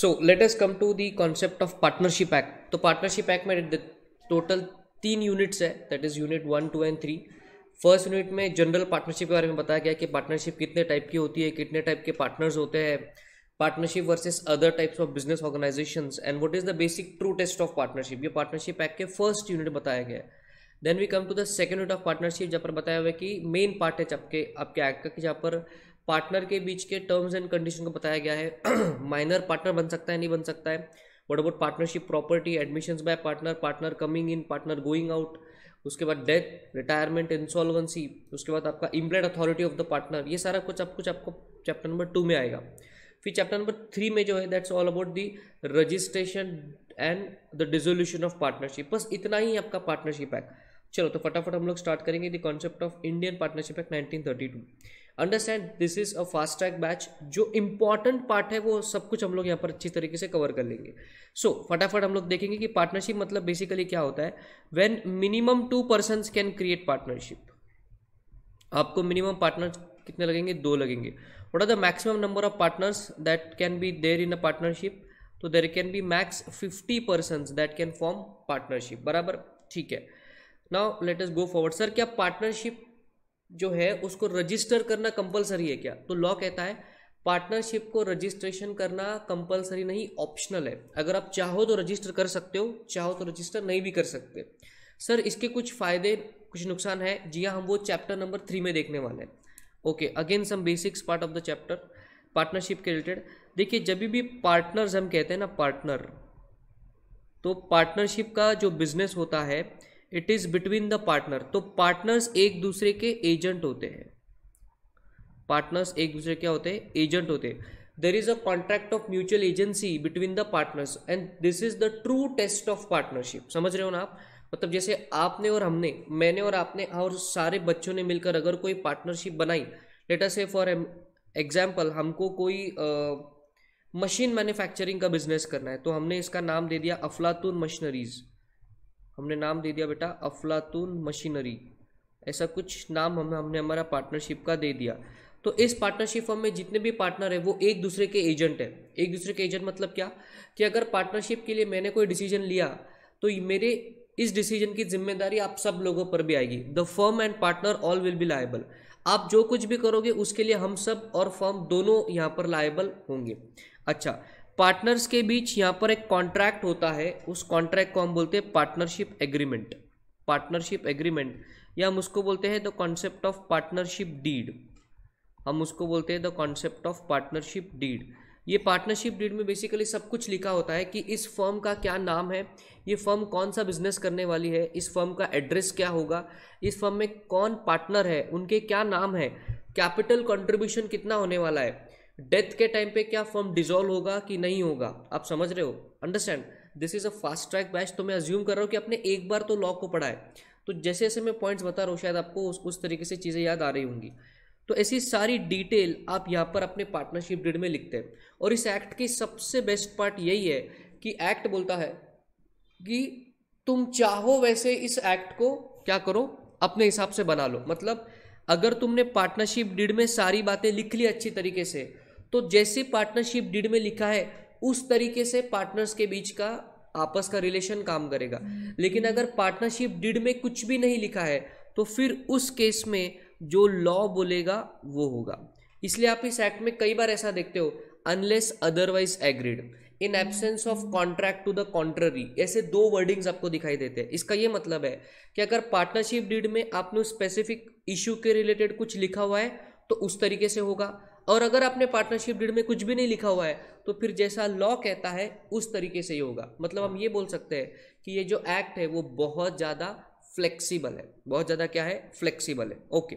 So let us come to the concept of partnership act तो partnership act में total तीन units है that is unit one two and three first unit में general partnership के बारे में बताया गया कि पार्टनरशिप कितने टाइप की होती है कितने टाइप के पार्टनर्स होते हैं partnership versus other types of business organization and what is the basic true test of partnership ये पार्टनरशिप एक्ट के फर्स्ट यूनिट बताया गया है then we come to the second unit of partnership जहाँ पर बताया हुआ है कि मेन पार्ट है आपके आपके एक्ट का कि जहाँ पर पार्टनर के बीच के टर्म्स एंड कंडीशन को बताया गया है माइनर पार्टनर बन सकता है नहीं बन सकता है what about partnership property admission by partner partner coming in partner going out उसके बाद डेथ रिटायरमेंट इंसॉल्वेंसी उसके बाद आपका implied authority of the partner ये सारा कुछ सब कुछ आपको चैप्टर नंबर टू में आएगा फिर चैप्टर नंबर थ्री में जो है that's all about the registration and the dissolution of partnership बस इतना ही आपका पार्टनरशिप एक्ट चलो तो फटाफट हम लोग स्टार्ट करेंगे the concept of Indian partnership act nineteen thirty two understand this is a fast track batch जो इंपॉर्टेंट पार्ट है वो सब कुछ हम लोग यहाँ पर अच्छी तरीके से कवर कर लेंगे सो so, फटाफट हम लोग देखेंगे कि पार्टनरशिप मतलब बेसिकली क्या होता है when minimum two person can create partnership आपको मिनिमम पार्टनर कितने लगेंगे दो लगेंगे what are the maximum number of partners that can be there in a partnership तो there can be max fifty person that can form partnership बराबर ठीक है now let us go forward sir क्या partnership जो है उसको register करना compulsory है क्या तो लॉ कहता है पार्टनरशिप को रजिस्ट्रेशन करना कंपलसरी नहीं ऑप्शनल है अगर आप चाहो तो रजिस्टर कर सकते हो चाहो तो रजिस्टर नहीं भी कर सकते सर इसके कुछ फ़ायदे कुछ नुकसान है जी हाँ हम वो चैप्टर नंबर थ्री में देखने वाले हैं okay again some basics part of the chapter partnership के रिलेटेड देखिए जब भी पार्टनर्स हम कहते हैं ना पार्टनर तो पार्टनरशिप का जो बिजनेस होता है it is between the partner तो पार्टनर्स एक दूसरे के एजेंट होते हैं पार्टनर्स एक दूसरे क्या होते हैं एजेंट होते हैं there is a contract of mutual agency between the partners and this is the true test of partnership समझ रहे हो ना आप मतलब जैसे आपने और हमने मैंने और आपने और सारे बच्चों ने मिलकर अगर कोई पार्टनरशिप बनाई लेटर से फॉर एग्जाम्पल हमको कोई मशीन मैन्युफैक्चरिंग का बिजनेस करना है तो हमने इसका नाम दे दिया अफलातून मशीनरीज़ हमने नाम दे दिया बेटा अफलातून मशीनरी ऐसा कुछ नाम हमें हमने हमारा पार्टनरशिप का दे दिया तो इस पार्टनरशिप फर्म में जितने भी पार्टनर है वो एक दूसरे के एजेंट है एक दूसरे के एजेंट मतलब क्या कि अगर पार्टनरशिप के लिए मैंने कोई डिसीजन लिया तो मेरे इस डिसीजन की जिम्मेदारी आप सब लोगों पर भी आएगी the firm and partner all will be liable आप जो कुछ भी करोगे उसके लिए हम सब और फर्म दोनों यहाँ पर लाइबल होंगे अच्छा पार्टनर्स के बीच यहाँ पर एक कॉन्ट्रैक्ट होता है उस कॉन्ट्रैक्ट को हम बोलते हैं पार्टनरशिप एग्रीमेंट पार्टनरशिप एग्रीमेंट या हम उसको बोलते हैं the concept of partnership deed हम उसको बोलते हैं the concept of partnership deed ये पार्टनरशिप डीड में बेसिकली सब कुछ लिखा होता है कि इस फर्म का क्या नाम है ये फर्म कौन सा बिजनेस करने वाली है इस फर्म का एड्रेस क्या होगा इस फर्म में कौन पार्टनर है उनके क्या नाम है कैपिटल कंट्रीब्यूशन कितना होने वाला है डेथ के टाइम पे क्या फॉर्म डिजोल्व होगा कि नहीं होगा आप समझ रहे हो understand this is a fast track batch तो मैं अज्यूम कर रहा हूँ कि आपने एक बार तो लॉ को पढ़ा है तो जैसे जैसे मैं पॉइंट्स बता रहा हूँ शायद आपको उस, उस तरीके से चीज़ें याद आ रही होंगी तो ऐसी सारी डिटेल आप यहाँ पर अपने पार्टनरशिप डीड में लिखते हैं और इस एक्ट की सबसे बेस्ट पार्ट यही है कि एक्ट बोलता है कि तुम चाहो वैसे इस एक्ट को क्या करो अपने हिसाब से बना लो मतलब अगर तुमने पार्टनरशिप डीड में सारी बातें लिख ली अच्छी तरीके से तो जैसे पार्टनरशिप डीड में लिखा है उस तरीके से पार्टनर्स के बीच का आपस का रिलेशन काम करेगा लेकिन अगर पार्टनरशिप डीड में कुछ भी नहीं लिखा है तो फिर उस केस में जो लॉ बोलेगा वो होगा इसलिए आप इस एक्ट में कई बार ऐसा देखते हो unless otherwise agreed in absence of contract to the contrary ऐसे दो वर्डिंग्स आपको दिखाई देते हैं इसका ये मतलब है कि अगर पार्टनरशिप डीड में आपने स्पेसिफिक इशू के रिलेटेड कुछ लिखा हुआ है तो उस तरीके से होगा और अगर आपने पार्टनरशिप डीड में कुछ भी नहीं लिखा हुआ है तो फिर जैसा लॉ कहता है उस तरीके से ही होगा मतलब हम ये बोल सकते हैं कि ये जो एक्ट है वो बहुत ज़्यादा फ्लेक्सिबल है बहुत ज़्यादा क्या है फ्लेक्सिबल है ओके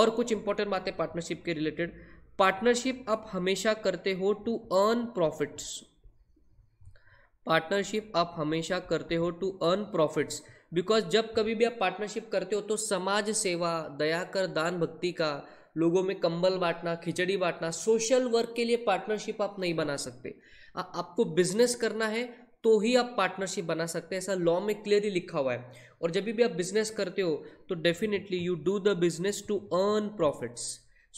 और कुछ इंपॉर्टेंट बातें पार्टनरशिप के रिलेटेड पार्टनरशिप आप हमेशा करते हो टू अर्न प्रॉफिट्स पार्टनरशिप आप हमेशा करते हो टू अर्न प्रॉफिट्स बिकॉज जब कभी भी आप पार्टनरशिप करते हो तो समाज सेवा दया कर दान भक्ति का लोगों में कंबल बांटना खिचड़ी बांटना सोशल वर्क के लिए पार्टनरशिप आप नहीं बना सकते आ, आपको बिजनेस करना है तो ही आप पार्टनरशिप बना सकते हैं ऐसा लॉ में क्लियरली लिखा हुआ है और जब भी आप बिजनेस करते हो तो definitely you do the business to earn profits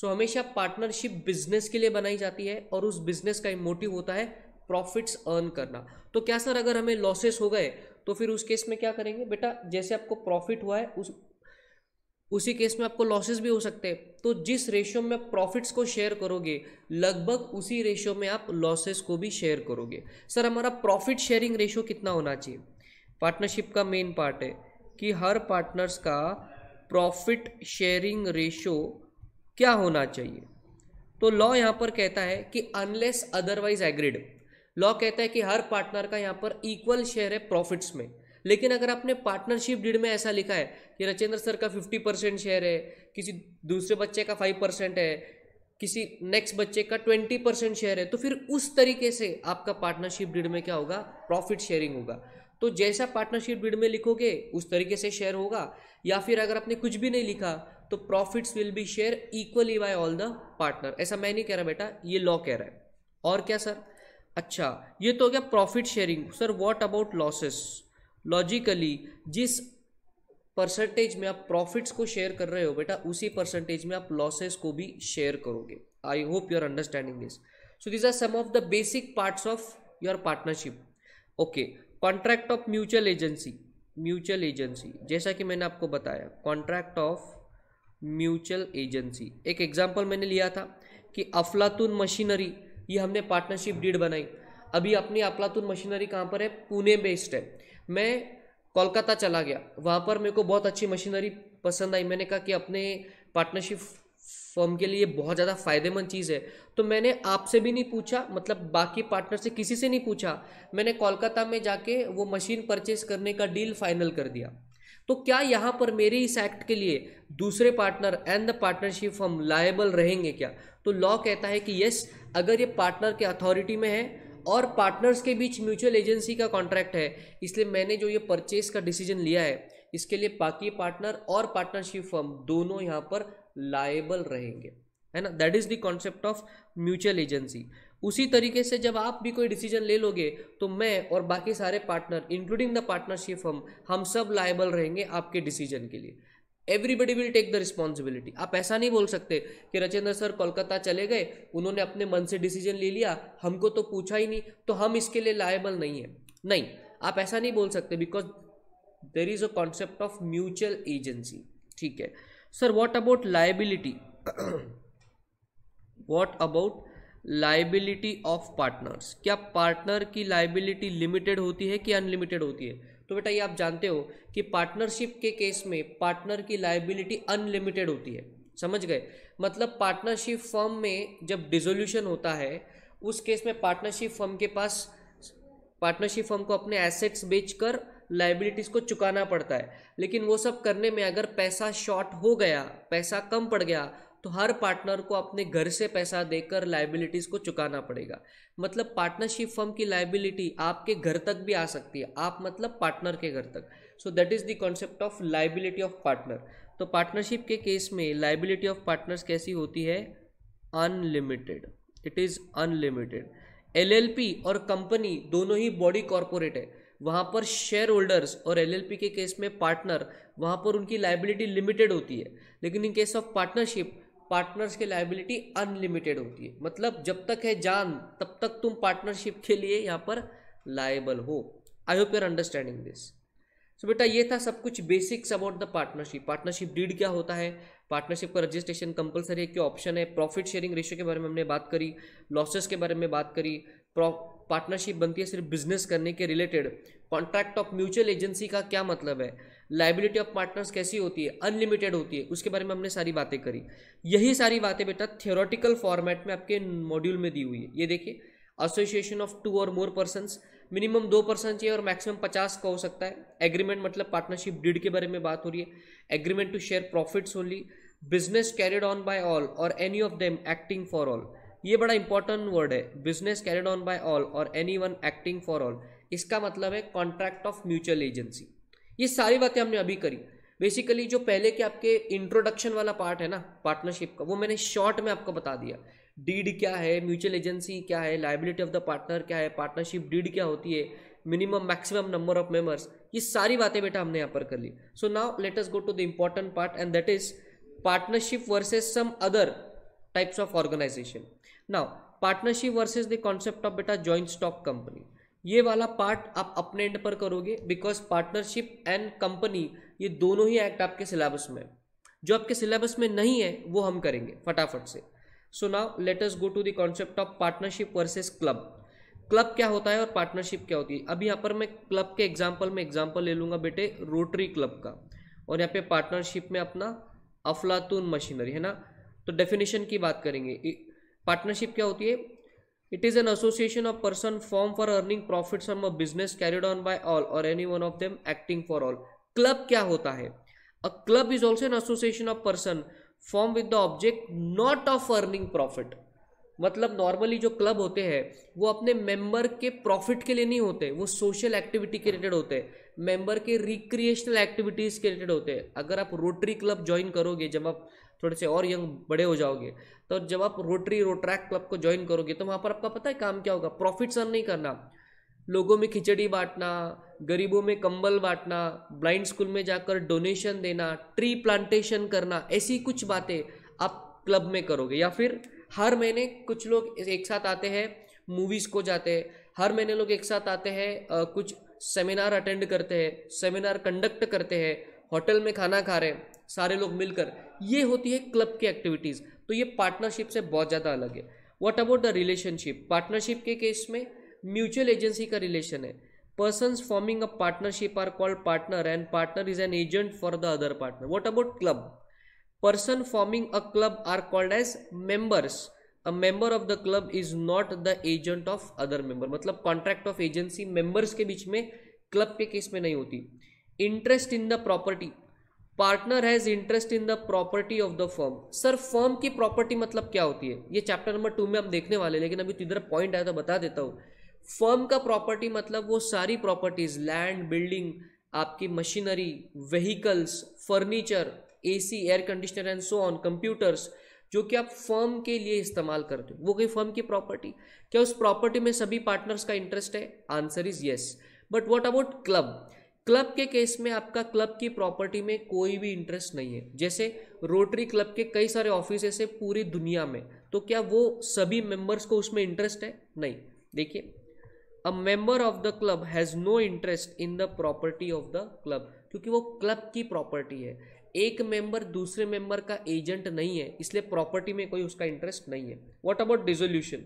so हमेशा पार्टनरशिप बिजनेस के लिए बनाई जाती है और उस बिजनेस का मोटिव होता है प्रॉफिट्स अर्न करना तो क्या सर अगर हमें लॉसेस हो गए तो फिर उस केस में क्या करेंगे बेटा जैसे आपको प्रॉफिट हुआ है उस उसी केस में आपको लॉसेस भी हो सकते हैं तो जिस रेशियो में प्रॉफिट्स को शेयर करोगे लगभग उसी रेशियो में आप लॉसेस को भी शेयर करोगे सर हमारा प्रॉफिट शेयरिंग रेशियो कितना होना चाहिए पार्टनरशिप का मेन पार्ट है कि हर पार्टनर्स का प्रॉफिट शेयरिंग रेशियो क्या होना चाहिए तो लॉ यहाँ पर कहता है कि अनलेस अदरवाइज एग्रीड लॉ कहता है कि हर पार्टनर का यहाँ पर इक्वल शेयर है प्रॉफिट्स में लेकिन अगर आपने पार्टनरशिप डीड में ऐसा लिखा है कि रचेंद्र सर का फिफ्टी परसेंट शेयर है किसी दूसरे बच्चे का फाइव परसेंट है किसी नेक्स्ट बच्चे का ट्वेंटी परसेंट शेयर है तो फिर उस तरीके से आपका पार्टनरशिप डीड में क्या होगा प्रॉफिट शेयरिंग होगा तो जैसा पार्टनरशिप डीड में लिखोगे उस तरीके से शेयर होगा या फिर अगर आपने कुछ भी नहीं लिखा तो profits will be share equally by all the partner ऐसा मैं नहीं कह रहा बेटा ये लॉ कह रहा है और क्या सर अच्छा ये तो हो गया profit sharing sir what about losses logically जिस परसेंटेज में आप प्रॉफिट्स को शेयर कर रहे हो बेटा उसी परसेंटेज में आप लॉसेस को भी शेयर करोगे I hope your understanding this so this are some of the basic parts of your partnership okay contract of mutual agency mutual agency जैसा कि मैंने आपको बताया कॉन्ट्रैक्ट ऑफ म्यूचुअल एजेंसी एक एग्जाम्पल मैंने लिया था कि अफलातून मशीनरी ये हमने पार्टनरशिप डीड बनाई अभी अपनी अपलातून मशीनरी कहाँ पर है पुणे बेस्ड है मैं कोलकाता चला गया वहाँ पर मेरे को बहुत अच्छी मशीनरी पसंद आई मैंने कहा कि अपने पार्टनरशिप फॉर्म के लिए बहुत ज़्यादा फायदेमंद चीज़ है तो मैंने आपसे भी नहीं पूछा मतलब बाकी पार्टनर से किसी से नहीं पूछा मैंने कोलकाता में जाके वो मशीन परचेज करने का डील फाइनल कर दिया तो क्या यहाँ पर मेरे इस एक्ट के लिए दूसरे partner and the partnership firm liable रहेंगे क्या तो लॉ कहता है कि यस अगर ये पार्टनर के अथॉरिटी में है और पार्टनर्स के बीच म्यूचुअल एजेंसी का कॉन्ट्रैक्ट है इसलिए मैंने जो ये परचेस का डिसीजन लिया है इसके लिए बाकी पार्टनर और पार्टनरशिप फर्म दोनों यहाँ पर लाइबल रहेंगे है ना that is the concept of mutual agency उसी तरीके से जब आप भी कोई डिसीजन ले लोगे तो मैं और बाकी सारे पार्टनर इंक्लूडिंग द पार्टनरशिप हम हम सब लाइबल रहेंगे आपके डिसीजन के लिए everybody will take the responsibility आप ऐसा नहीं बोल सकते कि रचेंद्र सर कोलकाता चले गए उन्होंने अपने मन से डिसीजन ले लिया हमको तो पूछा ही नहीं तो हम इसके लिए लायबल नहीं है नहीं आप ऐसा नहीं बोल सकते because there is a concept of mutual agency ठीक है sir what about liability what about liability of partners क्या पार्टनर की लाइबिलिटी लिमिटेड होती है कि अनलिमिटेड होती है तो बेटा ये आप जानते हो कि पार्टनरशिप के केस में पार्टनर की लाइबिलिटी अनलिमिटेड होती है समझ गए मतलब पार्टनरशिप फर्म में जब डिजोल्यूशन होता है उस केस में पार्टनरशिप फर्म के पास पार्टनरशिप फर्म को अपने एसेट्स बेचकर लाइबिलिटीज़ को चुकाना पड़ता है लेकिन वो सब करने में अगर पैसा शॉर्ट हो गया पैसा कम पड़ गया तो हर पार्टनर को अपने घर से पैसा देकर लाइबिलिटीज़ को चुकाना पड़ेगा मतलब पार्टनरशिप फर्म की लाइबिलिटी आपके घर तक भी आ सकती है आप मतलब पार्टनर के घर तक so that is the concept of liability of partner तो पार्टनरशिप के केस में लाइबिलिटी ऑफ पार्टनर्स कैसी होती है unlimited it is unlimited P और कंपनी दोनों ही बॉडी कॉरपोरेट है वहाँ पर शेयर होल्डर्स और पी के केस में पार्टनर वहाँ पर उनकी लाइबिलिटी लिमिटेड होती है लेकिन in case of partnership partners की लाइबिलिटी अनलिमिटेड होती है मतलब जब तक है जान तब तक तुम पार्टनरशिप के लिए यहाँ पर लाइबल हो I hope your understanding this so बेटा ये था सब कुछ basics about the partnership partnership deed क्या होता है पार्टनरशिप का रजिस्ट्रेशन कंपलसरी है क्या ऑप्शन है प्रॉफिट शेयरिंग रेशियो के बारे में हमने बात करी लॉसेस के बारे में बात करी पार्टनरशिप बनती है सिर्फ बिजनेस करने के related contract of mutual agency का क्या मतलब है लाइबिलिटी ऑफ पार्टनर्स कैसी होती है अनलिमिटेड होती है उसके बारे में हमने सारी बातें करी यही सारी बातें बेटा थियोरटिकल फॉर्मेट में आपके मॉड्यूल में दी हुई है ये देखिए association of two or more persons minimum दो पर्सन चाहिए और मैक्सिमम पचास का हो सकता है एग्रीमेंट मतलब पार्टनरशिप डीड के बारे में बात हो रही है agreement to share profits only business carried on by all or any of them acting for all ये बड़ा इंपॉर्टेंट वर्ड है business carried on by all or any one acting for all इसका मतलब है कॉन्ट्रैक्ट ऑफ म्यूचुअल एजेंसी ये सारी बातें हमने अभी करी बेसिकली जो पहले के आपके इंट्रोडक्शन वाला पार्ट है ना पार्टनरशिप का वो मैंने शॉर्ट में आपको बता दिया डीड क्या है म्यूचुअल एजेंसी क्या है लाइबिलिटी ऑफ द पार्टनर क्या है पार्टनरशिप डीड क्या होती है minimum maximum number of members ये सारी बातें बेटा हमने यहाँ पर कर ली so now let us go to the important part and that is partnership versus some other types of organization now partnership versus the concept of बेटा जॉइंट स्टॉक कंपनी ये वाला पार्ट आप अपने एंड पर करोगे बिकॉज पार्टनरशिप एंड कंपनी ये दोनों ही act आपके सिलेबस में जो आपके सिलेबस में नहीं है वो हम करेंगे फटाफट से so now us go to the concept of partnership versus club club क्या होता है और पार्टनरशिप क्या होती है अब यहाँ पर मैं क्लब के एग्जाम्पल में एग्जाम्पल ले लूँगा बेटे रोटरी क्लब का और यहाँ पे पार्टनरशिप में अपना अफलातून मशीनरी है ना तो डेफिनेशन की बात करेंगे पार्टनरशिप क्या होती है It is an association of person formed for earning profits from a business carried on by all or any one of them acting for all. Club क्या होता है A club is also an association of person formed with the object not of earning profit. मतलब normally जो club होते हैं वो अपने member के प्रॉफिट के लिए नहीं होते वो सोशल एक्टिविटी के रिलेटेड होते हैं मेंबर के रिक्रिएशनल एक्टिविटीज़ के रिलेटेड होते हैं अगर आप रोटरी क्लब ज्वाइन करोगे जब आप थोड़े से और यंग बड़े हो जाओगे तो जब आप रोटरी रोट्रैक क्लब को ज्वाइन करोगे तो वहाँ पर आपका पता है काम क्या होगा प्रॉफिट अर्न नहीं करना लोगों में खिचड़ी बांटना गरीबों में कंबल बांटना ब्लाइंड स्कूल में जाकर डोनेशन देना ट्री प्लांटेशन करना ऐसी कुछ बातें आप क्लब में करोगे या फिर हर महीने कुछ लोग एक साथ आते हैं मूवीज़ को जाते हैं हर महीने लोग एक साथ आते हैं कुछ सेमिनार अटेंड करते हैं सेमिनार कंडक्ट करते हैं होटल में खाना खा रहे हैं सारे लोग मिलकर ये होती है क्लब की एक्टिविटीज तो ये पार्टनरशिप से बहुत ज़्यादा अलग है what about the relationship partnership के केस में म्यूचुअल एजेंसी का रिलेशन है person forming a partnership are called partner and partner is an agent for the other partner what about club person forming a club are called as members a member of the club is not the agent of other member मतलब contract of agency members के बीच में club के case में नहीं होती interest in the property partner has interest in the property of the firm sir firm की property मतलब क्या होती है ये चैप्टर नंबर टू में हम देखने वाले लेकिन अभी तो इधर पॉइंट आया तो बता देता हूँ फर्म का प्रॉपर्टी मतलब वो सारी प्रॉपर्टीज लैंड बिल्डिंग आपकी machinery vehicles furniture AC air conditioner and so on computers जो कि आप फर्म के लिए इस्तेमाल करते हो वो गई फर्म की प्रॉपर्टी क्या उस प्रॉपर्टी में सभी पार्टनर्स का इंटरेस्ट है answer is yes but what about club club के केस में आपका क्लब की प्रॉपर्टी में कोई भी इंटरेस्ट नहीं है जैसे रोटरी क्लब के कई सारे ऑफिस है पूरी दुनिया में तो क्या वो सभी मेंबर्स को उसमें इंटरेस्ट है नहीं देखिए a member of the club has no interest in the property of the club क्योंकि वो क्लब की प्रॉपर्टी है एक मेंबर दूसरे मेंबर का एजेंट नहीं है इसलिए प्रॉपर्टी में कोई उसका इंटरेस्ट नहीं है what about dissolution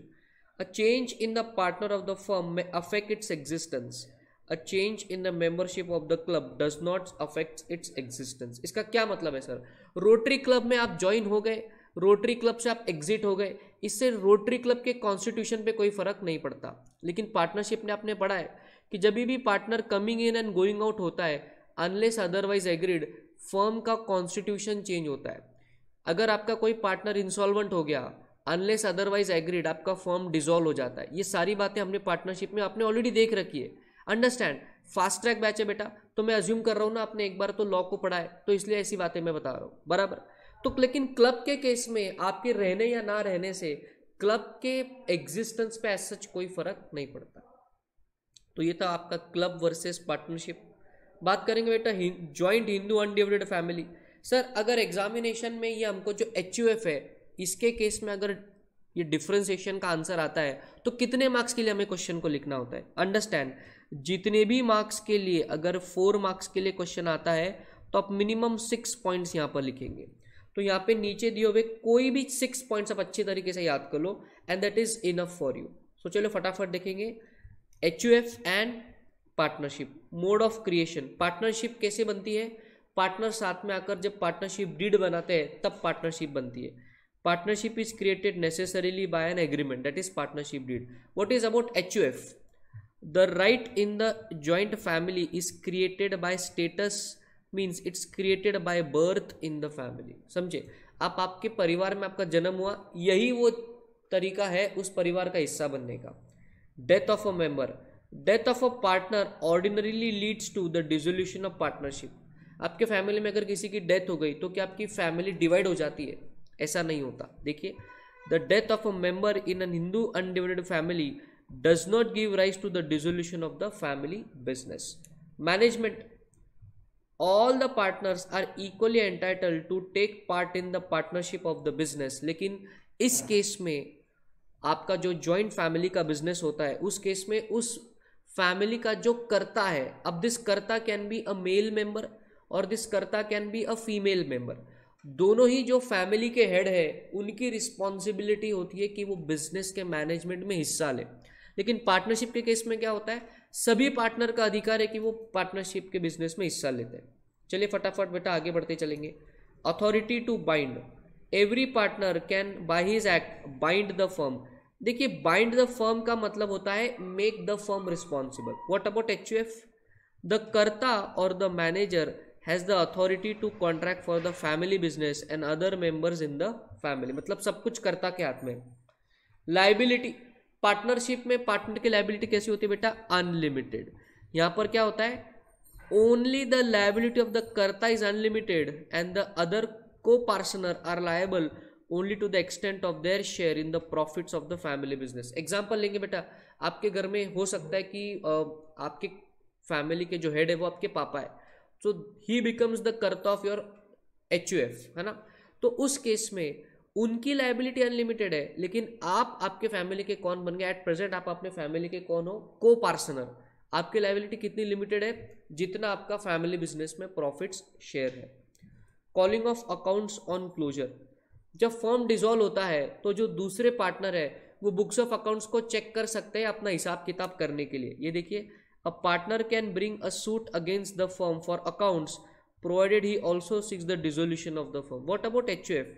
a change in the partner of the firm में affect its existence a change in the membership of the club does not affect its existence इसका क्या मतलब है सर रोटरी क्लब में आप join हो गए rotary club से आप एग्जिट हो गए इससे रोटरी क्लब के कॉन्स्टिट्यूशन पे कोई फर्क नहीं पड़ता लेकिन पार्टनरशिप ने आपने पढ़ा है कि जब भी partner coming in and going out होता है अनलेस अदरवाइज एग्रीड फर्म का कॉन्स्टिट्यूशन चेंज होता है अगर आपका कोई पार्टनर इंसॉल्वेंट हो गया अनलेस अदरवाइज एग्रीड आपका फर्म डिजोल्व हो जाता है ये सारी बातें हमने पार्टनरशिप में आपने ऑलरेडी देख रखी है अंडरस्टैंड फास्ट ट्रैक बैच है बेटा तो मैं अज्यूम कर रहा हूँ ना आपने एक बार तो लॉ को पढ़ा है तो इसलिए ऐसी बातें मैं बता रहा हूँ बराबर तो लेकिन क्लब के केस में आपके रहने या ना रहने से क्लब के एग्जिस्टेंस पे ऐसा सच कोई फर्क नहीं पड़ता तो ये था आपका क्लब वर्सेस पार्टनरशिप बात करेंगे बेटा joint Hindu undivided family sir अगर एग्जामिनेशन में ये हमको जो एच है इसके केस में अगर ये डिफ्रेंसिएशन का आंसर आता है तो कितने मार्क्स के लिए हमें क्वेश्चन को लिखना होता है अंडरस्टैंड जितने भी मार्क्स के लिए अगर फोर मार्क्स के लिए क्वेश्चन आता है तो आप मिनिमम सिक्स पॉइंट्स यहाँ पर लिखेंगे तो यहाँ पे नीचे दिए हुए कोई भी सिक्स पॉइंट्स आप अच्छे तरीके से याद कर लो and that is enough for you so चलो फटाफट देखेंगे H U F and partnership mode of creation partnership कैसे बनती है पार्टनर साथ में आकर जब पार्टनरशिप डीड बनाते हैं तब पार्टनरशिप बनती है partnership is created necessarily by an agreement that is partnership deed what is about H U F the right in the joint family is created by status means it's created by birth in the family समझे आप आपके परिवार में आपका जन्म हुआ यही वो तरीका है उस परिवार का हिस्सा बनने का death of a member death of a partner ordinarily leads to the dissolution of partnership आपके फैमिली में अगर किसी की डेथ हो गई तो क्या आपकी फैमिली डिवाइड हो जाती है ऐसा नहीं होता देखिए the death of a member in a Hindu undivided family does not give rise to the dissolution of the family business. Management all the partners are equally entitled to take part in the partnership of the business lekin is case mein आपका जो joint family का business होता है उस case में उस family का जो करता है अब this karta can be a male member और this karta can be a female member दोनों ही जो फैमिली के हेड है उनकी रिस्पॉन्सिबिलिटी होती है कि वो बिजनेस के मैनेजमेंट में हिस्सा लें लेकिन पार्टनरशिप के केस में क्या होता है सभी पार्टनर का अधिकार है कि वो पार्टनरशिप के बिजनेस में हिस्सा लेते हैं चलिए फटाफट बेटा आगे बढ़ते चलेंगे authority to bind every partner can by his act bind the firm देखिए बाइंड द फर्म का मतलब होता है make the firm responsible what about H U F the karta और the manager has the authority to contract for the family business and other members in the family मतलब सब कुछ कर्ता के हाथ में लाइबिलिटी पार्टनरशिप में पार्टनर की लाइबिलिटी कैसी होती है बेटा अनलिमिटेड यहाँ पर क्या होता है only the liability of the karta is unlimited and the other co partner are liable only to the extent of their share in the profit of the family business example लेंगे बेटा आपके घर में हो सकता है कि आपके फैमिली के जो हेड है वो आपके पापा है so he becomes the karta of your H U F है ना तो उस केस में उनकी लाइबिलिटी अनलिमिटेड है लेकिन आप आपके फैमिली के कौन बन गए एट प्रेजेंट आप अपने फैमिली के कौन हो को पार्सनर आपकी लाइबिलिटी कितनी लिमिटेड है जितना आपका फैमिली बिजनेस में प्रॉफिट्स शेयर है calling of accounts on closure जब फॉर्म डिजॉल्व होता है तो जो दूसरे पार्टनर है वो बुक्स ऑफ अकाउंट्स को चेक कर सकते हैं अपना हिसाब किताब करने के लिए ये देखिए a partner can bring a suit against the form for accounts provided he also seeks the dissolution of the firm what about H U F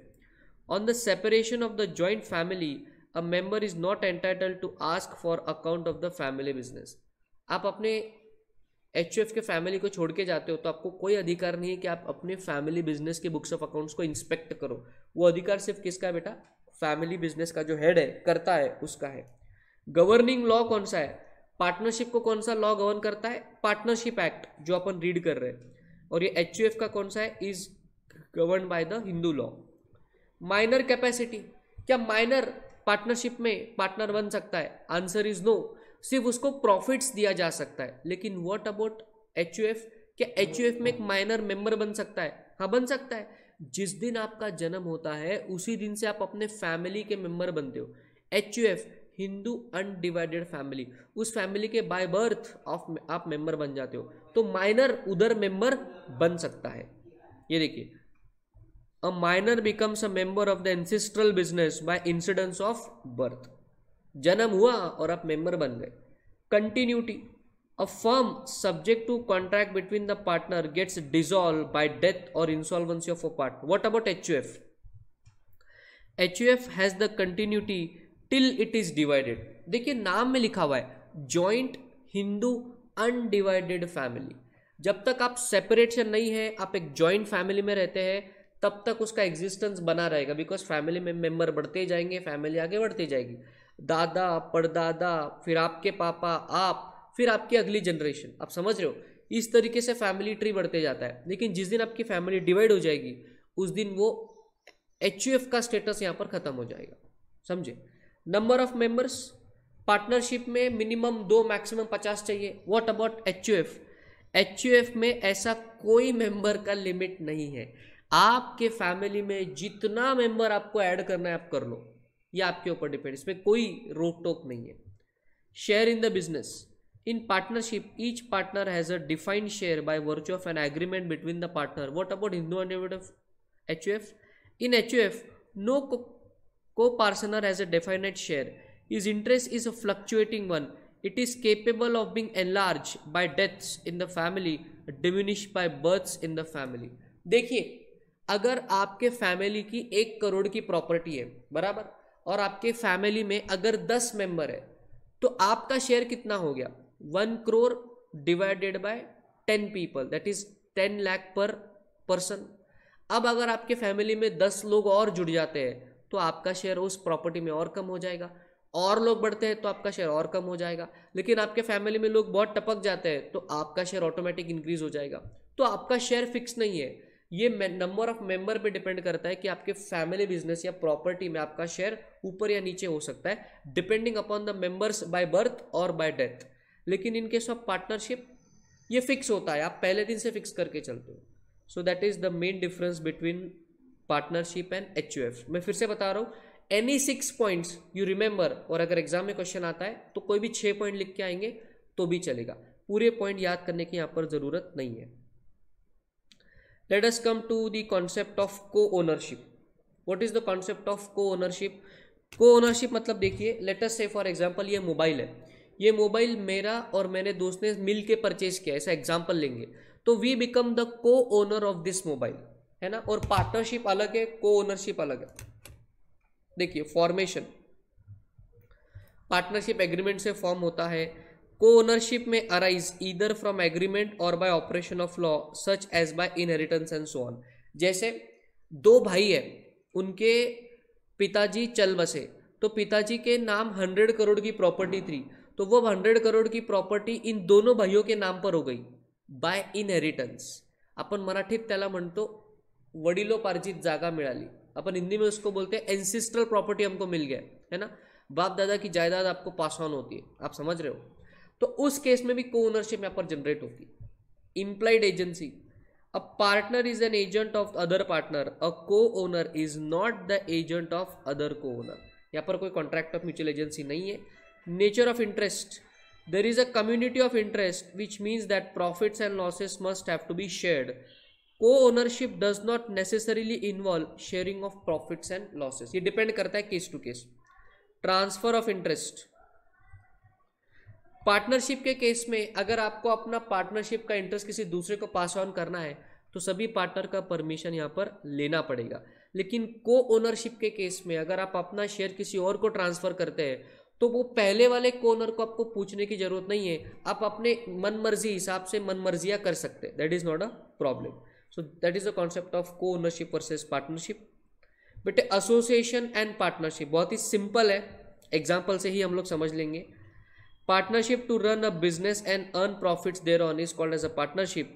On the separation of the joint family, a member is not entitled to ask for account of the family business. आप अपने H के family को छोड़ के जाते हो तो आपको कोई अधिकार नहीं है कि आप अपने फैमिली बिजनेस के बुक्स ऑफ अकाउंट्स को इंस्पेक्ट करो वो अधिकार सिर्फ किसका है बेटा फैमिली बिजनेस का जो हेड है करता है उसका है गवर्निंग लॉ कौन सा है पार्टनरशिप को कौन सा लॉ गवर्न करता है पार्टनरशिप एक्ट जो अपन रीड कर रहे हैं और ये एच का कौन सा है is govern by the Hindu law minor capacity क्या माइनर पार्टनरशिप में पार्टनर बन सकता है आंसर इज नो सिर्फ उसको प्रॉफिट्स दिया जा सकता है लेकिन व्हाट अबाउट एच क्या एच में एक माइनर मेंबर बन सकता है हाँ बन सकता है जिस दिन आपका जन्म होता है उसी दिन से आप अपने फैमिली के मेंबर बनते हो एच हिंदू अनडिवाइडेड फैमिली उस फैमिली के बाय बर्थ ऑफ आप मेंबर बन जाते हो तो माइनर उधर मेंबर बन सकता है ये देखिए a minor becomes a member of the ancestral business by incidence of birth जन्म हुआ और आप मेंबर बन गए continuity a firm subject to contract between the partner gets dissolve by death और insolvency of a partner what about H U F H U F has the continuity till it is divided देखिए नाम में लिखा हुआ है joint Hindu undivided family जब तक आप सेपरेट से नहीं है आप एक जॉइंट फैमिली में रहते हैं तब तक उसका एग्जिस्टेंस बना रहेगा बिकॉज फैमिली में मेम्बर बढ़ते जाएंगे फैमिली आगे बढ़ती जाएगी दादा परदादा फिर आपके पापा आप फिर आपकी अगली जनरेशन आप समझ रहे हो इस तरीके से फैमिली ट्री बढ़ते जाता है लेकिन जिस दिन आपकी फैमिली डिवाइड हो जाएगी उस दिन वो एच का स्टेटस यहाँ पर ख़त्म हो जाएगा समझे नंबर ऑफ मेंबर्स पार्टनरशिप में मिनिमम दो मैक्सिमम पचास चाहिए व्हाट अबाउट एच एच में ऐसा कोई मेंबर का लिमिट नहीं है आपके फैमिली में जितना मेंबर आपको ऐड करना है आप कर लो ये आपके ऊपर डिपेंड इसमें कोई रोक टोक नहीं है share in the business in partnership each partner has a defined share by virtue of an agreement between the partner what about Hindu and H U F in H U F no co partner has a definite share is interest is a fluctuating one it is capable of being enlarge by deaths in the family diminish by births in the family देखिए अगर आपके family की एक करोड़ की property है बराबर और आपके फैमिली में अगर दस मेंबर है तो आपका शेयर कितना हो गया one crore divided by ten people that is ten lakh per person अब अगर आपके फैमिली में दस लोग और जुड़ जाते हैं तो आपका शेयर उस प्रॉपर्टी में और कम हो जाएगा और लोग बढ़ते हैं तो आपका शेयर और कम हो जाएगा लेकिन आपके फैमिली में लोग बहुत टपक जाते हैं तो आपका शेयर ऑटोमेटिक इंक्रीज हो जाएगा तो आपका शेयर फिक्स नहीं है ये नंबर ऑफ मेंबर पे डिपेंड करता है कि आपके फैमिली बिजनेस या प्रॉपर्टी में आपका शेयर ऊपर या नीचे हो सकता है depending upon the members by birth और बाय डेथ लेकिन इनके सब ऑफ पार्टनरशिप ये फिक्स होता है आप पहले दिन से फिक्स करके चलते हो so that is the main difference between partnership and H मैं फिर से बता रहा हूँ any six points you remember और अगर एग्जाम में क्वेश्चन आता है तो कोई भी छः पॉइंट लिख के आएंगे तो भी चलेगा पूरे पॉइंट याद करने की यहाँ पर ज़रूरत नहीं है let us come to the concept of co ownership what is the concept of co ownership co ownership मतलब देखिए लेटेस्ट से फॉर एग्जाम्पल ये मोबाइल है ये मोबाइल मेरा और मैंने दोस्त ने मिल के परचेज किया ऐसा एग्जाम्पल लेंगे तो we become the co owner of this mobile है ना और पार्टनरशिप अलग है को ओनरशिप अलग है देखिए फॉर्मेशन पार्टनरशिप एग्रीमेंट से फॉर्म होता है को ओनरशिप में अराइज ईदर फ्रॉम एग्रीमेंट और by operation of law such as by inheritance and so on जैसे दो भाई है उनके पिताजी चल बसे तो पिताजी के नाम हंड्रेड करोड़ की प्रॉपर्टी थी तो वो हंड्रेड करोड़ की प्रॉपर्टी इन दोनों भाइयों के नाम पर हो गई बाय इनहेरिटेंस अपन मराठीत त्याला म्हणतो वडिलोपार्जित जागा मिळाली अपन हिंदी में उसको बोलते हैं एंसिस्ट्रल प्रॉपर्टी हमको मिल गया है ना बाप दादा की जायदाद आपको पास ऑन होती है आप समझ रहे हो तो उस केस में भी को ओनरशिप यहां पर जनरेट होती है agency a partner is an agent of other partner a co owner is not the agent of other co owner यहां पर कोई कॉन्ट्रैक्ट ऑफ म्यूचुअल एजेंसी नहीं है nature of interest there is a community of interest which means that profits and losses must have to be shared co ownership does not necessarily involve sharing of profits and losses ये depend करता है case to case transfer of interest partnership के case में अगर आपको अपना partnership का interest किसी दूसरे को पास ऑन करना है तो सभी पार्टनर का परमिशन यहाँ पर लेना पड़ेगा लेकिन को ओनरशिप के केस में अगर आप अपना शेयर किसी और को ट्रांसफ़र करते हैं तो वो पहले वाले को ओनर को आपको पूछने की ज़रूरत नहीं है आप अपने मन मर्जी हिसाब से मन मर्जियाँ कर सकते हैं that is not a problem so that is the concept of co ownership versus partnership बेटे एसोसिएशन एंड पार्टनरशिप बहुत ही सिंपल है एग्जाम्पल से ही हम लोग समझ लेंगे Partnership to run a business and earn profits thereon is called as a partnership.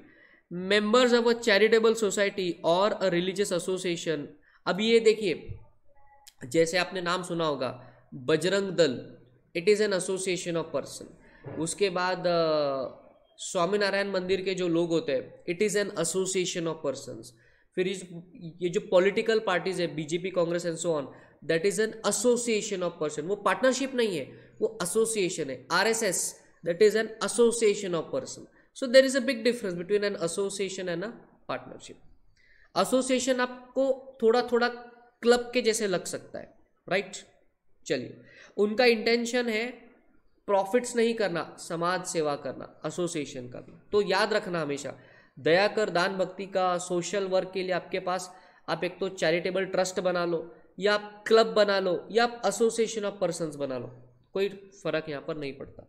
Members of a charitable society or a religious association. अब ये देखिए जैसे आपने नाम सुना होगा Bajrang Dal it is an association of person उसके बाद स्वामीनारायण मंदिर के जो लोग होते हैं it is an association of person फिर ये जो पॉलिटिकल पार्टीज है BJP Congress and so on that is an association of person वो पार्टनरशिप नहीं है वो एसोसिएशन है R S S that is an association of person so there is a big difference between an association and a partnership association आपको थोड़ा थोड़ा club के जैसे लग सकता है राइट right? चलिए उनका इंटेंशन है प्रॉफिट्स नहीं करना समाज सेवा करना एसोसिएशन करना तो याद रखना हमेशा दया कर दान भक्ति का सोशल वर्क के लिए आपके पास आप एक तो चैरिटेबल ट्रस्ट बना लो या आप क्लब बना लो या आप एसोसिएशन ऑफ पर्सन बना लो कोई फर्क यहाँ पर नहीं पड़ता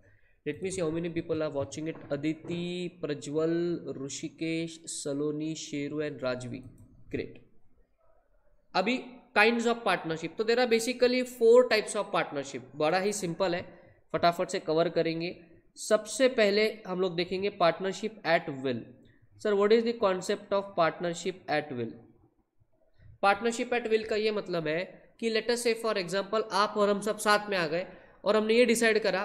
let me see how many people are watching it Aditi Prajwal Rishikesh Saloni Sheru and Rajvi great अभी काइंड ऑफ पार्टनरशिप तो there are basically four types of partnership बड़ा ही सिंपल है फटाफट से कवर करेंगे सबसे पहले हम लोग देखेंगे partnership at will sir what is the concept of partnership at will partnership at will का ये मतलब है कि लेटर से फॉर एग्जाम्पल आप और हम सब साथ में आ गए और हमने ये डिसाइड करा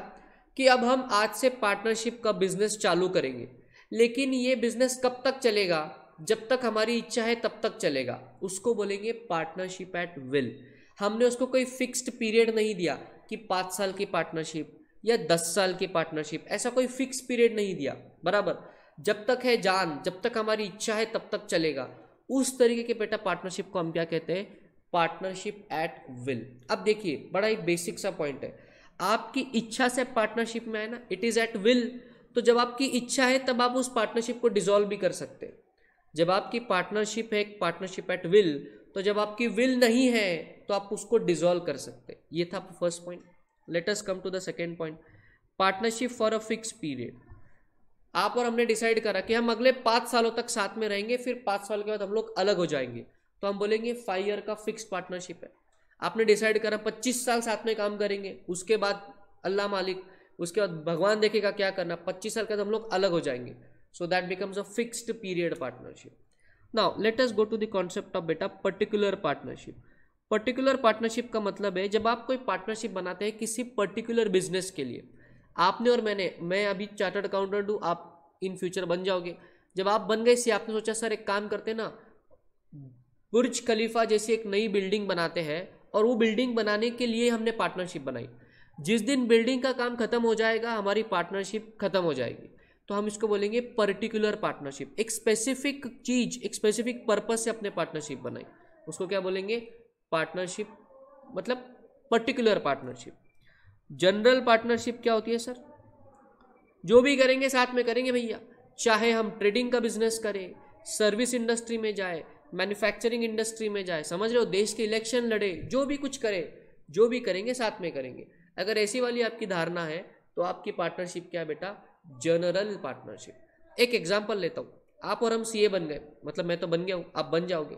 कि अब हम आज से पार्टनरशिप का बिजनेस चालू करेंगे लेकिन ये बिजनेस कब तक चलेगा जब तक हमारी इच्छा है तब तक चलेगा उसको बोलेंगे पार्टनरशिप एट विल हमने उसको कोई फिक्स्ड पीरियड नहीं दिया कि पाँच साल की पार्टनरशिप या दस साल की पार्टनरशिप ऐसा कोई फिक्स पीरियड नहीं दिया बराबर जब तक है जान जब तक हमारी इच्छा है तब तक चलेगा उस तरीके के बेटा पार्टनरशिप को हम क्या कहते हैं पार्टनरशिप एट विल अब देखिए बड़ा एक बेसिक सा पॉइंट है आपकी इच्छा से पार्टनरशिप में है ना इट इज़ एट विल तो जब आपकी इच्छा है तब आप उस पार्टनरशिप को डिजोल्व भी कर सकते हैं जब आपकी पार्टनरशिप है पार्टनरशिप एट विल तो जब आपकी विल नहीं है तो आप उसको डिजोल्व कर सकते ये था first point let's come to the second point partnership for a fix period आप और हमने डिसाइड करा कि हम अगले पाँच सालों तक साथ में रहेंगे फिर पाँच साल के बाद हम लोग अलग हो जाएंगे तो हम बोलेंगे फाइव ईयर का फिक्स पार्टनरशिप है आपने डिसाइड करा पच्चीस साल साथ में काम करेंगे उसके बाद अल्लाह मालिक उसके बाद भगवान देखेगा क्या करना पच्चीस साल के बाद हम लोग अलग हो जाएंगे so that becomes a fixed period partnership now let us go to the concept of बेटा पर्टिकुलर पार्टनरशिप पर्टिकुलर पार्टनरशिप का मतलब है जब आप कोई पार्टनरशिप बनाते हैं किसी पर्टिकुलर बिजनेस के लिए आपने और मैंने मैं अभी चार्टर्ड अकाउंटेंट हूँ आप इन फ्यूचर बन जाओगे जब आप बन गए इससे आपने सोचा सर एक काम करते ना बुर्ज खलीफा जैसी एक नई बिल्डिंग बनाते हैं और वो बिल्डिंग बनाने के लिए हमने पार्टनरशिप बनाई जिस दिन बिल्डिंग का काम खत्म हो जाएगा हमारी पार्टनरशिप खत्म हो जाएगी तो हम इसको बोलेंगे पर्टिकुलर पार्टनरशिप एक स्पेसिफिक चीज एक स्पेसिफिक पर्पज से अपने पार्टनरशिप बनाई उसको क्या बोलेंगे पार्टनरशिप मतलब पर्टिकुलर पार्टनरशिप जनरल पार्टनरशिप क्या होती है सर जो भी करेंगे साथ में करेंगे भैया चाहे हम ट्रेडिंग का बिजनेस करें सर्विस इंडस्ट्री में जाए मैन्युफैक्चरिंग इंडस्ट्री में जाए समझ रहे हो देश के इलेक्शन लड़े जो भी कुछ करें जो भी करेंगे साथ में करेंगे अगर ऐसी वाली आपकी धारणा है तो आपकी पार्टनरशिप क्या बेटा जनरल पार्टनरशिप एक एग्जाम्पल लेता हूँ आप और हम सी बन गए मतलब मैं तो बन गया हूँ आप बन जाओगे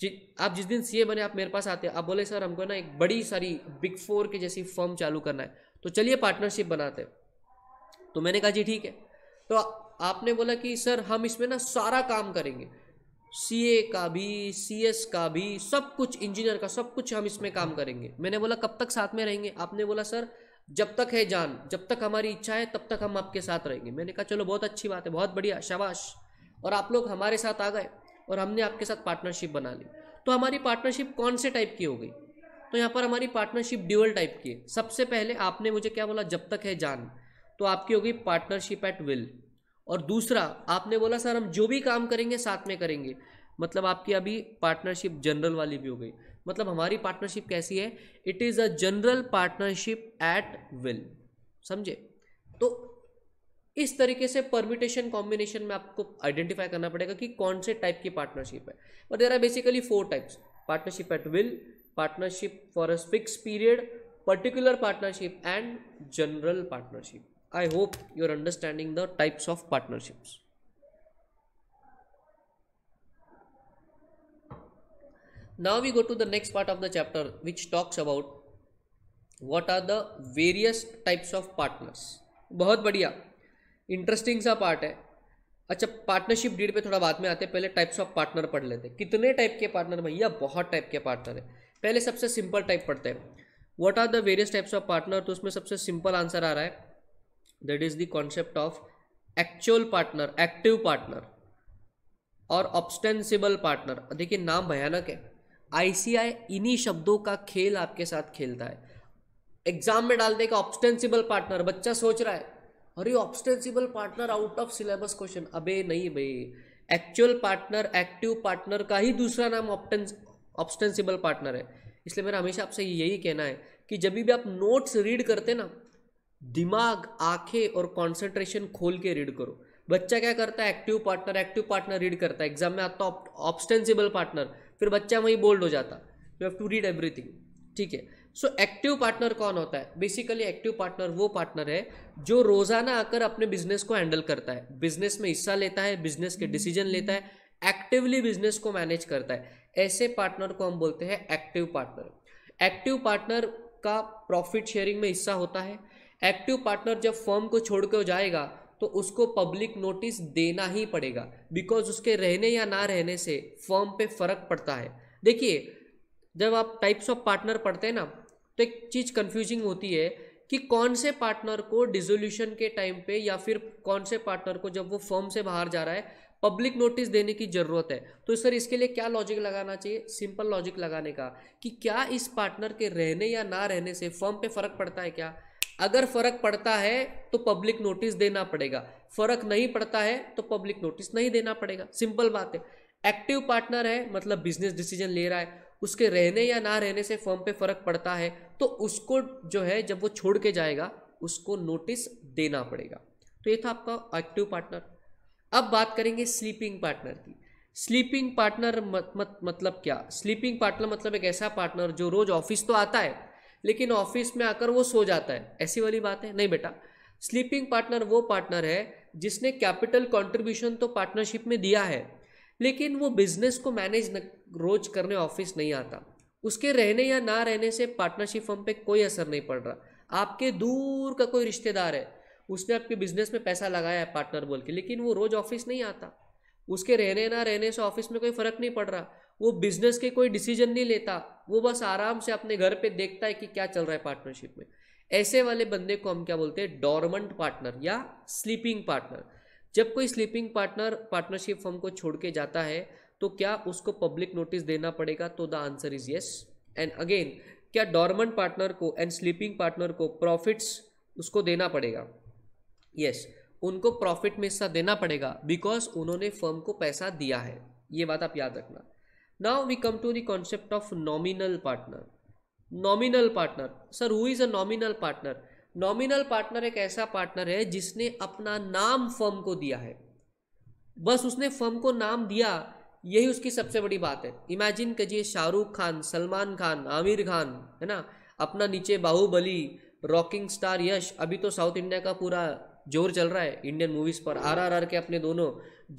जी आप जिस दिन सीए बने आप मेरे पास आते हैं आप बोले सर हमको ना एक बड़ी सारी बिग फोर के जैसी फर्म चालू करना है तो चलिए पार्टनरशिप बनाते हैं तो मैंने कहा जी ठीक है तो आपने बोला कि सर हम इसमें ना सारा काम करेंगे सीए का भी सीएस का भी सब कुछ इंजीनियर का सब कुछ हम इसमें काम करेंगे मैंने बोला कब तक साथ में रहेंगे आपने बोला सर जब तक है जान जब तक हमारी इच्छा है तब तक हम आपके साथ रहेंगे मैंने कहा चलो बहुत अच्छी बात है बहुत बढ़िया शाबाश और आप लोग हमारे साथ आ गए और हमने आपके साथ पार्टनरशिप बना ली तो हमारी पार्टनरशिप कौन से टाइप की हो गई तो यहाँ पर हमारी पार्टनरशिप ड्यूअल टाइप की है सबसे पहले आपने मुझे क्या बोला जब तक है जान तो आपकी हो गई पार्टनरशिप एट विल और दूसरा आपने बोला सर हम जो भी काम करेंगे साथ में करेंगे मतलब आपकी अभी पार्टनरशिप जनरल वाली भी हो गई मतलब हमारी पार्टनरशिप कैसी है it is a general partnership at will समझे तो इस तरीके से परमिटेशन कॉम्बिनेशन में आपको आइडेंटिफाई करना पड़ेगा कि कौन से टाइप की पार्टनरशिप है और there are basically four types partnership at will partnership for a fix period particular partnership and general partnership I hope you're understanding the types of partnerships now we go to the next part of the chapter which talks about what are the various types of partners बहुत बढ़िया interesting सा part है अच्छा partnership deed पे थोड़ा बाद में आते हैं पहले टाइप्स ऑफ पार्टनर पढ़ लेते हैं कितने टाइप के पार्टनर भैया बहुत टाइप के पार्टनर है पहले सबसे सिंपल टाइप पढ़ते हैं what are the various types of partner तो उसमें सबसे सिंपल आंसर आ रहा है that is the concept of actual partner active partner और ऑब्सटेंसिबल पार्टनर देखिए नाम भयानक है आईसीआई इन्हीं शब्दों का खेल आपके साथ खेलता है एग्जाम में डाल देगा ऑब्सटेंसिबल पार्टनर बच्चा सोच रहा है अरे ostensible partner out of syllabus question अबे नहीं भाई एक्चुअल पार्टनर एक्टिव पार्टनर का ही दूसरा नाम ऑब्स्टेंसिबल पार्टनर है इसलिए मेरा हमेशा आपसे यही कहना है कि जब भी आप नोट्स रीड करते ना दिमाग आंखें और कॉन्सेंट्रेशन खोल के रीड करो बच्चा क्या करता है active partner active partner read करता है एग्जाम में आता ऑप्टेंसिबल पार्टनर फिर बच्चा वहीं बोल्ड हो जाता you have to read everything ठीक है सो एक्टिव पार्टनर कौन होता है बेसिकली एक्टिव पार्टनर वो पार्टनर है जो रोजाना आकर अपने बिजनेस को हैंडल करता है बिजनेस में हिस्सा लेता है बिजनेस के डिसीजन लेता है एक्टिवली बिजनेस को मैनेज करता है ऐसे पार्टनर को हम बोलते हैं एक्टिव पार्टनर एक्टिव पार्टनर का प्रॉफिट शेयरिंग में हिस्सा होता है एक्टिव पार्टनर जब फर्म को छोड़ कर जाएगा तो उसको पब्लिक नोटिस देना ही पड़ेगा बिकॉज उसके रहने या ना रहने से फर्म पे फर्क पड़ता है देखिए जब आप टाइप्स ऑफ पार्टनर पढ़ते हैं ना तो एक चीज़ कन्फ्यूजिंग होती है कि कौन से पार्टनर को डिजोल्यूशन के टाइम पे या फिर कौन से पार्टनर को जब वो फर्म से बाहर जा रहा है पब्लिक नोटिस देने की ज़रूरत है तो सर इसके लिए क्या लॉजिक लगाना चाहिए सिंपल लॉजिक लगाने का कि क्या इस पार्टनर के रहने या ना रहने से फर्म पे फ़र्क पड़ता है क्या अगर फ़र्क पड़ता है तो पब्लिक नोटिस देना पड़ेगा फ़र्क नहीं पड़ता है तो पब्लिक नोटिस नहीं देना पड़ेगा सिंपल बात है एक्टिव पार्टनर है मतलब बिजनेस डिसीजन ले रहा है उसके रहने या ना रहने से फर्म पे फर्क पड़ता है तो उसको जो है जब वो छोड़ के जाएगा उसको नोटिस देना पड़ेगा तो ये था आपका एक्टिव पार्टनर अब बात करेंगे स्लीपिंग पार्टनर की स्लीपिंग पार्टनर मत, मत, मतलब क्या स्लीपिंग पार्टनर मतलब एक ऐसा पार्टनर जो रोज ऑफिस तो आता है लेकिन ऑफिस में आकर वो सो जाता है ऐसी वाली बात है नहीं बेटा स्लीपिंग पार्टनर वो पार्टनर है जिसने कैपिटल कंट्रीब्यूशन तो पार्टनरशिप में दिया है लेकिन वो बिजनेस को मैनेज न रोज करने ऑफिस नहीं आता उसके रहने या ना रहने से पार्टनरशिप फर्म पे कोई असर नहीं पड़ रहा आपके दूर का कोई रिश्तेदार है उसने आपके बिजनेस में पैसा लगाया है पार्टनर बोल के लेकिन वो रोज ऑफिस नहीं आता उसके रहने ना रहने से ऑफिस में कोई फर्क नहीं पड़ रहा वो बिजनेस के कोई डिसीजन नहीं लेता वो बस आराम से अपने घर पे देखता है कि क्या चल रहा है पार्टनरशिप में ऐसे वाले बंदे को हम क्या बोलते हैं डॉर्मंट पार्टनर या स्लीपिंग पार्टनर जब कोई स्लीपिंग पार्टनर पार्टनरशिप फर्म को छोड़ के जाता है तो क्या उसको पब्लिक नोटिस देना पड़ेगा तो the answer is yes and again क्या डॉर्मन पार्टनर को एंड स्लीपिंग पार्टनर को प्रॉफिट्स उसको देना पड़ेगा यस yes, उनको प्रॉफिट में हिस्सा देना पड़ेगा बिकॉज उन्होंने फर्म को पैसा दिया है ये बात आप याद रखना now we come to the concept of nominal partner nominal partner sir who is a nominal partner nominal partner एक ऐसा पार्टनर है जिसने अपना नाम फर्म को दिया है बस उसने फर्म को नाम दिया यही उसकी सबसे बड़ी बात है इमेजिन कीजिए शाहरुख खान सलमान खान आमिर खान है ना अपना नीचे बाहुबली रॉकिंग स्टार यश अभी तो साउथ इंडिया का पूरा जोर चल रहा है इंडियन मूवीज पर आरआरआर के अपने दोनों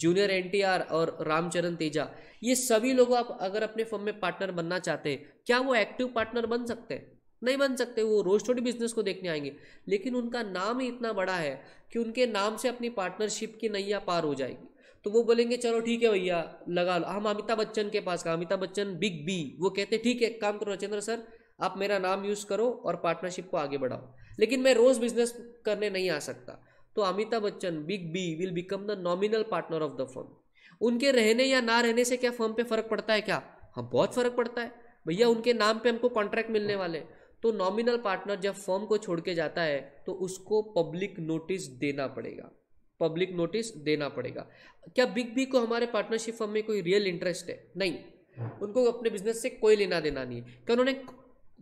जूनियर आर और रामचरण तेजा ये सभी लोग आप अगर अपने फर्म में पार्टनर बनना चाहते हैं क्या वो एक्टिव पार्टनर बन सकते हैं नहीं बन सकते वो रोज थोड़ी बिजनेस को देखने आएंगे लेकिन उनका नाम ही इतना बड़ा है कि उनके नाम से अपनी पार्टनरशिप की नैया पार हो जाएगी तो वो बोलेंगे चलो ठीक है भैया लगा लो हम अमिताभ बच्चन के पास अमिताभ बच्चन बिग बी वो कहते हैं ठीक है काम करो रचेंद्र सर आप मेरा नाम यूज़ करो और पार्टनरशिप को आगे बढ़ाओ लेकिन मैं रोज़ बिजनेस करने नहीं आ सकता तो Amitabh Bachchan big B will become the nominal partner of the firm उनके रहने या ना रहने से क्या फर्म पे फर्क पड़ता है क्या हम हाँ, बहुत फर्क पड़ता है भैया उनके नाम पे हमको कॉन्ट्रैक्ट मिलने वाले हैं तो नॉमिनल पार्टनर जब फर्म को छोड़ के जाता है तो उसको पब्लिक नोटिस देना पड़ेगा पब्लिक नोटिस देना पड़ेगा क्या बिग बी को हमारे पार्टनरशिप फर्म में कोई रियल इंटरेस्ट है नहीं उनको अपने बिजनेस से कोई लेना देना नहीं है क्या उन्होंने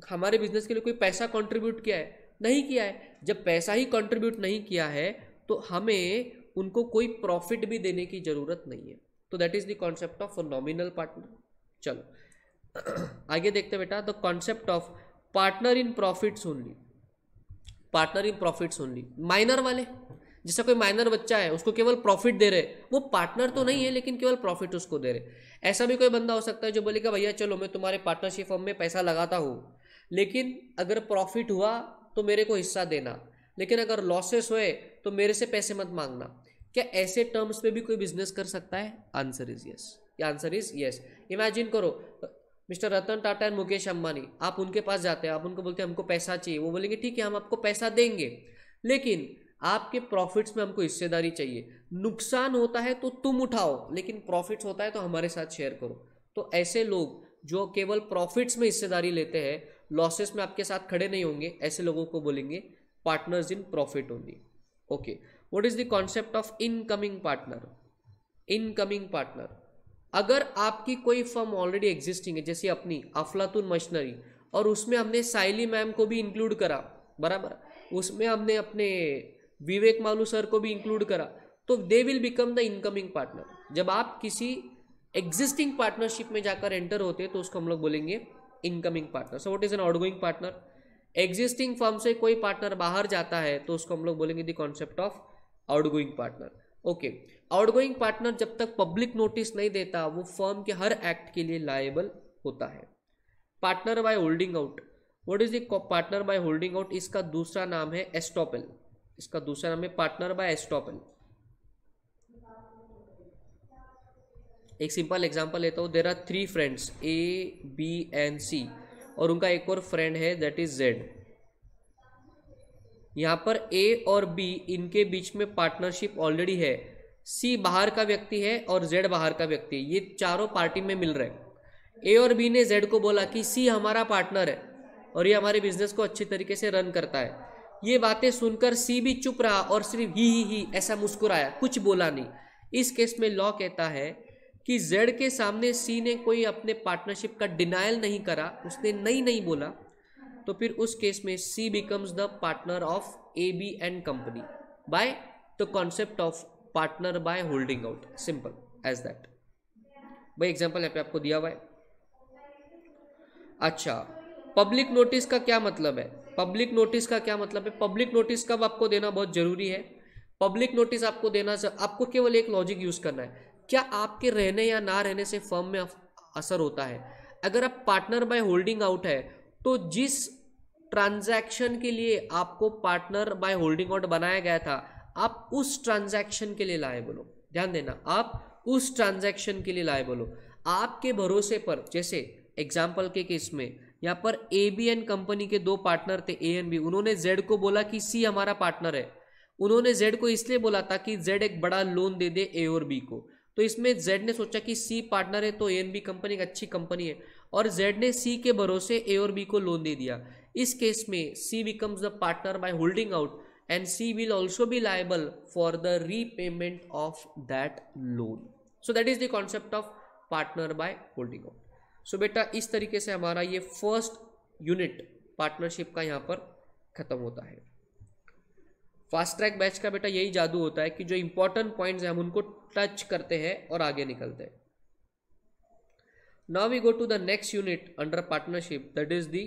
हमारे बिजनेस के लिए कोई पैसा कंट्रीब्यूट किया है नहीं किया है जब पैसा ही कंट्रीब्यूट नहीं किया है तो हमें उनको कोई प्रॉफिट भी देने की ज़रूरत नहीं है तो that is the concept of nominal partner चलो आगे देखते बेटा the concept of partner in profits only partner in profits only minor वाले जैसा कोई माइनर बच्चा है उसको केवल प्रॉफिट दे रहे वो पार्टनर तो नहीं है लेकिन केवल प्रॉफिट उसको दे रहे ऐसा भी कोई बंदा हो सकता है जो बोलेगा भैया चलो मैं तुम्हारे पार्टनरशिप फॉर्म में पैसा लगाता हूँ लेकिन अगर प्रॉफिट हुआ तो मेरे को हिस्सा देना लेकिन अगर लॉसेस हुए तो मेरे से पैसे मत मांगना क्या ऐसे टर्म्स पर भी कोई बिजनेस कर सकता है answer is yes answer is yes imagine करो मिस्टर रतन टाटा एंड मुकेश अंबानी आप उनके पास जाते हैं आप उनको बोलते हैं हमको पैसा चाहिए वो बोलेंगे ठीक है हम आपको पैसा देंगे लेकिन आपके प्रॉफिट्स में हमको हिस्सेदारी चाहिए नुकसान होता है तो तुम उठाओ लेकिन प्रॉफिट्स होता है तो हमारे साथ शेयर करो तो ऐसे लोग जो केवल प्रॉफिट्स में हिस्सेदारी लेते हैं लॉसेस में आपके साथ खड़े नहीं होंगे ऐसे लोगों को बोलेंगे partners in profit only okay what is the concept of incoming partner incoming partner अगर आपकी कोई फर्म ऑलरेडी एग्जिस्टिंग है जैसे अपनी अफलातून मशीनरी और उसमें हमने साइली मैम को भी इंक्लूड करा बराबर उसमें हमने अपने विवेक मालू सर को भी इंक्लूड करा तो they will become the incoming partner जब आप किसी एग्जिस्टिंग पार्टनरशिप में जाकर एंटर होते हैं तो उसको हम लोग बोलेंगे incoming partner so what is an outgoing partner existing firm से कोई पार्टनर बाहर जाता है तो उसको हम लोग बोलेंगे the concept of outgoing partner okay outgoing partner जब तक पब्लिक नोटिस नहीं देता वो फर्म के हर एक्ट के लिए लायबल होता है partner by holding out what is the partner by holding out इसका दूसरा नाम है एस्टोपल इसका दूसरा नाम है पार्टनर बाय एस्टोपल एक सिंपल एग्जांपल लेता हूँ there are three friends A B and C और उनका एक और फ्रेंड है दैट इज जेड यहाँ पर ए और बी इनके बीच में पार्टनरशिप ऑलरेडी है सी बाहर का व्यक्ति है और जेड बाहर का व्यक्ति है ये चारों पार्टी में मिल रहे हैं ए और बी ने जेड को बोला कि सी हमारा पार्टनर है और ये हमारे बिजनेस को अच्छी तरीके से रन करता है ये बातें सुनकर सी भी चुप रहा और सिर्फ ही ही ही ऐसा मुस्कुराया कुछ बोला नहीं इस केस में लॉ कहता है कि जेड के सामने सी ने कोई अपने पार्टनरशिप का डिनाइल नहीं करा उसने नहीं नहीं बोला तो फिर उस केस में C becomes the partner of A B and company by the concept of partner by holding out simple as that भाई एग्जाम्पल यहाँ पे आपको दिया हुआ है अच्छा पब्लिक नोटिस का क्या मतलब है पब्लिक नोटिस का क्या मतलब है पब्लिक नोटिस कब आपको देना बहुत जरूरी है पब्लिक नोटिस आपको देना सर आपको केवल एक लॉजिक यूज करना है क्या आपके रहने या ना रहने से फर्म में असर होता है अगर आप पार्टनर बाय होल्डिंग आउट है तो जिस ट्रांजैक्शन के लिए आपको पार्टनर बाय होल्डिंग आउट बनाया गया था आप उस ट्रांजैक्शन के लिए लाए बोलो ध्यान देना आप उस ट्रांजैक्शन के लिए लाए बोलो आपके भरोसे पर जैसे एग्जाम्पल के केस में यहाँ पर ए बी एन कंपनी के दो पार्टनर थे ए एन बी उन्होंने जेड को बोला कि सी हमारा पार्टनर है उन्होंने जेड को इसलिए बोला था कि जेड एक बड़ा लोन दे दे ए और बी को तो इसमें जेड ने सोचा कि सी पार्टनर है तो ए एन बी कंपनी एक अच्छी कंपनी है और जेड ने सी के भरोसे ए और बी को लोन दे दिया इस केस में C becomes the partner by holding out and she will also be liable for the repayment of that loan. So that is the concept of partner by holding out. So so, बेटा इस तरीके से हमारा ये first unit partnership का यहाँ पर ख़त्म होता है फास्ट ट्रैक बैच का बेटा यही जादू होता है कि जो इंपॉर्टेंट पॉइंट्स हैं हम उनको टच करते हैं और आगे निकलते हैं now we go to the next unit under partnership that is the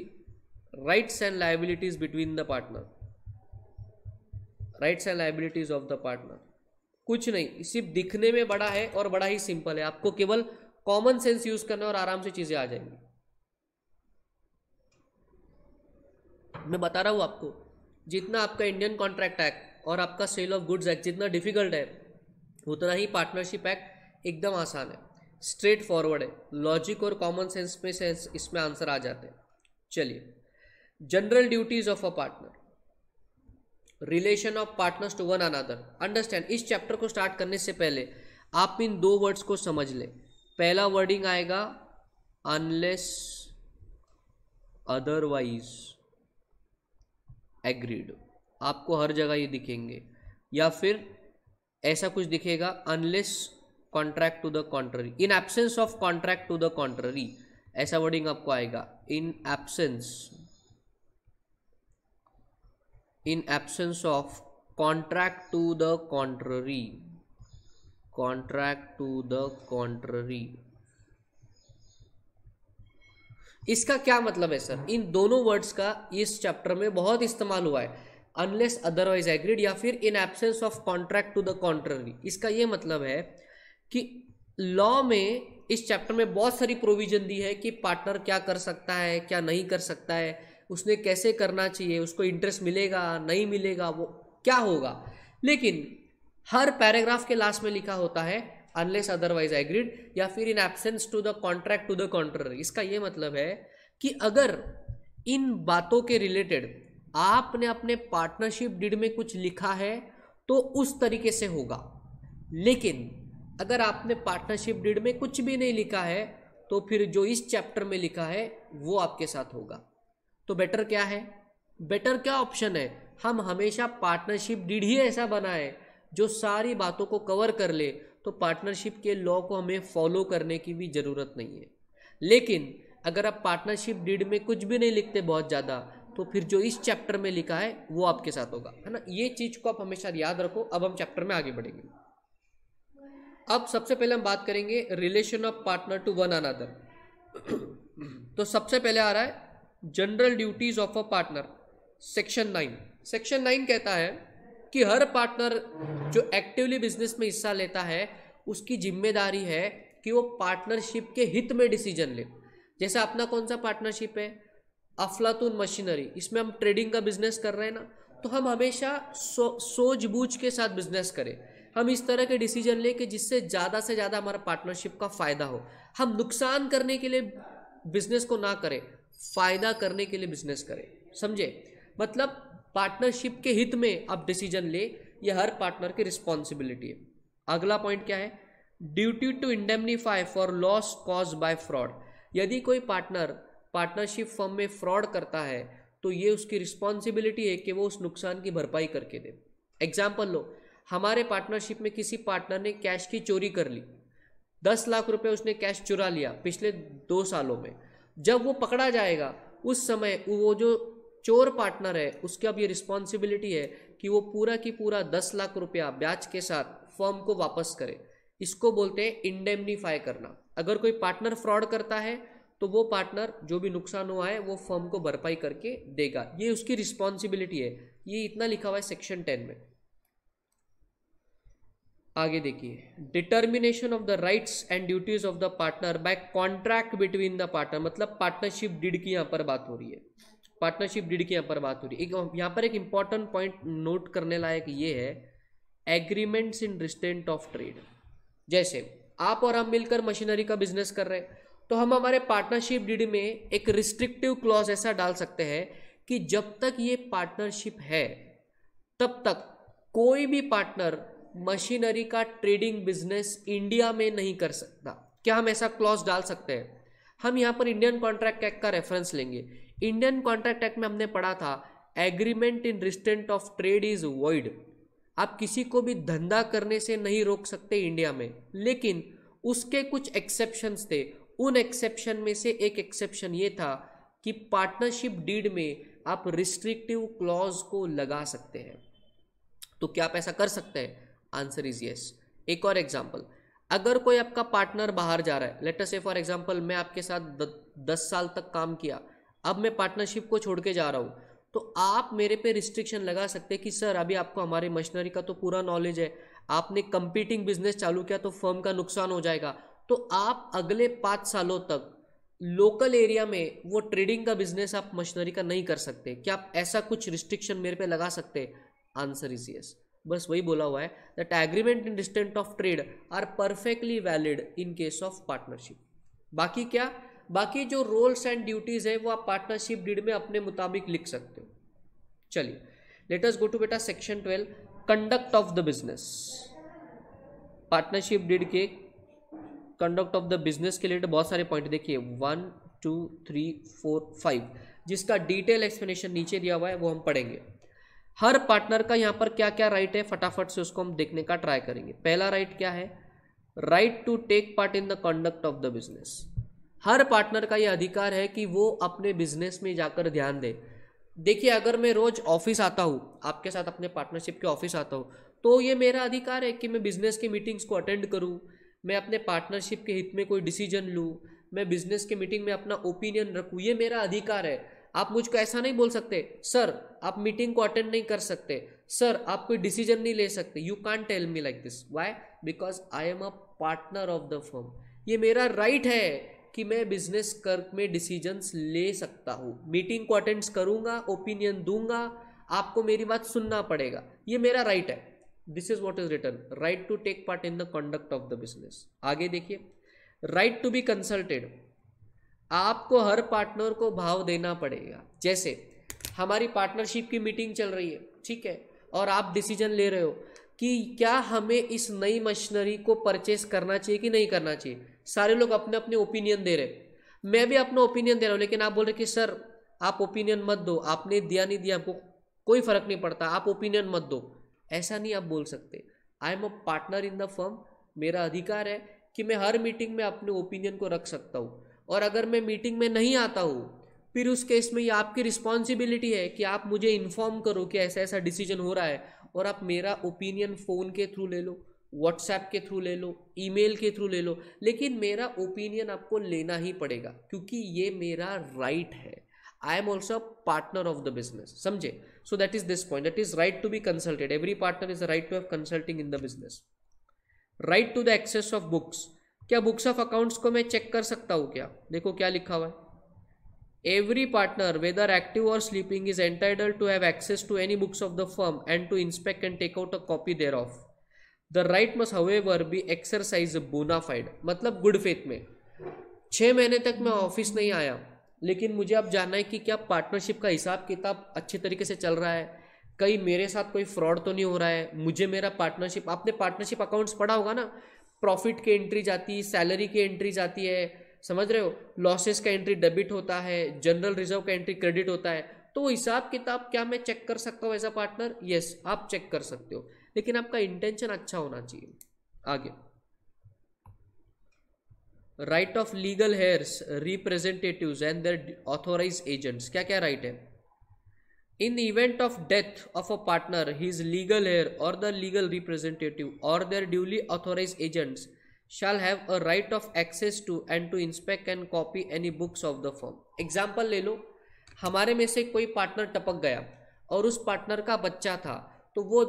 rights and liabilities between the partner rights and liabilities of the partner कुछ नहीं सिर्फ दिखने में बड़ा है और बड़ा ही सिंपल है आपको केवल कॉमन सेंस यूज करना और आराम से चीजें आ जाएंगी मैं बता रहा हूं आपको जितना आपका इंडियन कॉन्ट्रैक्ट एक्ट और आपका सेल ऑफ गुड्स एक्ट जितना डिफिकल्ट है उतना ही पार्टनरशिप एक्ट एकदम आसान है स्ट्रेट फॉरवर्ड है लॉजिक और कॉमन सेंस में से इसमें आंसर आ जाते हैं चलिए general duties of a partner relation of partners to one another understand इस चैप्टर को स्टार्ट करने से पहले आप इन दो वर्ड्स को समझ लें पहला वर्डिंग आएगा अनलेस अदरवाइज एग्रीड आपको हर जगह ये दिखेंगे या फिर ऐसा कुछ दिखेगा unless contract to the contrary in absence of contract to the contrary ऐसा वर्डिंग आपको आएगा in absence in absence of contract to the contrary contract to the contrary इसका क्या मतलब है सर इन दोनों वर्ड्स का इस चैप्टर में बहुत इस्तेमाल हुआ है अनलेस अदरवाइज एग्रीड या फिर in absence of contract to the contrary इसका यह मतलब है कि लॉ में इस चैप्टर में बहुत सारी प्रोविजन दी है कि पार्टनर क्या कर सकता है क्या नहीं कर सकता है उसने कैसे करना चाहिए उसको इंटरेस्ट मिलेगा नहीं मिलेगा वो क्या होगा लेकिन हर पैराग्राफ के लास्ट में लिखा होता है अनलेस अदरवाइज एग्रीड या फिर in absence to the contract to the contrary इसका ये मतलब है कि अगर इन बातों के रिलेटेड आपने अपने पार्टनरशिप डीड में कुछ लिखा है तो उस तरीके से होगा लेकिन अगर आपने पार्टनरशिप डीड में कुछ भी नहीं लिखा है तो फिर जो इस चैप्टर में लिखा है वो आपके साथ होगा तो बेटर क्या है बेटर क्या ऑप्शन है हम हमेशा पार्टनरशिप डीड ही ऐसा बनाए जो सारी बातों को कवर कर ले तो पार्टनरशिप के लॉ को हमें फॉलो करने की भी ज़रूरत नहीं है लेकिन अगर आप पार्टनरशिप डीड में कुछ भी नहीं लिखते बहुत ज़्यादा तो फिर जो इस चैप्टर में लिखा है वो आपके साथ होगा है ना ये चीज़ को आप हमेशा याद रखो अब हम चैप्टर में आगे बढ़ेंगे अब सबसे पहले हम बात करेंगे relation of partner to one another तो सबसे पहले आ रहा है general duties of a partner section nine section nine कहता है कि हर पार्टनर जो एक्टिवली बिजनेस में हिस्सा लेता है उसकी जिम्मेदारी है कि वो पार्टनरशिप के हित में डिसीजन ले जैसे अपना कौन सा पार्टनरशिप है अफलातून मशीनरी इसमें हम ट्रेडिंग का बिजनेस कर रहे हैं ना तो हम हमेशा सो, सोझ के साथ बिजनेस करें हम इस तरह के डिसीजन लें कि जिससे ज़्यादा से ज़्यादा हमारा पार्टनरशिप का फ़ायदा हो हम नुकसान करने के लिए बिजनेस को ना करें फ़ायदा करने के लिए बिजनेस करें समझे मतलब पार्टनरशिप के हित में आप डिसीजन ले यह हर पार्टनर की रिस्पॉन्सिबिलिटी है अगला पॉइंट क्या है duty to indemnify for loss caused by fraud यदि कोई पार्टनर पार्टनरशिप फर्म में फ्रॉड करता है तो ये उसकी रिस्पॉन्सिबिलिटी है कि वो उस नुकसान की भरपाई करके दे एग्जाम्पल लो हमारे पार्टनरशिप में किसी पार्टनर ने कैश की चोरी कर ली दस लाख रुपए उसने कैश चुरा लिया पिछले दो सालों में जब वो पकड़ा जाएगा उस समय वो जो चोर पार्टनर है उसकी अब ये रिस्पॉन्सिबिलिटी है कि वो पूरा की पूरा दस लाख रुपया ब्याज के साथ फर्म को वापस करे इसको बोलते हैं इंडेमनीफाई करना अगर कोई पार्टनर फ्रॉड करता है तो वो पार्टनर जो भी नुकसान हुआ है वो फर्म को भरपाई करके देगा ये उसकी रिस्पॉन्सिबिलिटी है ये इतना लिखा हुआ है सेक्शन टेन में आगे देखिए determination of the rights and duties of the partner by contract between the partner मतलब पार्टनरशिप डिड की यहाँ पर बात हो रही है पार्टनरशिप डिड की यहाँ पर बात हो रही है एक यहाँ पर एक इंपॉर्टेंट पॉइंट नोट करने लायक ये है agreements in restraint of trade जैसे आप और हम मिलकर मशीनरी का बिजनेस कर रहे हैं तो हम हमारे पार्टनरशिप डिड में एक रिस्ट्रिक्टिव क्लॉज ऐसा डाल सकते हैं कि जब तक ये पार्टनरशिप है तब तक कोई भी पार्टनर मशीनरी का ट्रेडिंग बिजनेस इंडिया में नहीं कर सकता क्या हम ऐसा क्लॉज डाल सकते हैं हम यहाँ पर इंडियन कॉन्ट्रैक्ट एक्ट का रेफरेंस लेंगे इंडियन कॉन्ट्रैक्ट एक्ट में हमने पढ़ा था agreement in restraint of trade is void आप किसी को भी धंधा करने से नहीं रोक सकते इंडिया में लेकिन उसके कुछ एक्सेप्शंस थे उन एक्सेप्शन में से एक एक्सेप्शन ये था कि पार्टनरशिप डीड में आप रिस्ट्रिक्टिव क्लॉज को लगा सकते हैं तो क्या आप ऐसा कर सकते हैं आंसर इज येस एक और एग्जाम्पल अगर कोई आपका पार्टनर बाहर जा रहा है लेटर से फॉर एग्जाम्पल मैं आपके साथ द, दस साल तक काम किया अब मैं पार्टनरशिप को छोड़ के जा रहा हूँ तो आप मेरे पे रिस्ट्रिक्शन लगा सकते हैं कि सर अभी आपको हमारी मशीनरी का तो पूरा नॉलेज है आपने कंपीटिंग बिजनेस चालू किया तो फर्म का नुकसान हो जाएगा तो आप अगले पाँच सालों तक लोकल एरिया में वो ट्रेडिंग का बिजनेस आप मशीनरी का नहीं कर सकते क्या आप ऐसा कुछ रिस्ट्रिक्शन मेरे पे लगा सकते आंसर इज यस बस वही बोला हुआ है that agreement in restraint of trade are perfectly valid in case of partnership बाकी क्या बाकी जो रोल्स एंड ड्यूटीज है वो आप पार्टनरशिप डीड में अपने मुताबिक लिख सकते हो चलिए लेटस गो टू बेटा section twelve conduct of the business partnership deed के कंडक्ट ऑफ द बिजनेस के रिलेटेड तो बहुत सारे पॉइंट देखिए one two three four five जिसका डिटेल एक्सप्लेनेशन नीचे दिया हुआ है वो हम पढ़ेंगे हर पार्टनर का यहाँ पर क्या क्या राइट है फटाफट से उसको हम देखने का ट्राई करेंगे पहला राइट क्या है right to take part in the conduct of the business हर पार्टनर का यह अधिकार है कि वो अपने बिजनेस में जाकर ध्यान दे देखिए अगर मैं रोज ऑफिस आता हूँ आपके साथ अपने पार्टनरशिप के ऑफिस आता हूँ तो ये मेरा अधिकार है कि मैं बिजनेस की मीटिंग्स को अटेंड करूँ मैं अपने पार्टनरशिप के हित में कोई डिसीजन लूँ मैं बिजनेस के मीटिंग में अपना ओपिनियन रखूँ ये मेरा अधिकार है आप मुझको ऐसा नहीं बोल सकते सर आप मीटिंग को अटेंड नहीं कर सकते सर आप कोई डिसीजन नहीं ले सकते you can't tell me like this why because I am a partner of the firm ये मेरा राइट right है कि मैं बिजनेस कर में डिसीजंस ले सकता हूँ मीटिंग को अटेंड्स करूँगा ओपिनियन दूंगा आपको मेरी बात सुनना पड़ेगा ये मेरा राइट right है this is what is written right to take part in the conduct of the business आगे देखिए राइट टू बी कंसल्टेड आपको हर पार्टनर को भाव देना पड़ेगा जैसे हमारी पार्टनरशिप की मीटिंग चल रही है ठीक है और आप डिसीजन ले रहे हो कि क्या हमें इस नई मशीनरी को परचेस करना चाहिए कि नहीं करना चाहिए सारे लोग अपने अपने ओपिनियन दे रहे मैं भी अपना ओपिनियन दे रहा हूँ लेकिन आप बोल रहे कि सर आप ओपिनियन मत दो आपने दिया नहीं दिया आपको कोई फर्क नहीं पड़ता आप ओपिनियन मत दो ऐसा नहीं आप बोल सकते I am a partner in the firm मेरा अधिकार है कि मैं हर मीटिंग में अपने ओपिनियन को रख सकता हूँ और अगर मैं मीटिंग में नहीं आता हूँ फिर उस केस में ये आपकी रिस्पॉन्सिबिलिटी है कि आप मुझे इन्फॉर्म करो कि ऐसा ऐसा डिसीजन हो रहा है और आप मेरा ओपिनियन फ़ोन के थ्रू ले लो व्हाट्सएप के थ्रू ले लो ईमेल के थ्रू ले लो लेकिन मेरा ओपिनियन आपको लेना ही पड़ेगा क्योंकि ये मेरा राइट right है I am also partner of the business समझे so that is this point that is right to be consulted every partner is right to have consulting in the business right to the access of books क्या books of accounts को मैं check कर सकता हूँ क्या देखो क्या लिखा हुआ है एवरी पार्टनर वेदर एक्टिव और sleeping is entitled to have access to any books of the firm and to inspect and take out a copy thereof the right must however be exercised bona fide मतलब good faith में छः महीने तक मैं office नहीं आया लेकिन मुझे अब जानना है कि क्या पार्टनरशिप का हिसाब किताब अच्छे तरीके से चल रहा है कहीं मेरे साथ कोई फ्रॉड तो नहीं हो रहा है मुझे मेरा पार्टनरशिप आपने पार्टनरशिप अकाउंट्स पढ़ा होगा ना प्रॉफिट की एंट्री जाती है सैलरी की एंट्री जाती है समझ रहे हो लॉसेस का एंट्री डेबिट होता है जनरल रिजर्व का एंट्री क्रेडिट होता है तो हिसाब किताब क्या मैं चेक कर सकता हूँ एज अ पार्टनर यस आप चेक कर सकते हो लेकिन आपका इंटेंशन अच्छा होना चाहिए आगे right of legal heirs representative and authorise agents क्या क्या राइट है in the event of death of a partner his legal heir और द लीगल रिप्रेजेंटेटिव और their duly authorise agents shall have a right of access to and to inspect and copy any books of the firm example ले लो हमारे में से कोई partner टपक गया और उस पार्टनर का बच्चा था तो वो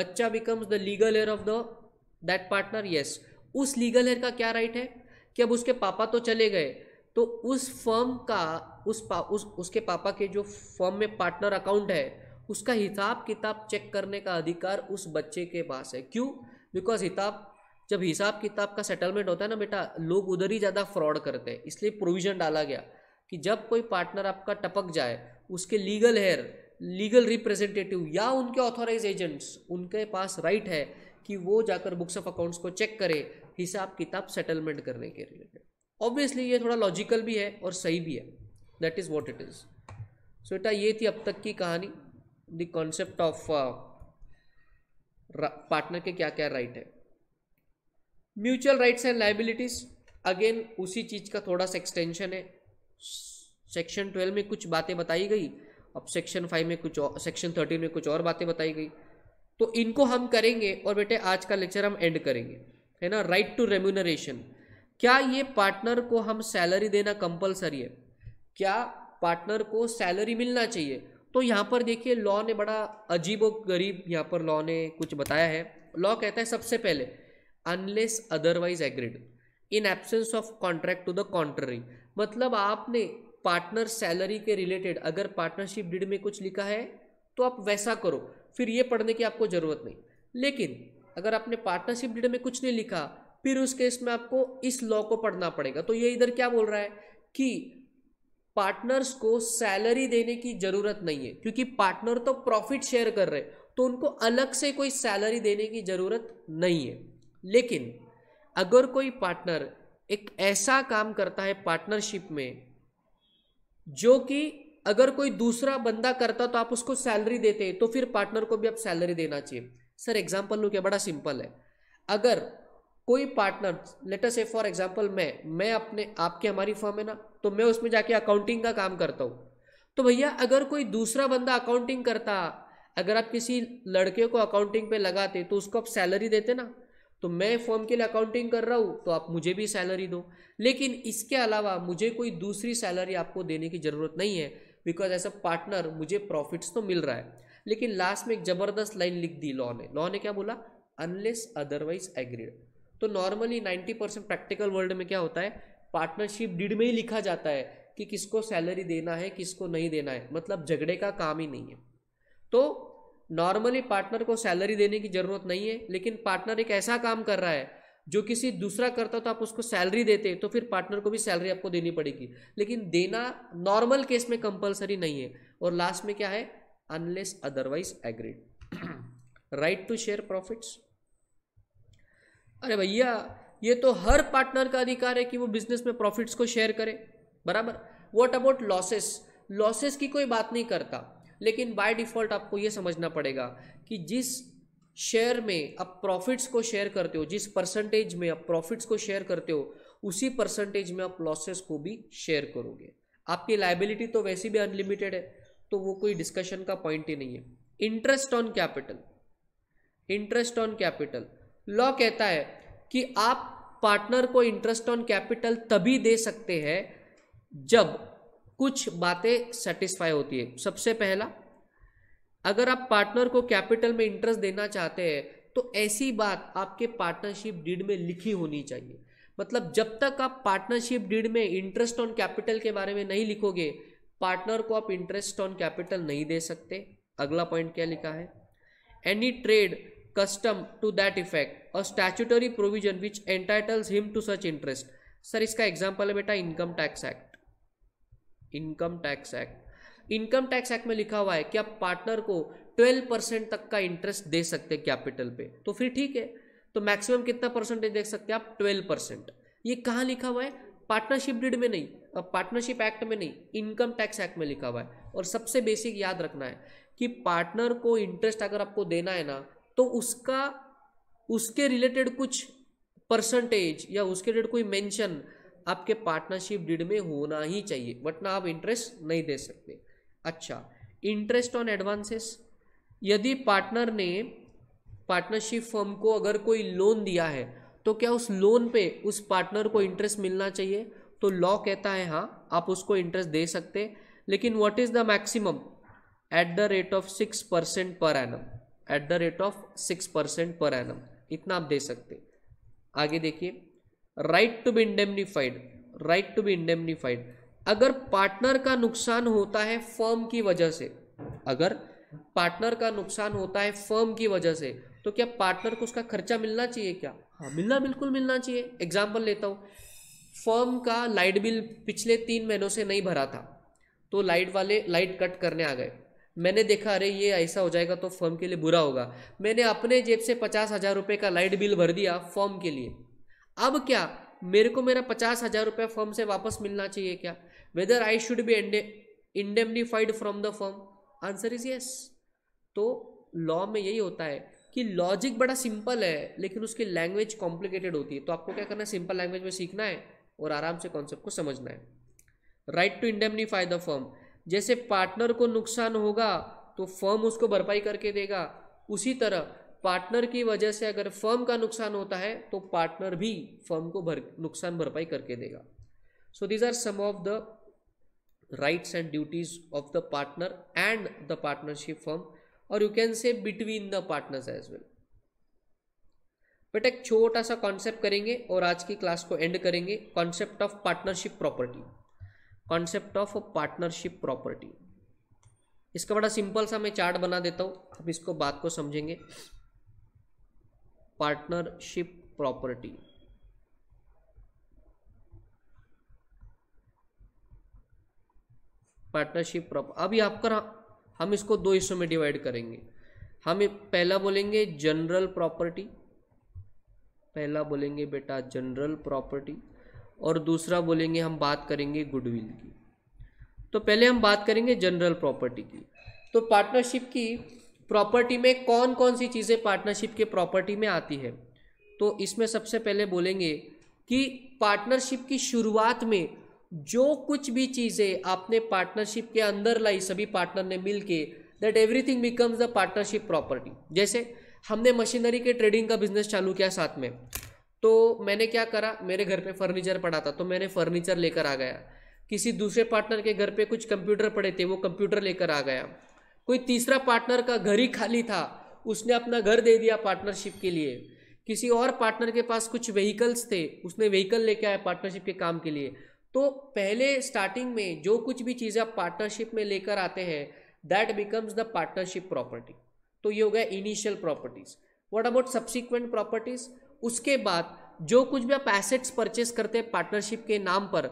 बच्चा becomes the legal heir of the that partner yes उस लीगल हेयर का क्या राइट right है कि अब उसके पापा तो चले गए तो उस फर्म का उस पा उस उसके पापा के जो फर्म में पार्टनर अकाउंट है उसका हिसाब किताब चेक करने का अधिकार उस बच्चे के पास है क्यों बिकॉज हिताब जब हिसाब किताब का सेटलमेंट होता है ना बेटा लोग उधर ही ज़्यादा फ्रॉड करते हैं इसलिए प्रोविज़न डाला गया कि जब कोई पार्टनर आपका टपक जाए उसके लीगल हेयर लीगल रिप्रेजेंटेटिव या उनके ऑथोराइज एजेंट्स उनके पास राइट है कि वो जाकर बुक्स ऑफ अकाउंट्स को चेक करे हिसाब किताब सेटलमेंट करने के रिलेटेड ऑब्वियसली ये थोड़ा लॉजिकल भी है और सही भी है that is what it is so बेटा ये थी अब तक की कहानी द कॉन्सेप्ट ऑफ पार्टनर के क्या क्या राइट है mutual rights and liabilities again उसी चीज़ का थोड़ा सा एक्सटेंशन है सेक्शन ट्वेल्व में कुछ बातें बताई गई अब सेक्शन फाइव में कुछ और सेक्शन थर्टीन में कुछ और बातें बताई गई तो इनको हम करेंगे और बेटे आज का लेक्चर हम एंड करेंगे है ना राइट टू रेम्यूनरेशन क्या ये पार्टनर को हम सैलरी देना कंपलसरी है क्या पार्टनर को सैलरी मिलना चाहिए तो यहाँ पर देखिए लॉ ने बड़ा अजीब और गरीब यहाँ पर लॉ ने कुछ बताया है लॉ कहता है सबसे पहले unless otherwise agreed in absence of contract to the contrary मतलब आपने पार्टनर सैलरी के रिलेटेड अगर पार्टनरशिप डीड में कुछ लिखा है तो आप वैसा करो फिर ये पढ़ने की आपको ज़रूरत नहीं लेकिन अगर आपने पार्टनरशिप डीड में कुछ नहीं लिखा फिर उस केस में आपको इस लॉ को पढ़ना पड़ेगा तो ये इधर क्या बोल रहा है कि पार्टनर्स को सैलरी देने की जरूरत नहीं है क्योंकि पार्टनर तो प्रॉफिट शेयर कर रहे तो उनको अलग से कोई सैलरी देने की जरूरत नहीं है लेकिन अगर कोई पार्टनर एक ऐसा काम करता है पार्टनरशिप में जो कि अगर कोई दूसरा बंदा करता तो आप उसको सैलरी देते तो फिर पार्टनर को भी आप सैलरी देना चाहिए सर एग्जाम्पल लो क्या बड़ा सिंपल है अगर कोई पार्टनर लेटर से फॉर एग्जाम्पल मैं मैं अपने आपके हमारी फर्म है ना तो मैं उसमें जाके अकाउंटिंग का काम करता हूँ तो भैया अगर कोई दूसरा बंदा अकाउंटिंग करता अगर आप किसी लड़के को अकाउंटिंग पे लगाते तो उसको आप सैलरी देते ना तो मैं फॉर्म के लिए अकाउंटिंग कर रहा हूँ तो आप मुझे भी सैलरी दो लेकिन इसके अलावा मुझे कोई दूसरी सैलरी आपको देने की ज़रूरत नहीं है बिकॉज एज अ पार्टनर मुझे प्रॉफिट्स तो मिल रहा है लेकिन लास्ट में एक ज़बरदस्त लाइन लिख दी लॉ ने लॉ ने क्या बोला अनलेस अदरवाइज एग्रीड तो नॉर्मली 90 परसेंट प्रैक्टिकल वर्ल्ड में क्या होता है पार्टनरशिप डीड में ही लिखा जाता है कि किसको सैलरी देना है किसको नहीं देना है मतलब झगड़े का काम ही नहीं है तो नॉर्मली पार्टनर को सैलरी देने की ज़रूरत नहीं है लेकिन पार्टनर एक ऐसा काम कर रहा है जो किसी दूसरा करता तो आप उसको सैलरी देते तो फिर पार्टनर को भी सैलरी आपको देनी पड़ेगी लेकिन देना नॉर्मल केस में कंपलसरी नहीं है और लास्ट में क्या है unless otherwise agreed right to share profits अरे भैया ये तो हर पार्टनर का अधिकार है कि वो बिजनेस में प्रॉफिट्स को शेयर करे बराबर वॉट अबाउट लॉसेस लॉसेस की कोई बात नहीं करता लेकिन बाय डिफ़ॉल्ट आपको ये समझना पड़ेगा कि जिस शेयर में आप प्रॉफिट्स को शेयर करते हो जिस परसेंटेज में आप प्रॉफिट्स को शेयर करते हो उसी परसेंटेज में आप लॉसेस को भी शेयर करोगे आपकी लाइबिलिटी तो वैसी भी अनलिमिटेड है तो वो कोई डिस्कशन का पॉइंट ही नहीं है interest on capital interest on capital law कहता है कि आप पार्टनर को इंटरेस्ट ऑन कैपिटल तभी दे सकते हैं जब कुछ बातें सेटिस्फाई होती है सबसे पहला अगर आप पार्टनर को कैपिटल में इंटरेस्ट देना चाहते हैं तो ऐसी बात आपके पार्टनरशिप डीड में लिखी होनी चाहिए मतलब जब तक आप पार्टनरशिप डीड में इंटरेस्ट ऑन कैपिटल के बारे में नहीं लिखोगे पार्टनर को आप इंटरेस्ट ऑन कैपिटल नहीं दे सकते अगला पॉइंट क्या लिखा है any trade custom to that effect a statutory provision which entitles him to such interest sir इसका एग्जाम्पल है बेटा income tax act income tax act income tax act में लिखा हुआ है कि आप पार्टनर को 12 परसेंट तक का इंटरेस्ट दे सकते हैं कैपिटल पे तो फिर ठीक है तो मैक्सिमम कितना परसेंटेज दे सकते हैं आप 12 परसेंट ये कहाँ लिखा हुआ है पार्टनरशिप डीड में नहीं अब पार्टनरशिप एक्ट में नहीं इनकम टैक्स एक्ट में लिखा हुआ है और सबसे बेसिक याद रखना है कि पार्टनर को इंटरेस्ट अगर आपको देना है ना तो उसका उसके रिलेटेड कुछ परसेंटेज या उसके रिलेटेड कोई मेंशन आपके पार्टनरशिप डीड में होना ही चाहिए बट ना आप इंटरेस्ट नहीं दे सकते अच्छा इंटरेस्ट ऑन एडवांसेस यदि पार्टनर ने पार्टनरशिप फर्म को अगर कोई लोन दिया है तो क्या उस लोन पे उस पार्टनर को इंटरेस्ट मिलना चाहिए तो लॉ कहता है हाँ आप उसको इंटरेस्ट दे सकते लेकिन what is the maximum at the rate of six percent per annum at the rate of six percent per annum इतना आप दे सकते आगे देखिए right to be indemnified right to be indemnified अगर पार्टनर का नुकसान होता है फर्म की वजह से अगर पार्टनर का नुकसान होता है फर्म की वजह से तो क्या पार्टनर को उसका खर्चा मिलना चाहिए क्या हाँ मिलना बिल्कुल मिलना चाहिए एग्जाम्पल लेता हूँ फर्म का लाइट बिल पिछले तीन महीनों से नहीं भरा था तो लाइट वाले लाइट कट करने आ गए मैंने देखा अरे ये ऐसा हो जाएगा तो फर्म के लिए बुरा होगा मैंने अपने जेब से पचास हज़ार रुपये का लाइट बिल भर दिया फॉर्म के लिए अब क्या मेरे को मेरा पचास हज़ार रुपये फॉर्म से वापस मिलना चाहिए क्या whether I should be indemnified from the firm answer is yes तो लॉ में यही होता है कि लॉजिक बड़ा सिंपल है लेकिन उसकी लैंग्वेज कॉम्प्लिकेटेड होती है तो आपको क्या करना है सिंपल लैंग्वेज में सीखना है और आराम से कॉन्सेप्ट को समझना है right to indemnify the firm जैसे पार्टनर को नुकसान होगा तो फर्म उसको भरपाई करके देगा उसी तरह पार्टनर की वजह से अगर फर्म का नुकसान होता है तो पार्टनर भी फर्म को भर नुकसान भरपाई करके देगा so these are some of the rights and duties of the partner and the partnership firm और you can say between the partners as well बेटा एक छोटा सा कॉन्सेप्ट करेंगे और आज की क्लास को एंड करेंगे concept of partnership property concept of partnership property इसका बड़ा सिंपल सा मैं चार्ट बना देता हूं हम इसको बात को समझेंगे पार्टनरशिप प्रॉपर्टी पार्टनरशिप प्रॉप अभी आपका हम इसको दो हिस्सों में डिवाइड करेंगे हम पहला बोलेंगे जनरल प्रॉपर्टी पहला बोलेंगे बेटा जनरल प्रॉपर्टी और दूसरा बोलेंगे हम बात करेंगे गुडविल की तो पहले हम बात करेंगे जनरल प्रॉपर्टी की तो पार्टनरशिप की प्रॉपर्टी में कौन कौन सी चीज़ें पार्टनरशिप के प्रॉपर्टी में आती है तो इसमें सबसे पहले बोलेंगे कि पार्टनरशिप की शुरुआत में जो कुछ भी चीज़ें आपने पार्टनरशिप के अंदर लाई सभी पार्टनर ने मिल के that everything becomes the partnership property जैसे हमने मशीनरी के ट्रेडिंग का बिजनेस चालू किया साथ में तो मैंने क्या करा मेरे घर पे फर्नीचर पड़ा था तो मैंने फर्नीचर लेकर आ गया किसी दूसरे पार्टनर के घर पे कुछ कंप्यूटर पड़े थे वो कंप्यूटर लेकर आ गया कोई तीसरा पार्टनर का घर ही खाली था उसने अपना घर दे दिया पार्टनरशिप के लिए किसी और पार्टनर के पास कुछ व्हीकल्स थे उसने व्हीकल लेके आया पार्टनरशिप के काम के लिए तो पहले स्टार्टिंग में जो कुछ भी चीज़ें आप पार्टनरशिप में लेकर आते हैं that becomes the partnership property तो ये हो गया initial properties what about subsequent properties उसके बाद जो कुछ भी आप एसेट्स परचेस करते हैं पार्टनरशिप के नाम पर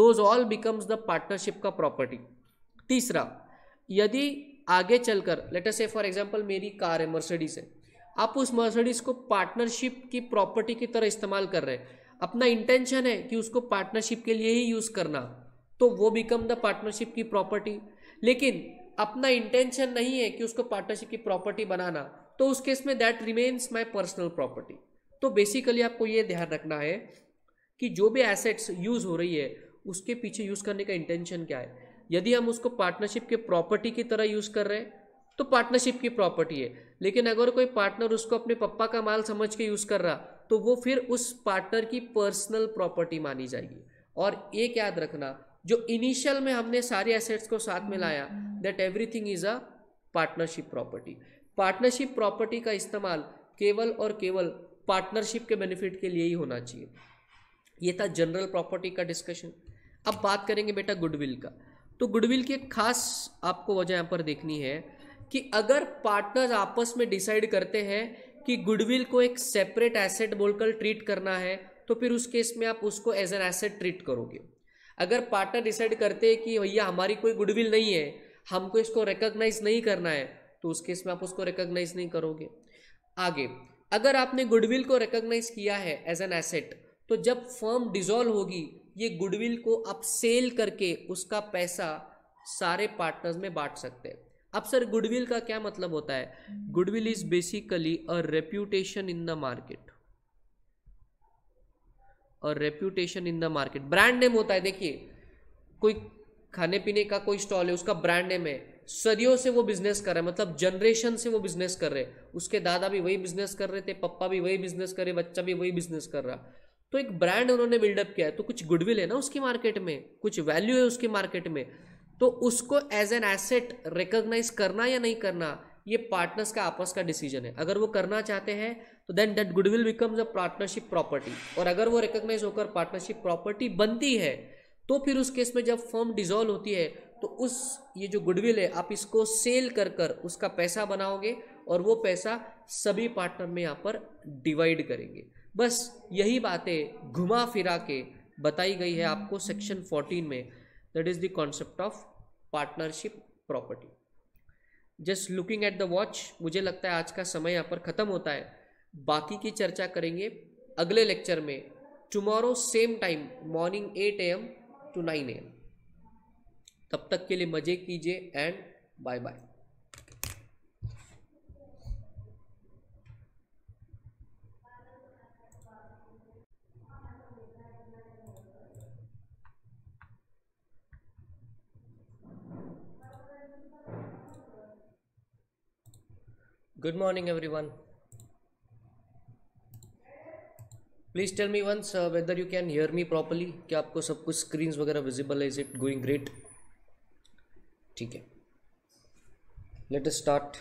those all becomes the partnership का प्रॉपर्टी तीसरा यदि आगे चलकर लेटर से फॉर एग्जांपल मेरी कार है मर्सिडीज है आप उस मर्सिडीज को पार्टनरशिप की प्रॉपर्टी की तरह इस्तेमाल कर रहे हैं अपना इंटेंशन है कि उसको पार्टनरशिप के लिए ही यूज़ करना तो वो बिकम द पार्टनरशिप की प्रॉपर्टी लेकिन अपना इंटेंशन नहीं है कि उसको पार्टनरशिप की प्रॉपर्टी बनाना तो उस केस में that remains my personal property तो बेसिकली आपको ये ध्यान रखना है कि जो भी एसेट्स यूज़ हो रही है उसके पीछे यूज़ करने का इंटेंशन क्या है यदि हम उसको पार्टनरशिप के प्रॉपर्टी की तरह यूज़ कर रहे हैं तो पार्टनरशिप की प्रॉपर्टी है लेकिन अगर कोई पार्टनर उसको अपने पप्पा का माल समझ के यूज़ कर रहा तो वो फिर उस पार्टनर की पर्सनल प्रॉपर्टी मानी जाएगी और एक याद रखना जो इनिशियल में हमने सारे एसेट्स को साथ में लाया that everything is a partnership property partnership property का इस्तेमाल केवल और केवल पार्टनरशिप के बेनिफिट के लिए ही होना चाहिए ये था जनरल प्रॉपर्टी का डिस्कशन अब बात करेंगे बेटा गुडविल का तो गुडविल की एक खास आपको वजह यहाँ पर देखनी है कि अगर पार्टनर्स आपस में डिसाइड करते हैं कि गुडविल को एक सेपरेट एसेट बोलकर ट्रीट करना है तो फिर उस केस में आप उसको एज एन एसेट ट्रीट करोगे अगर पार्टनर डिसाइड करते हैं कि भैया हमारी कोई गुडविल नहीं है हमको इसको रिकोगनाइज नहीं करना है तो उस केस में आप उसको रिकोगनाइज नहीं करोगे आगे अगर आपने गुडविल को रिकॉग्नाइज किया है एज एन एसेट तो जब फर्म डिजोल्व होगी ये गुडविल को आप सेल करके उसका पैसा सारे पार्टनर्स में बांट सकते हैं अब सर गुडविल का क्या मतलब होता है goodwill is basically a reputation in the market और reputation in the market brand name होता है देखिए कोई खाने पीने का कोई स्टॉल है उसका ब्रांड नेम है सदियों से वो बिजनेस कर रहे हैं मतलब जनरेशन से वो बिजनेस कर रहे हैं उसके दादा भी वही बिजनेस कर रहे थे पप्पा भी वही बिजनेस कर रहे बच्चा भी वही बिजनेस कर रहा तो एक ब्रांड उन्होंने बिल्डअप किया है तो कुछ गुडविल है ना उसकी मार्केट में कुछ वैल्यू है उसकी मार्केट में तो उसको एज एन एसेट रिकोगनाइज करना या नहीं करना ये पार्टनर्स का आपस का डिसीजन है अगर वो करना चाहते हैं तो then that goodwill becomes a partnership property और अगर वो रिकोगनाइज होकर पार्टनरशिप प्रॉपर्टी बनती है तो फिर उस केस में जब फर्म डिजोल्व होती है तो उस ये जो गुडविल है आप इसको सेल कर कर उसका पैसा बनाओगे और वो पैसा सभी पार्टनर में यहाँ पर डिवाइड करेंगे बस यही बातें घुमा फिरा के बताई गई है आपको सेक्शन 14 में that is the concept of partnership property just looking at the watch मुझे लगता है आज का समय यहाँ पर ख़त्म होता है बाकी की चर्चा करेंगे अगले लेक्चर में tomorrow same time morning at A M to nine A M तब तक के लिए मजे कीजिए and bye bye good morning everyone please tell me once whether you can hear me properly क्या आपको सब कुछ स्क्रीन वगैरह विजिबल है इज इट गोइंग ग्रेट ठीक है let start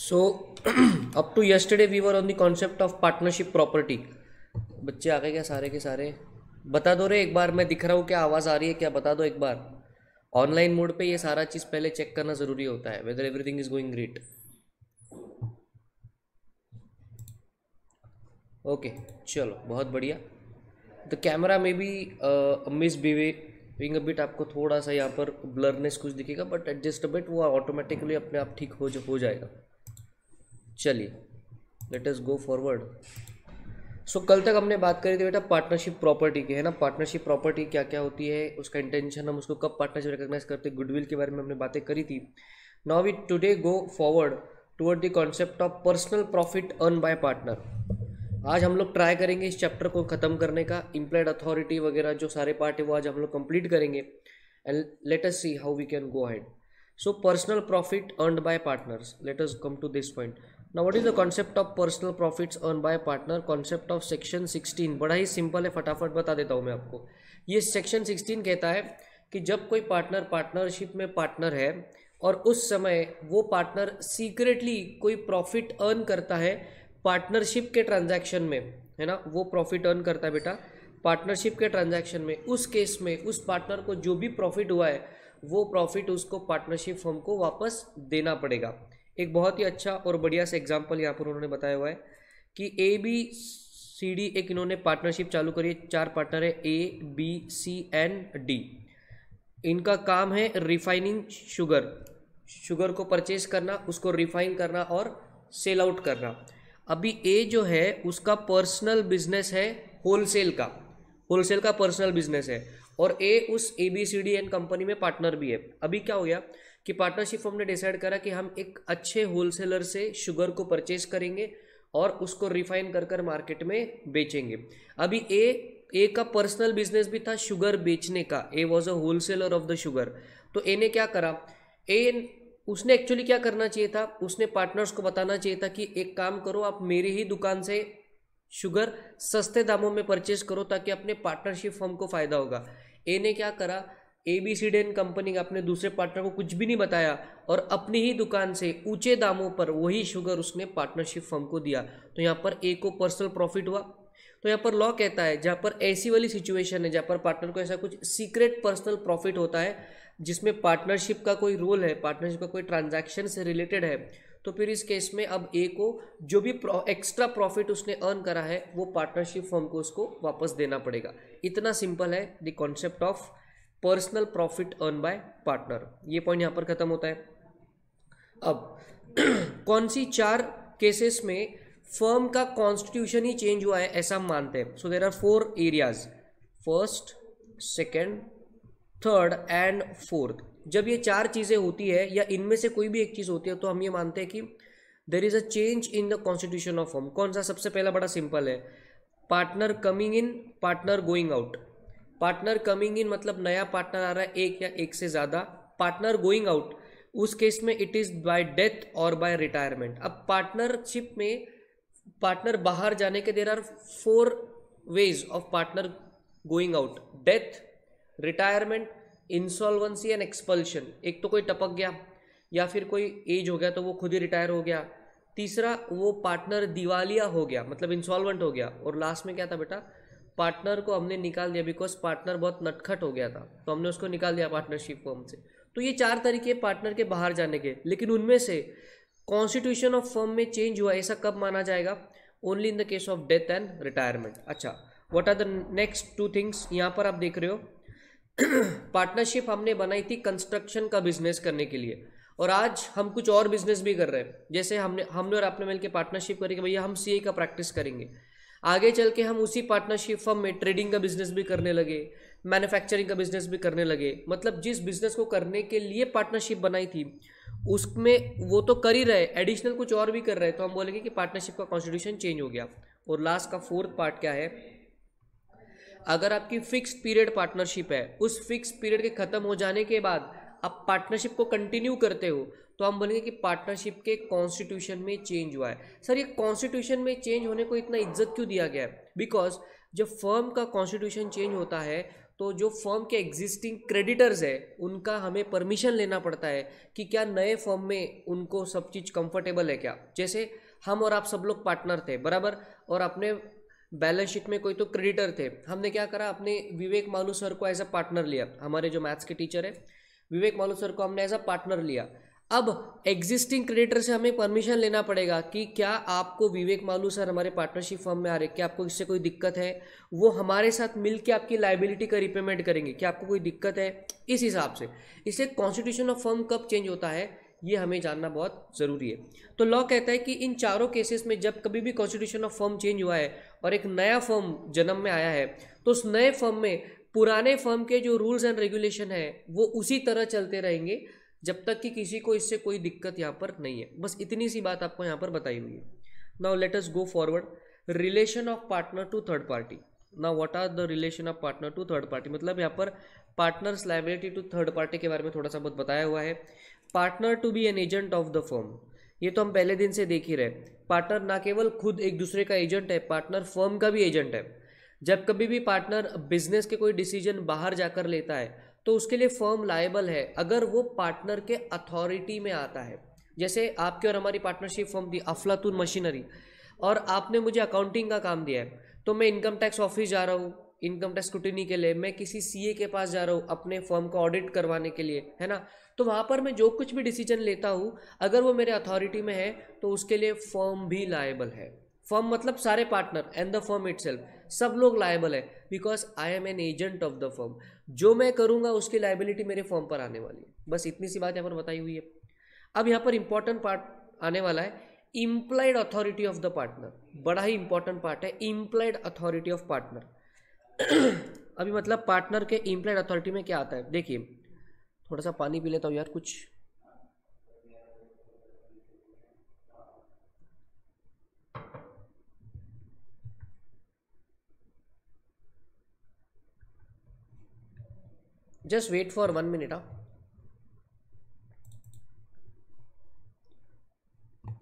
so up to yesterday we were on the concept of partnership property बच्चे आ गए क्या सारे के सारे बता दो रे एक बार मैं दिख रहा हूँ क्या आवाज़ आ रही है क्या बता दो एक बार ऑनलाइन मोड पे ये सारा चीज़ पहले चेक करना ज़रूरी होता है whether everything is going great okay चलो बहुत बढ़िया तो कैमरा में भी मिस विंग अबिट आपको थोड़ा सा यहाँ पर ब्लरनेस कुछ दिखेगा बट एडजस्ट अबिट वो ऑटोमेटिकली अपने आप ठीक हो हो जाएगा चलिए late us go forward so कल तक हमने बात करी थी बेटा पार्टनरशिप प्रॉपर्टी की है ना पार्टनरशिप प्रॉपर्टी क्या क्या होती है उसका इंटेंशन हम उसको कब पार्टनरशिप रिकग्नाइज करते गुडविल के बारे में हमने बातें करी थी now we today go forward toward the concept of personal profit earn by partner आज हम लोग ट्राई करेंगे इस चैप्टर को ख़त्म करने का इम्प्लाइड अथॉरिटी वगैरह जो सारे पार्ट है वो आज हम लोग कंप्लीट करेंगे and let us see how we can go ahead so personal profit earn by partners let us come to this point now what is the concept of personal profits earn by partner concept of section sixteen बड़ा ही simple है फटाफट बता देता हूँ मैं आपको ये सेक्शन सिक्सटीन कहता है कि जब कोई पार्टनर पार्टनरशिप में पार्टनर है और उस समय वो पार्टनर सीक्रेटली कोई प्रॉफिट अर्न करता है पार्टनरशिप के ट्रांजैक्शन में है ना वो प्रॉफिट अर्न करता है बेटा पार्टनरशिप के ट्रांजैक्शन में उस केस में उस पार्टनर को जो भी प्रॉफिट हुआ है वो प्रॉफिट उसको पार्टनरशिप फर्म को वापस देना पड़ेगा एक बहुत ही अच्छा और बढ़िया से एग्जाम्पल यहाँ पर उन्होंने बताया हुआ है कि ए बी सी डी एक इन्होंने पार्टनरशिप चालू करी है चार पार्टनर है A B C and D इनका काम है रिफाइनिंग शुगर शुगर को परचेज करना उसको रिफाइन करना और सेल आउट करना अभी ए जो है उसका पर्सनल बिजनेस है होलसेल का होलसेल का पर्सनल बिजनेस है और ए उस A B C D and company में पार्टनर भी है अभी क्या हो गया कि पार्टनरशिप हमने डिसाइड करा कि हम एक अच्छे होलसेलर से शुगर को परचेज करेंगे और उसको रिफाइन कर कर मार्केट में बेचेंगे अभी ए ए का पर्सनल बिजनेस भी था शुगर बेचने का A was a wholesaler of the sugar तो ए ने क्या करा ए उसने एक्चुअली क्या करना चाहिए था उसने पार्टनर्स को बताना चाहिए था कि एक काम करो आप मेरी ही दुकान से शुगर सस्ते दामों में परचेज करो ताकि अपने पार्टनरशिप फर्म को फायदा होगा ए ने क्या करा A B C D and company का अपने दूसरे पार्टनर को कुछ भी नहीं बताया और अपनी ही दुकान से ऊंचे दामों पर वही शुगर उसने पार्टनरशिप फर्म को दिया तो यहाँ पर ए को पर्सनल प्रॉफिट हुआ तो यहाँ पर लॉ कहता है जहाँ पर ऐसी वाली सिचुएशन है जहाँ पर पार्टनर को ऐसा कुछ सीक्रेट पर्सनल प्रॉफिट होता है जिसमें पार्टनरशिप का कोई रोल है पार्टनरशिप का कोई ट्रांजैक्शन से रिलेटेड है तो फिर इस केस में अब ए को जो भी एक्स्ट्रा प्रॉफिट उसने अर्न करा है वो पार्टनरशिप फर्म को उसको वापस देना पड़ेगा इतना सिंपल है the concept of personal profit earn by partner ये पॉइंट यहाँ पर खत्म होता है अब कौन सी चार केसेस में फर्म का कॉन्स्टिट्यूशन ही चेंज हुआ है ऐसा हम मानते हैं so there are four areas first second third and fourth जब ये चार चीज़ें होती है या इनमें से कोई भी एक चीज़ होती है तो हम ये मानते हैं कि there is a change in the constitution of firm कौन सा सबसे पहला बड़ा सिंपल है partner coming in partner going out partner coming in मतलब नया पार्टनर आ रहा है एक या एक से ज़्यादा पार्टनर गोइंग आउट उस केस में इट इज़ बाय डेथ और बाय रिटायरमेंट अब पार्टनरशिप में पार्टनर बाहर जाने के there are four ways of partner going out death retirement insolvency and expulsion एक तो कोई टपक गया या फिर कोई एज हो गया तो वो खुद ही रिटायर हो गया तीसरा वो पार्टनर दिवालिया हो गया मतलब इंसॉल्वेंट हो गया और लास्ट में क्या था बेटा पार्टनर को हमने निकाल दिया बिकॉज पार्टनर बहुत नटखट हो गया था तो हमने उसको निकाल दिया पार्टनरशिप फॉर्म से तो ये चार तरीके पार्टनर के बाहर जाने के लेकिन उनमें से कॉन्स्टिट्यूशन ऑफ फर्म में चेंज हुआ ऐसा कब माना जाएगा only in the case of death and retirement अच्छा what are the next two things यहाँ पर आप देख रहे हो पार्टनरशिप हमने बनाई थी कंस्ट्रक्शन का बिजनेस करने के लिए और आज हम कुछ और बिजनेस भी कर रहे हैं जैसे हमने हमने और आपने मिलकर पार्टनरशिप करी कि भैया हम सीए का प्रैक्टिस करेंगे आगे चल के हम उसी पार्टनरशिप फर्म में ट्रेडिंग का बिजनेस भी करने लगे मैन्युफैक्चरिंग का बिजनेस भी करने लगे मतलब जिस बिजनेस को करने के लिए पार्टनरशिप बनाई थी उसमें वो तो कर ही रहे एडिशनल कुछ और भी कर रहे तो हम बोलेंगे कि पार्टनरशिप का कॉन्स्टिट्यूशन चेंज हो गया और लास्ट का फोर्थ पार्ट क्या है अगर आपकी फिक्स पीरियड पार्टनरशिप है उस फिक्स पीरियड के ख़त्म हो जाने के बाद आप पार्टनरशिप को कंटिन्यू करते हो तो हम बोलेंगे कि पार्टनरशिप के कॉन्स्टिट्यूशन में चेंज हुआ है सर ये कॉन्स्टिट्यूशन में चेंज होने को इतना इज्जत क्यों दिया गया है बिकॉज जब फर्म का कॉन्स्टिट्यूशन चेंज होता है तो जो फर्म के एग्जिस्टिंग क्रेडिटर्स है उनका हमें परमिशन लेना पड़ता है कि क्या नए फर्म में उनको सब चीज़ कंफर्टेबल है क्या जैसे हम और आप सब लोग पार्टनर थे बराबर और अपने बैलेंस शीट में कोई तो क्रेडिटर थे हमने क्या करा अपने विवेक मालू सर को एज अ पार्टनर लिया हमारे जो मैथ्स के टीचर है विवेक मालू सर को हमने एज अ पार्टनर लिया अब एग्जिस्टिंग क्रेडिटर से हमें परमिशन लेना पड़ेगा कि क्या आपको विवेक मालू सर हमारे पार्टनरशिप फॉर्म में आ रहे क्या आपको इससे कोई दिक्कत है वो हमारे साथ मिल के आपकी लाइबिलिटी का रिपेमेंट करेंगे क्या आपको कोई दिक्कत है इस हिसाब से इसे कॉन्स्टिट्यूशन ऑफ फर्म कब चेंज होता है ये हमें जानना बहुत ज़रूरी है तो लॉ कहता है कि इन चारों केसेस में जब कभी भी कॉन्स्टिट्यूशन ऑफ फर्म चेंज हुआ है और एक नया फर्म जन्म में आया है तो उस नए फर्म में पुराने फर्म के जो रूल्स एंड रेगुलेशन है वो उसी तरह चलते रहेंगे जब तक कि किसी को इससे कोई दिक्कत यहाँ पर नहीं है बस इतनी सी बात आपको यहाँ पर बताई हुई है now let us go forward relation of partner to third party ना what are the relation of partner to third party मतलब यहाँ पर partners liability to third party के बारे में थोड़ा सा बहुत बताया हुआ है partner to be an agent of the firm ये तो हम पहले दिन से देख ही रहे पार्टनर ना केवल खुद एक दूसरे का एजेंट है पार्टनर फर्म का भी एजेंट है जब कभी भी पार्टनर बिजनेस के कोई डिसीजन बाहर जाकर लेता है तो उसके लिए फर्म लायबल है अगर वो पार्टनर के अथॉरिटी में आता है जैसे आपके और हमारी पार्टनरशिप फर्म थी अफलातून मशीनरी और आपने मुझे अकाउंटिंग का काम दिया है तो मैं इनकम टैक्स ऑफिस जा रहा हूँ इनकम टैक्स स्क्रूटनी के लिए मैं किसी सी के पास जा रहा हूँ अपने फर्म को ऑडिट करवाने के लिए है ना तो वहाँ पर मैं जो कुछ भी डिसीजन लेता हूँ अगर वो मेरे अथॉरिटी में है तो उसके लिए फर्म भी लाइबल है फर्म मतलब सारे partner and the firm itself सब लोग लाइबल है because I am an agent of the form जो मैं करूँगा उसकी लाइबिलिटी मेरे फॉर्म पर आने वाली है बस इतनी सी बात यहाँ पर बताई हुई है अब यहाँ पर इंपॉर्टेंट पार्ट आने वाला है implied authority of the partner बड़ा ही इंपॉर्टेंट पार्ट है इम्प्लाइड अथॉरिटी ऑफ पार्टनर अभी मतलब पार्टनर के इम्प्लाइड अथॉरिटी में क्या आता है देखिए थोड़ा सा पानी पी लेता हूँ यार कुछ just wait for one minute आप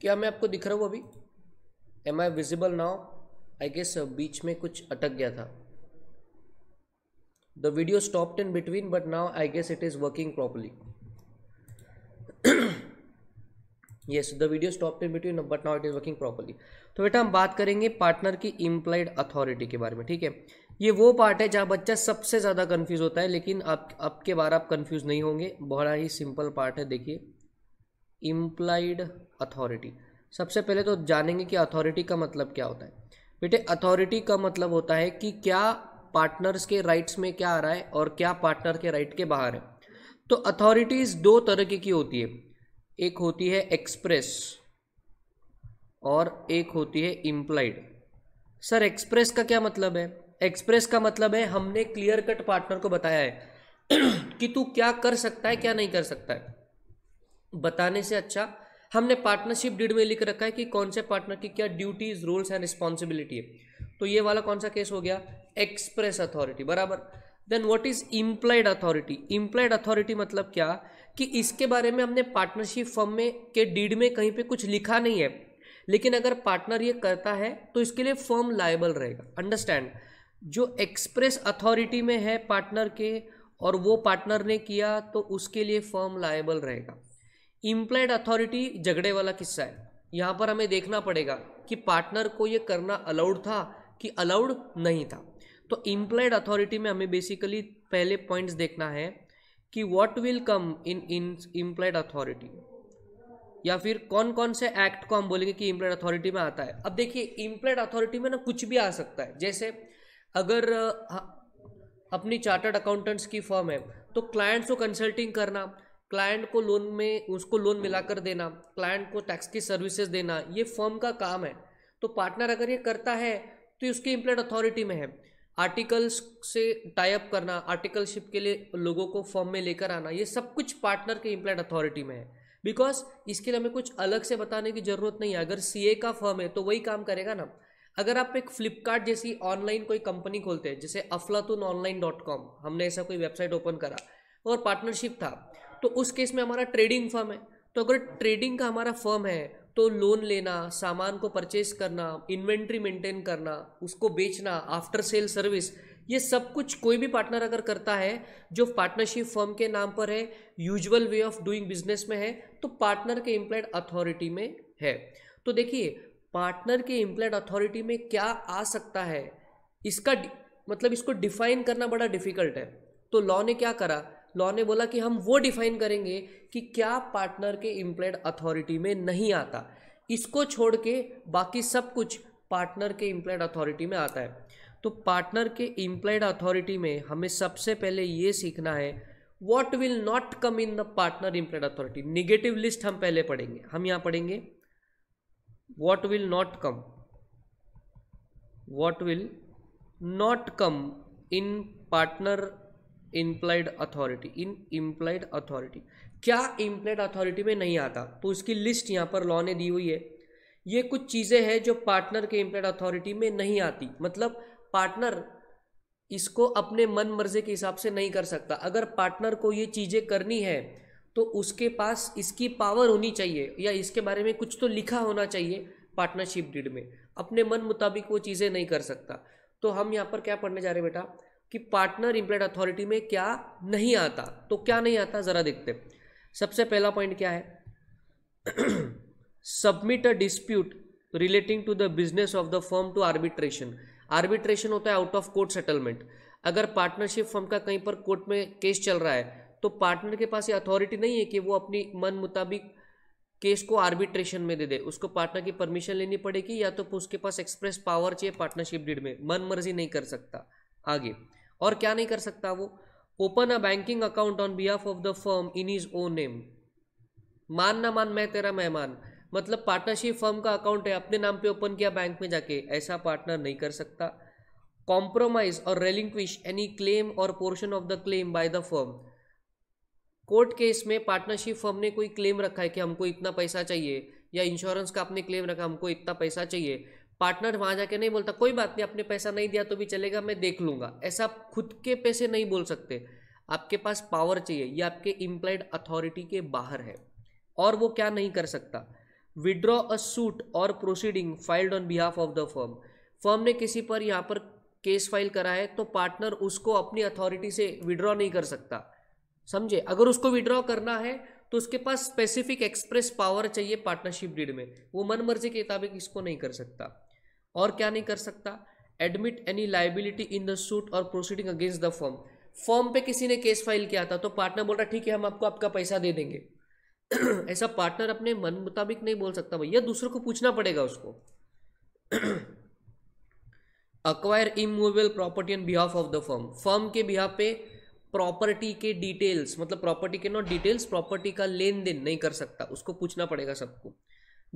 क्या मैं आपको दिख रहा हूँ अभी am I visible now I guess बीच में कुछ अटक गया था the video stopped in between but now I guess it is working properly yes the video stop in between but now it is working properly तो बेटा हम बात करेंगे पार्टनर की इम्प्लाइड अथॉरिटी के बारे में ठीक है ये वो पार्ट है जहाँ बच्चा सबसे ज़्यादा कन्फ्यूज़ होता है लेकिन आप आपके बार आप कन्फ्यूज़ नहीं होंगे बड़ा ही सिंपल पार्ट है देखिए इम्प्लाइड अथॉरिटी सबसे पहले तो जानेंगे कि अथॉरिटी का मतलब क्या होता है बेटे अथॉरिटी का मतलब होता है कि क्या पार्टनर्स के राइट्स में क्या आ रहा है और क्या पार्टनर के राइट के बाहर है तो अथॉरिटीज़ दो तरीके की होती है एक होती है एक्सप्रेस और एक होती है इम्प्लाइड सर एक्सप्रेस का क्या मतलब है एक्सप्रेस का मतलब है हमने क्लियर कट पार्टनर को बताया है कि तू क्या कर सकता है क्या नहीं कर सकता है बताने से अच्छा हमने पार्टनरशिप डीड में लिख रखा है कि कौन से पार्टनर की क्या ड्यूटीज रोल्स एंड रिस्पॉन्सिबिलिटी है तो ये वाला कौन सा केस हो गया एक्सप्रेस अथॉरिटी बराबर then what is implied authority implied authority मतलब क्या कि इसके बारे में हमने पार्टनरशिप फर्म में के डीड में कहीं पे कुछ लिखा नहीं है लेकिन अगर पार्टनर ये करता है तो इसके लिए फर्म लाइबल रहेगा अंडरस्टैंड जो एक्सप्रेस अथॉरिटी में है पार्टनर के और वो पार्टनर ने किया तो उसके लिए फर्म लायबल रहेगा इम्प्लाइड अथॉरिटी झगड़े वाला किस्सा है यहाँ पर हमें देखना पड़ेगा कि पार्टनर को ये करना अलाउड था कि अलाउड नहीं था तो इम्प्लाइड अथॉरिटी में हमें बेसिकली पहले पॉइंट्स देखना है कि what will come in in implied authority या फिर कौन कौन से एक्ट को हम बोलेंगे कि इम्प्लाइड अथॉरिटी में आता है अब देखिए इम्प्लाइड अथॉरिटी में ना कुछ भी आ सकता है जैसे अगर हाँ, अपनी चार्टर्ड अकाउंटेंट्स की फॉर्म है तो क्लाइंट्स को कंसल्टिंग करना क्लाइंट को लोन में उसको लोन मिलाकर देना क्लाइंट को टैक्स की सर्विसेज देना ये फॉर्म का काम है तो पार्टनर अगर ये करता है तो उसकी इम्प्लॉयड अथॉरिटी में है आर्टिकल्स से टाइप करना आर्टिकलशिप के लिए लोगों को फॉर्म में लेकर आना ये सब कुछ पार्टनर के इम्प्लॉयड अथॉरिटी में है बिकॉज इसके लिए हमें कुछ अलग से बताने की ज़रूरत नहीं है अगर सी का फॉर्म है तो वही काम करेगा ना अगर आप एक फ्लिपकार्ट जैसी ऑनलाइन कोई कंपनी खोलते हैं जैसे अफलातून ऑनलाइन डॉट कॉम हमने ऐसा कोई वेबसाइट ओपन करा और पार्टनरशिप था तो उस केस में हमारा ट्रेडिंग फर्म है तो अगर ट्रेडिंग का हमारा फर्म है तो लोन लेना सामान को परचेज करना इन्वेंट्री मेंटेन करना उसको बेचना आफ्टर सेल सर्विस ये सब कुछ कोई भी पार्टनर अगर करता है जो पार्टनरशिप फर्म के नाम पर है usual way of doing business में है तो पार्टनर के एम्प्लॉयड अथॉरिटी में है तो देखिए पार्टनर के इम्प्लाइड अथॉरिटी में क्या आ सकता है इसका मतलब इसको डिफाइन करना बड़ा डिफिकल्ट है तो लॉ ने क्या करा लॉ ने बोला कि हम वो डिफाइन करेंगे कि क्या पार्टनर के इम्प्लाइड अथॉरिटी में नहीं आता इसको छोड़ के बाकी सब कुछ पार्टनर के इम्प्लाइड अथॉरिटी में आता है तो पार्टनर के इम्प्लाइड अथॉरिटी में हमें सबसे पहले ये सीखना है what will not come in the partner implied authority negative list हम पहले पढ़ेंगे हम यहाँ पढ़ेंगे what will not come what will not come in partner implied authority in implied authority क्या implied अथॉरिटी में नहीं आता तो उसकी लिस्ट यहाँ पर लॉ ने दी हुई है ये कुछ चीज़ें हैं जो पार्टनर के implied अथॉरिटी में नहीं आती मतलब पार्टनर इसको अपने मन मर्जी के हिसाब से नहीं कर सकता अगर पार्टनर को ये चीज़ें करनी है तो उसके पास इसकी पावर होनी चाहिए या इसके बारे में कुछ तो लिखा होना चाहिए पार्टनरशिप डीड में अपने मन मुताबिक वो चीज़ें नहीं कर सकता तो हम यहाँ पर क्या पढ़ने जा रहे हैं बेटा कि पार्टनर इम्प्लॉयड अथॉरिटी में क्या नहीं आता तो क्या नहीं आता ज़रा देखते सबसे पहला पॉइंट क्या है submit a dispute relating to the business of the firm to arbitration arbitration होता है आउट ऑफ कोर्ट सेटलमेंट अगर पार्टनरशिप फर्म का कहीं पर कोर्ट में केस चल रहा है तो पार्टनर के पास ये अथॉरिटी नहीं है कि वो अपनी मन मुताबिक केस को आर्बिट्रेशन में दे दे उसको पार्टनर की परमिशन लेनी पड़ेगी या तो उसके पास एक्सप्रेस पावर चाहिए पार्टनरशिप डीड में मन मर्जी नहीं कर सकता आगे और क्या नहीं कर सकता वो open a banking account on behalf of the firm in his own name मान ना मान मैं तेरा मेहमान मतलब पार्टनरशिप फर्म का अकाउंट है अपने नाम पे ओपन किया बैंक में जाके ऐसा पार्टनर नहीं कर सकता कॉम्प्रोमाइज और रेलिंक्विश एनी क्लेम और portion of the claim by the firm court case में पार्टनरशिप फर्म ने कोई क्लेम रखा है कि हमको इतना पैसा चाहिए या इंश्योरेंस का आपने क्लेम रखा हमको इतना पैसा चाहिए पार्टनर वहाँ जाके नहीं बोलता कोई बात नहीं आपने पैसा नहीं दिया तो भी चलेगा मैं देख लूंगा ऐसा आप खुद के पैसे नहीं बोल सकते आपके पास पावर चाहिए ये आपके इम्प्लाइड अथॉरिटी के बाहर है और वो क्या नहीं कर सकता विड्रॉ अ सूट और proceeding filed on behalf of the firm firm ने किसी पर यहाँ पर केस फाइल करा है तो पार्टनर उसको अपनी अथॉरिटी से विड्रॉ नहीं कर सकता समझे अगर उसको विड्रॉ करना है तो उसके पास स्पेसिफिक एक्सप्रेस पावर चाहिए पार्टनरशिप डीड में वो मन मर्जी के मुताबिक इसको नहीं कर सकता और क्या नहीं कर सकता admit any liability in the suit और proceeding against the form form पे किसी ने केस फाइल किया था तो पार्टनर बोल रहा ठीक है हम आपको आपका पैसा दे देंगे ऐसा पार्टनर अपने मन मुताबिक नहीं बोल सकता भैया दूसरों को पूछना पड़ेगा उसको acquire immovable property on behalf of the firm firm के बिहाफ पे प्रॉपर्टी के डिटेल्स मतलब प्रॉपर्टी के नॉट डिटेल्स प्रॉपर्टी का लेन देन नहीं कर सकता उसको पूछना पड़ेगा सबको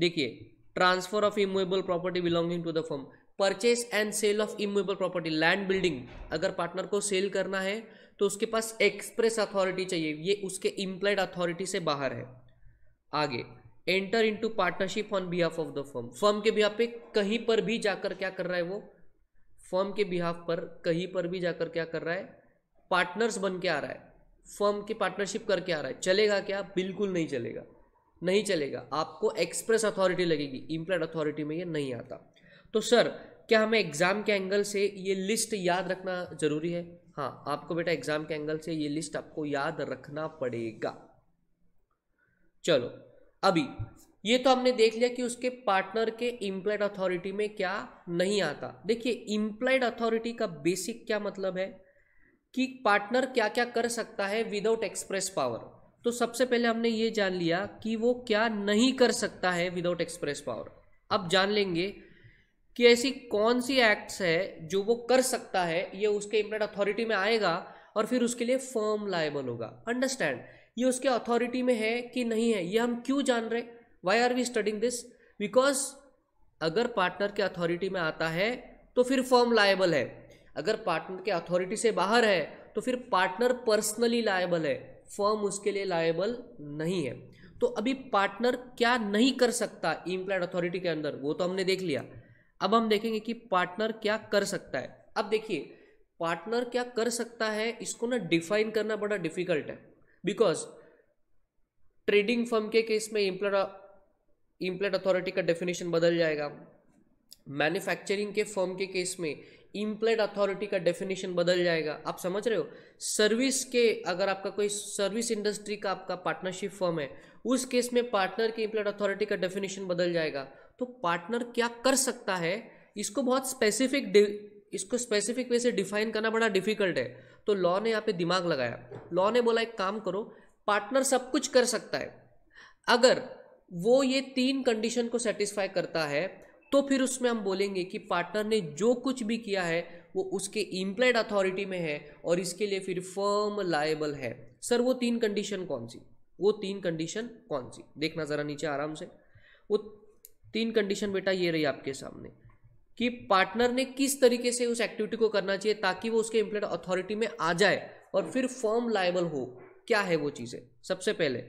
देखिए transfer of immovable property belonging to the firm purchase and sale of immovable property land building अगर पार्टनर को सेल करना है तो उसके पास एक्सप्रेस अथॉरिटी चाहिए ये उसके इम्प्लाइड अथॉरिटी से बाहर है आगे enter into partnership on behalf of the firm firm के बिहाफ पे कहीं पर भी जाकर क्या कर रहा है वो फर्म के बिहाफ पर कहीं पर भी जाकर क्या कर रहा है पार्टनर्स बन के आ रहा है फर्म की पार्टनरशिप करके आ रहा है चलेगा क्या बिल्कुल नहीं चलेगा नहीं चलेगा आपको एक्सप्रेस अथॉरिटी लगेगी इम्प्लाइड अथॉरिटी में ये नहीं आता तो सर क्या हमें एग्ज़ाम के एंगल से ये लिस्ट याद रखना ज़रूरी है हाँ आपको बेटा एग्ज़ाम के एंगल से ये लिस्ट आपको याद रखना पड़ेगा चलो अभी ये तो हमने देख लिया कि उसके पार्टनर के इम्प्लाइड अथॉरिटी में क्या नहीं आता देखिए इम्प्लाइड अथॉरिटी का बेसिक क्या मतलब है कि पार्टनर क्या क्या कर सकता है विदाउट एक्सप्रेस पावर तो सबसे पहले हमने ये जान लिया कि वो क्या नहीं कर सकता है विदाउट एक्सप्रेस पावर अब जान लेंगे कि ऐसी कौन सी एक्ट्स है जो वो कर सकता है ये उसके इम्प्लेट अथॉरिटी में आएगा और फिर उसके लिए फर्म लाइबल होगा अंडरस्टैंड ये उसके अथॉरिटी में है कि नहीं है ये हम क्यों जान रहे why are we studying this because अगर पार्टनर के अथॉरिटी में आता है तो फिर फॉर्म लाइबल है अगर पार्टनर के अथॉरिटी से बाहर है तो फिर पार्टनर पर्सनली लायबल है फर्म उसके लिए लायबल नहीं है तो अभी पार्टनर क्या नहीं कर सकता इम्प्लाइड अथॉरिटी के अंदर वो तो हमने देख लिया अब हम देखेंगे कि पार्टनर क्या कर सकता है अब देखिए पार्टनर क्या कर सकता है इसको ना डिफाइन करना बड़ा डिफिकल्ट है बिकॉज ट्रेडिंग फर्म के केस में इम्प्लाइड अथॉरिटी का डेफिनेशन बदल जाएगा मैन्युफैक्चरिंग के फर्म के केस में इम्प्लेड अथॉरिटी का डेफिनेशन बदल जाएगा आप समझ रहे हो सर्विस के अगर आपका कोई सर्विस इंडस्ट्री का आपका पार्टनरशिप फॉर्म है उस केस में पार्टनर की इम्प्लेड अथॉरिटी का डेफिनेशन बदल जाएगा तो पार्टनर क्या कर सकता है इसको बहुत स्पेसिफिक इसको स्पेसिफिक वे से डिफाइन करना बड़ा डिफिकल्ट है तो लॉ ने यहाँ पे दिमाग लगाया लॉ ने बोला एक काम करो पार्टनर सब कुछ कर सकता है अगर वो ये तीन कंडीशन को सेटिस्फाई करता है तो फिर उसमें हम बोलेंगे कि पार्टनर ने जो कुछ भी किया है वो उसके इम्प्लाइड अथॉरिटी में है और इसके लिए फिर फर्म लाइबल है सर वो तीन कंडीशन कौन सी वो तीन कंडीशन कौन सी देखना ज़रा नीचे आराम से वो तीन कंडीशन बेटा ये रही आपके सामने कि पार्टनर ने किस तरीके से उस एक्टिविटी को करना चाहिए ताकि वो उसके इम्प्लॉयड अथॉरिटी में आ जाए और फिर फर्म लाइबल हो क्या है वो चीज़ें सबसे पहले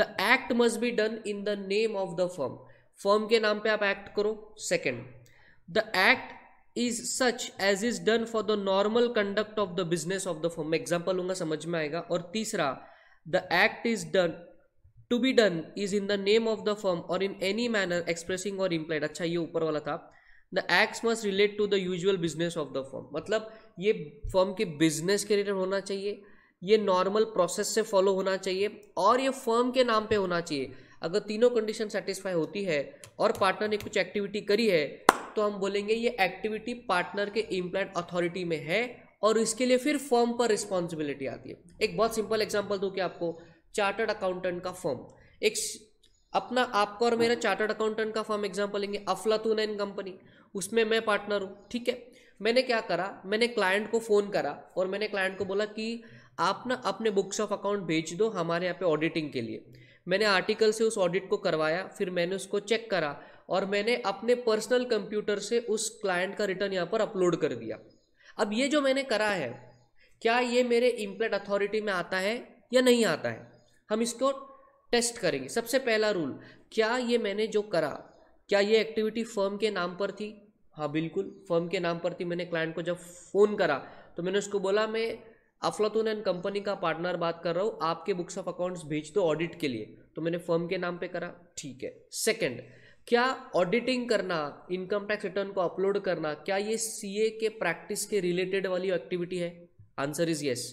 the act must be done in the name of the firm firm के नाम पे आप एक्ट करो second the act is such as is done for the normal conduct of the business of the firm मैं example लूंगा समझ में आएगा और तीसरा the act is done to be done is in the name of the firm और in any manner expressing और implied अच्छा ये ऊपर वाला था the act must relate to the usual business of the firm मतलब ये फर्म के बिजनेस के रिलेटेड होना चाहिए ये नॉर्मल प्रोसेस से फॉलो होना चाहिए और ये फर्म के नाम पे होना चाहिए अगर तीनों कंडीशन सेटिस्फाई होती है और पार्टनर ने कुछ एक्टिविटी करी है तो हम बोलेंगे ये एक्टिविटी पार्टनर के इम्प्लाइड अथॉरिटी में है और इसके लिए फिर फॉर्म पर रिस्पॉन्सिबिलिटी आती है एक बहुत सिंपल एग्जाम्पल दूँ कि आपको चार्टर्ड अकाउंटेंट का फॉर्म एक अपना आपका और मेरा चार्टर्ड अकाउंटेंट का फॉर्म एग्जाम्पल लेंगे अफलातून एन कंपनी उसमें मैं पार्टनर हूँ ठीक है मैंने क्या करा मैंने क्लाइंट को फ़ोन करा और मैंने क्लाइंट को बोला कि आप ना अपने बुक्स ऑफ अकाउंट भेज दो हमारे यहाँ पे ऑडिटिंग के लिए मैंने आर्टिकल से उस ऑडिट को करवाया फिर मैंने उसको चेक करा और मैंने अपने पर्सनल कंप्यूटर से उस क्लाइंट का रिटर्न यहाँ पर अपलोड कर दिया अब ये जो मैंने करा है क्या ये मेरे इम्प्लेट अथॉरिटी में आता है या नहीं आता है हम इसको टेस्ट करेंगे सबसे पहला रूल क्या ये मैंने जो करा क्या ये एक्टिविटी फर्म के नाम पर थी हाँ बिल्कुल फर्म के नाम पर थी मैंने क्लाइंट को जब फ़ोन करा तो मैंने उसको बोला मैं अफलातून एंड कंपनी का पार्टनर बात कर रहा हूँ आपके बुक्स ऑफ अकाउंट्स भेज दो ऑडिट के लिए तो मैंने फर्म के नाम पे करा ठीक है सेकंड क्या ऑडिटिंग करना इनकम टैक्स रिटर्न को अपलोड करना क्या ये सीए के प्रैक्टिस के रिलेटेड वाली एक्टिविटी है आंसर इज येस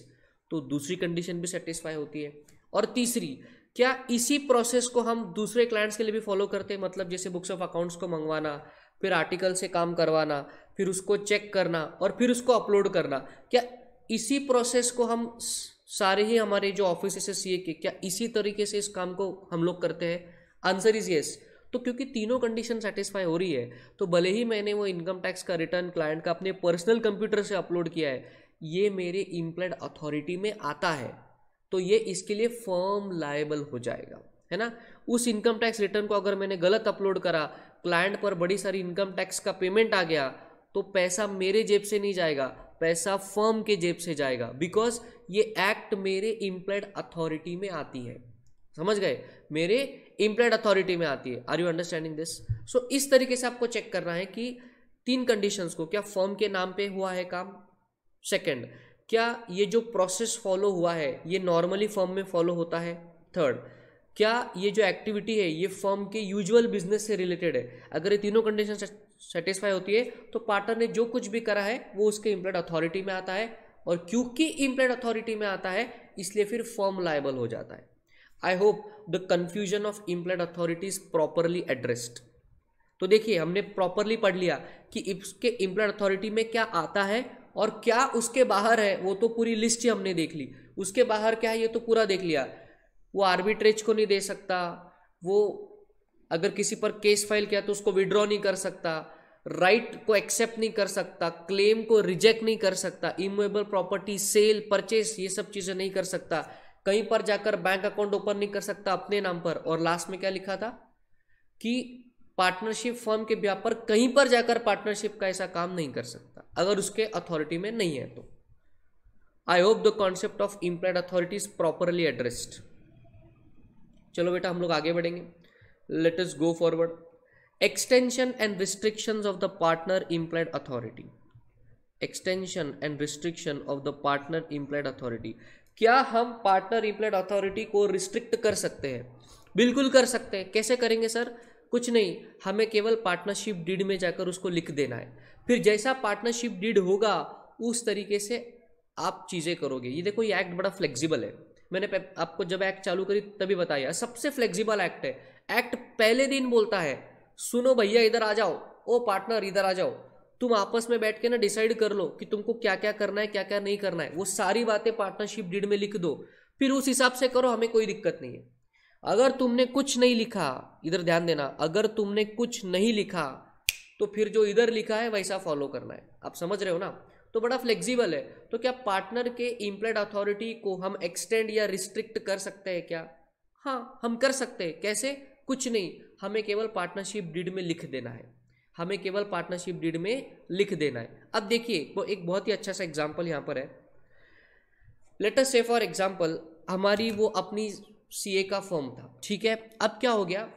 तो दूसरी कंडीशन भी सेटिस्फाई होती है और तीसरी क्या इसी प्रोसेस को हम दूसरे क्लाइंट्स के लिए भी फॉलो करते हैं मतलब जैसे बुक्स ऑफ अकाउंट्स को मंगवाना फिर आर्टिकल से काम करवाना फिर उसको चेक करना और फिर उसको अपलोड करना क्या इसी प्रोसेस को हम सारे ही हमारे जो ऑफिस से सी के क्या इसी तरीके से इस काम को हम लोग करते हैं आंसर इज येस तो क्योंकि तीनों कंडीशन सेटिस्फाई हो रही है तो भले ही मैंने वो इनकम टैक्स का रिटर्न क्लाइंट का अपने पर्सनल कंप्यूटर से अपलोड किया है ये मेरे इम्प्लॉयड अथॉरिटी में आता है तो ये इसके लिए फर्म लाइबल हो जाएगा है ना उस इनकम टैक्स रिटर्न को अगर मैंने गलत अपलोड करा क्लाइंट पर बड़ी सारी इनकम टैक्स का पेमेंट आ गया तो पैसा मेरे जेब से नहीं जाएगा पैसा फर्म के जेब से जाएगा बिकॉज ये एक्ट मेरे इम्प्लॉयड अथॉरिटी में आती है समझ गए मेरे इम्प्लॉयड अथॉरिटी में आती है are you understanding this so इस तरीके से आपको चेक करना है कि तीन कंडीशंस को क्या फर्म के नाम पे हुआ है काम सेकंड क्या ये जो प्रोसेस फॉलो हुआ है ये नॉर्मली फॉर्म में फॉलो होता है थर्ड क्या ये जो एक्टिविटी है ये फॉर्म के यूजुअल बिजनेस से रिलेटेड है अगर ये तीनों कंडीशन सेटिस्फाई होती है तो पार्टनर ने जो कुछ भी करा है वो उसके इम्प्लॉयड अथॉरिटी में आता है और क्योंकि इम्प्लॉयड अथॉरिटी में आता है इसलिए फिर फॉर्म लाइबल हो जाता है I hope the confusion of implied authorities properly addressed तो देखिए हमने प्रॉपरली पढ़ लिया कि इसके इम्प्लॉयड अथॉरिटी में क्या आता है और क्या उसके बाहर है वो तो पूरी लिस्ट ही हमने देख ली उसके बाहर क्या है ये तो पूरा देख लिया वो आर्बिट्रेज को नहीं दे सकता वो अगर किसी पर केस फाइल किया तो उसको विड्रॉ नहीं कर सकता राइट right को एक्सेप्ट नहीं कर सकता क्लेम को रिजेक्ट नहीं कर सकता इमुएबल प्रॉपर्टी सेल परचेस ये सब चीज़ें नहीं कर सकता कहीं पर जाकर बैंक अकाउंट ओपन नहीं कर सकता अपने नाम पर और लास्ट में क्या लिखा था कि पार्टनरशिप फर्म के पर कहीं पर जाकर पार्टनरशिप का ऐसा काम नहीं कर सकता अगर उसके अथॉरिटी में नहीं है तो I hope the concept of implied authority properly addressed चलो बेटा हम लोग आगे बढ़ेंगे let us go forward extension and restrictions of the partner implied authority extension and restriction of the partner implied authority क्या हम पार्टनर इम्प्लाइड अथॉरिटी को restrict कर सकते हैं बिल्कुल कर सकते हैं कैसे करेंगे सर कुछ नहीं हमें केवल पार्टनरशिप डीड में जाकर उसको लिख देना है फिर जैसा पार्टनरशिप डीड होगा उस तरीके से आप चीज़ें करोगे ये देखो ये एक्ट बड़ा फ्लेक्सिबल है मैंने आपको जब एक्ट चालू करी तभी बताया सबसे फ्लेक्सिबल एक्ट है एक्ट पहले दिन बोलता है सुनो भैया इधर आ जाओ ओ पार्टनर इधर आ जाओ तुम आपस में बैठ के ना डिसाइड कर लो कि तुमको क्या क्या करना है क्या क्या नहीं करना है वो सारी बातें पार्टनरशिप डीड में लिख दो फिर उस हिसाब से करो हमें कोई दिक्कत नहीं है अगर तुमने कुछ नहीं लिखा इधर ध्यान देना अगर तुमने कुछ नहीं लिखा तो फिर जो इधर लिखा है वैसा फॉलो करना है आप समझ रहे हो ना तो बड़ा फ्लेक्सिबल है तो क्या पार्टनर के इम्प्लॉयड अथॉरिटी को हम एक्सटेंड या रिस्ट्रिक्ट कर सकते हैं क्या हाँ हम कर सकते हैं कैसे कुछ नहीं हमें केवल पार्टनरशिप डीड में लिख देना है हमें केवल पार्टनरशिप डीड में लिख देना है अब देखिए वो एक बहुत ही अच्छा सा एग्जाम्पल यहाँ पर है लेटर से फॉर एग्जाम्पल हमारी वो अपनी सीए का फॉर्म था ठीक है अब क्या हो गया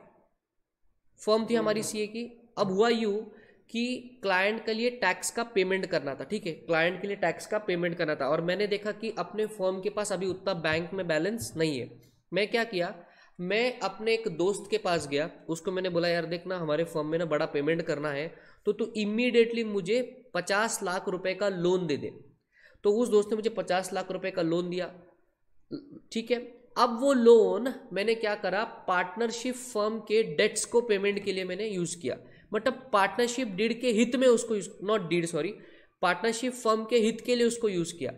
फॉर्म थी हमारी सी हम्म। की अब हुआ यू कि क्लाइंट के लिए टैक्स का पेमेंट करना था ठीक है क्लाइंट के लिए टैक्स का पेमेंट करना था और मैंने देखा कि अपने फॉर्म के पास अभी उतना बैंक में बैलेंस नहीं है मैं क्या किया मैं अपने एक दोस्त के पास गया उसको मैंने बोला यार देखना हमारे फर्म में ना बड़ा पेमेंट करना है तो तू इमीडिएटली मुझे पचास लाख रुपए का लोन दे दे तो उस दोस्त ने मुझे पचास लाख रुपए का लोन दिया ठीक है अब वो लोन मैंने क्या करा पार्टनरशिप फर्म के डेट्स को पेमेंट के लिए मैंने यूज़ किया मतलब पार्टनरशिप डीड के हित में उसको not deed sorry partnership firm के हित के लिए उसको यूज़ किया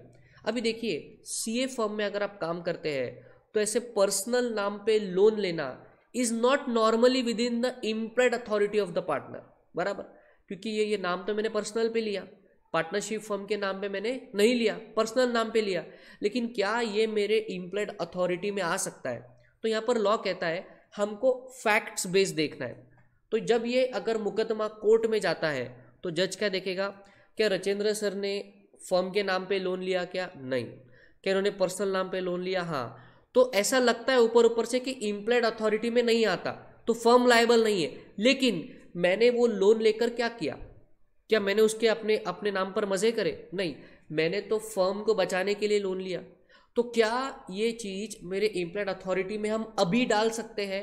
अभी देखिए सीए फर्म में अगर आप काम करते हैं तो ऐसे पर्सनल नाम पे लोन लेना is not normally within the implied authority of the partner बराबर क्योंकि ये ये नाम तो मैंने पर्सनल पे लिया पार्टनरशिप फर्म के नाम पे मैंने नहीं लिया पर्सनल नाम पे लिया लेकिन क्या ये मेरे इम्प्लाइड अथॉरिटी में आ सकता है तो यहाँ पर लॉ कहता है हमको फैक्ट्स बेस्ड देखना है तो जब ये अगर मुकदमा कोर्ट में जाता है तो जज क्या देखेगा क्या रचेंद्र सर ने फर्म के नाम पे लोन लिया क्या नहीं क्या उन्होंने पर्सनल नाम पे लोन लिया हाँ तो ऐसा लगता है ऊपर ऊपर से कि इम्प्लॉयड अथॉरिटी में नहीं आता तो फर्म लाइबल नहीं है लेकिन मैंने वो लोन लेकर क्या किया क्या मैंने उसके अपने अपने नाम पर मज़े करे नहीं मैंने तो फर्म को बचाने के लिए लोन लिया तो क्या ये चीज़ मेरे इम्प्लॉयड अथॉरिटी में हम अभी डाल सकते हैं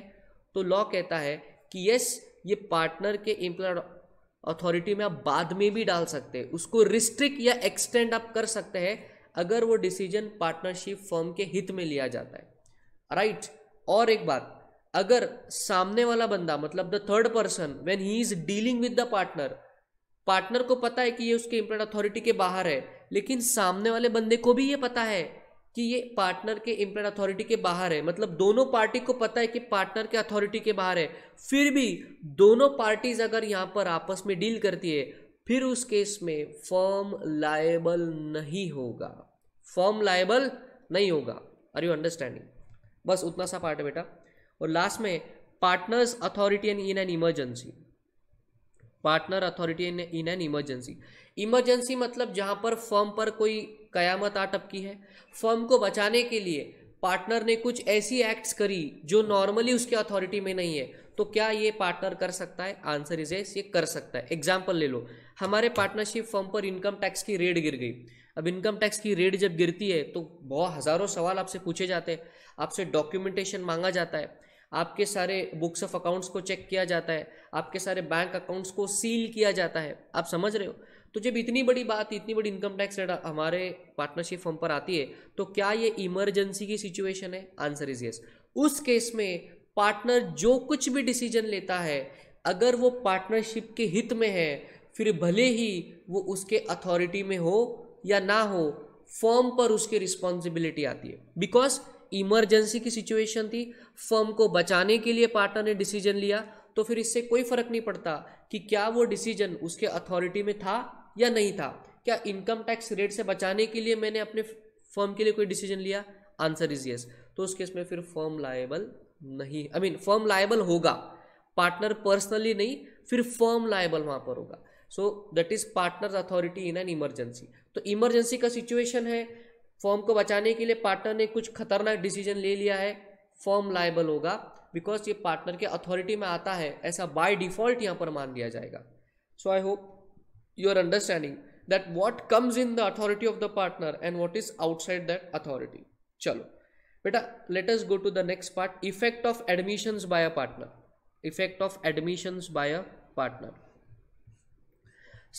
तो लॉ कहता है कि यस ये पार्टनर के इम्प्लॉयड अथॉरिटी में आप बाद में भी डाल सकते हैं उसको रिस्ट्रिक्ट या एक्सटेंड आप कर सकते हैं अगर वो डिसीजन पार्टनरशिप फर्म के हित में लिया जाता है राइट right? और एक बात अगर सामने वाला बंदा मतलब the third person when he is dealing with the partner partner को पता है कि ये उसके इम्प्लॉयड अथॉरिटी के बाहर है लेकिन सामने वाले बंदे को भी ये पता है कि ये पार्टनर के इम्प्लॉयड अथॉरिटी के बाहर है मतलब दोनों पार्टी को पता है कि पार्टनर के अथॉरिटी के बाहर है फिर भी दोनों पार्टीज अगर यहाँ पर आपस में डील करती है फिर उस केस में फर्म लायबल नहीं होगा फर्म लायबल नहीं होगा आर यू अंडरस्टैंडिंग बस उतना सा पार्ट है बेटा और लास्ट में partners authority and in an emergency partner authority in an emergency emergency मतलब जहां पर फर्म पर कोई कयामत आ टपकी है फर्म को बचाने के लिए पार्टनर ने कुछ ऐसी एक्ट्स करी जो नॉर्मली उसके अथॉरिटी में नहीं है तो क्या ये पार्टनर कर सकता है आंसर इज एस ये कर सकता है एग्जाम्पल ले लो हमारे पार्टनरशिप फर्म पर इनकम टैक्स की रेट गिर गई अब इनकम टैक्स की रेट जब गिरती है तो बहुत हज़ारों सवाल आपसे पूछे जाते हैं आपसे डॉक्यूमेंटेशन मांगा जाता है आपके सारे बुक्स ऑफ अकाउंट्स को चेक किया जाता है आपके सारे बैंक अकाउंट्स को सील किया जाता है आप समझ रहे हो तो जब इतनी बड़ी बात इतनी बड़ी इनकम टैक्स रेट हमारे पार्टनरशिप फॉर्म पर आती है तो क्या ये इमरजेंसी की सिचुएशन है आंसर इज यस उस केस में पार्टनर जो कुछ भी डिसीजन लेता है अगर वो पार्टनरशिप के हित में है फिर भले ही वो उसके अथॉरिटी में हो या ना हो फर्म पर उसकी रिस्पॉन्सिबिलिटी आती है बिकॉज इमरजेंसी की सिचुएशन थी फर्म को बचाने के लिए पार्टनर ने डिसीजन लिया तो फिर इससे कोई फर्क नहीं पड़ता कि क्या वो डिसीजन उसके अथॉरिटी में था या नहीं था क्या इनकम टैक्स रेट से बचाने के लिए मैंने अपने फर्म के लिए कोई डिसीजन लिया आंसर इज यस तो उस केस में फिर फर्म लाएबल नहीं आई मीन फर्म लाएबल होगा पार्टनर पर्सनली नहीं फिर फर्म लाएबल वहां पर होगा so that is partner authority in an emergency तो इमरजेंसी का सिचुएशन है फॉर्म को बचाने के लिए पार्टनर ने कुछ खतरनाक डिसीजन ले लिया है फॉर्म लाइबल होगा बिकॉज ये पार्टनर के अथॉरिटी में आता है ऐसा बाय डिफॉल्ट यहाँ पर मान दिया जाएगा so I hope you are understanding that what comes in the authority of the partner and what is outside that authority चलो बेटा let us go to the next part effect of admissions by a partner effect of admissions by a partner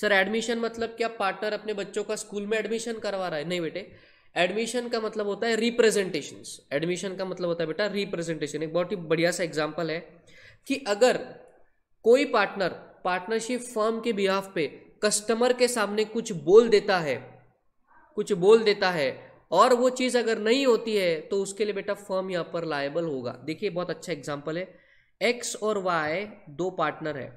sir admission मतलब क्या partner अपने बच्चों का school में admission करवा रहा है नहीं बेटे एडमिशन का मतलब होता है रिप्रेजेंटेशन एडमिशन का मतलब होता है बेटा रिप्रेजेंटेशन एक बहुत ही बढ़िया सा एग्जाम्पल है कि अगर कोई पार्टनर पार्टनरशिप फर्म के बिहाफ पे कस्टमर के सामने कुछ बोल देता है कुछ बोल देता है और वो चीज़ अगर नहीं होती है तो उसके लिए बेटा फर्म यहाँ पर लायबल होगा देखिए बहुत अच्छा एग्जाम्पल है एक्स और वाई दो पार्टनर है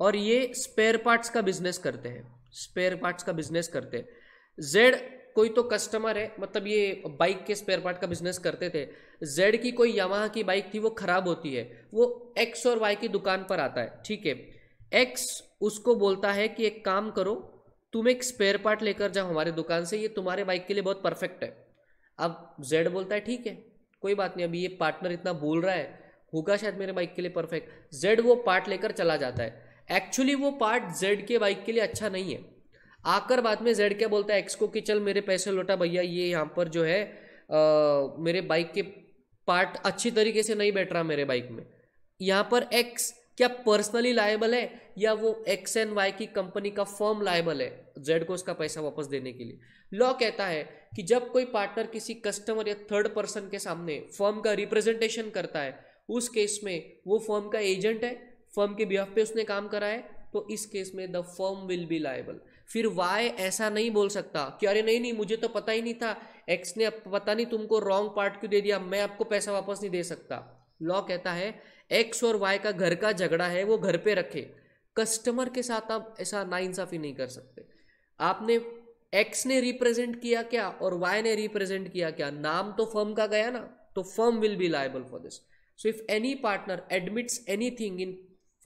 और ये स्पेयर पार्ट्स का बिजनेस करते हैं स्पेयर पार्ट्स का बिजनेस करते हैं जेड कोई तो कस्टमर है मतलब ये बाइक के स्पेयर पार्ट का बिजनेस करते थे जेड की कोई यामाहा की बाइक थी वो खराब होती है वो एक्स और वाई की दुकान पर आता है ठीक है एक्स उसको बोलता है कि एक काम करो तुम एक स्पेयर पार्ट लेकर जाओ हमारे दुकान से ये तुम्हारे बाइक के लिए बहुत परफेक्ट है अब जेड बोलता है ठीक है कोई बात नहीं अभी ये पार्टनर इतना बोल रहा है होगा शायद मेरे बाइक के लिए परफेक्ट जेड वो पार्ट लेकर चला जाता है एक्चुअली वो पार्ट जेड के बाइक के लिए अच्छा नहीं है आकर बाद में जेड क्या बोलता है एक्स को कि चल मेरे पैसे लौटा भैया ये यहाँ पर जो है आ, मेरे बाइक के पार्ट अच्छी तरीके से नहीं बैठ रहा मेरे बाइक में यहाँ पर एक्स क्या पर्सनली लाइबल है या वो एक्स एंड वाई की कंपनी का फर्म लाइबल है जेड को उसका पैसा वापस देने के लिए लॉ कहता है कि जब कोई पार्टनर किसी कस्टमर या थर्ड पर्सन के सामने फर्म का रिप्रेजेंटेशन करता है उस केस में वो फर्म का एजेंट है फर्म के बिहाफ पे उसने काम करा है तो इस केस में the firm will be liable फिर वाई ऐसा नहीं बोल सकता कि अरे नहीं नहीं मुझे तो पता ही नहीं था एक्स ने पता नहीं तुमको रॉन्ग पार्ट क्यों दे दिया मैं आपको पैसा वापस नहीं दे सकता लॉ कहता है एक्स और वाई का घर का झगड़ा है वो घर पे रखे कस्टमर के साथ आप ऐसा नाइंसाफी नहीं कर सकते आपने एक्स ने रिप्रेजेंट किया क्या और वाई ने रिप्रेजेंट किया क्या नाम तो फर्म का गया ना तो firm will be liable for this so if any partner admits thing in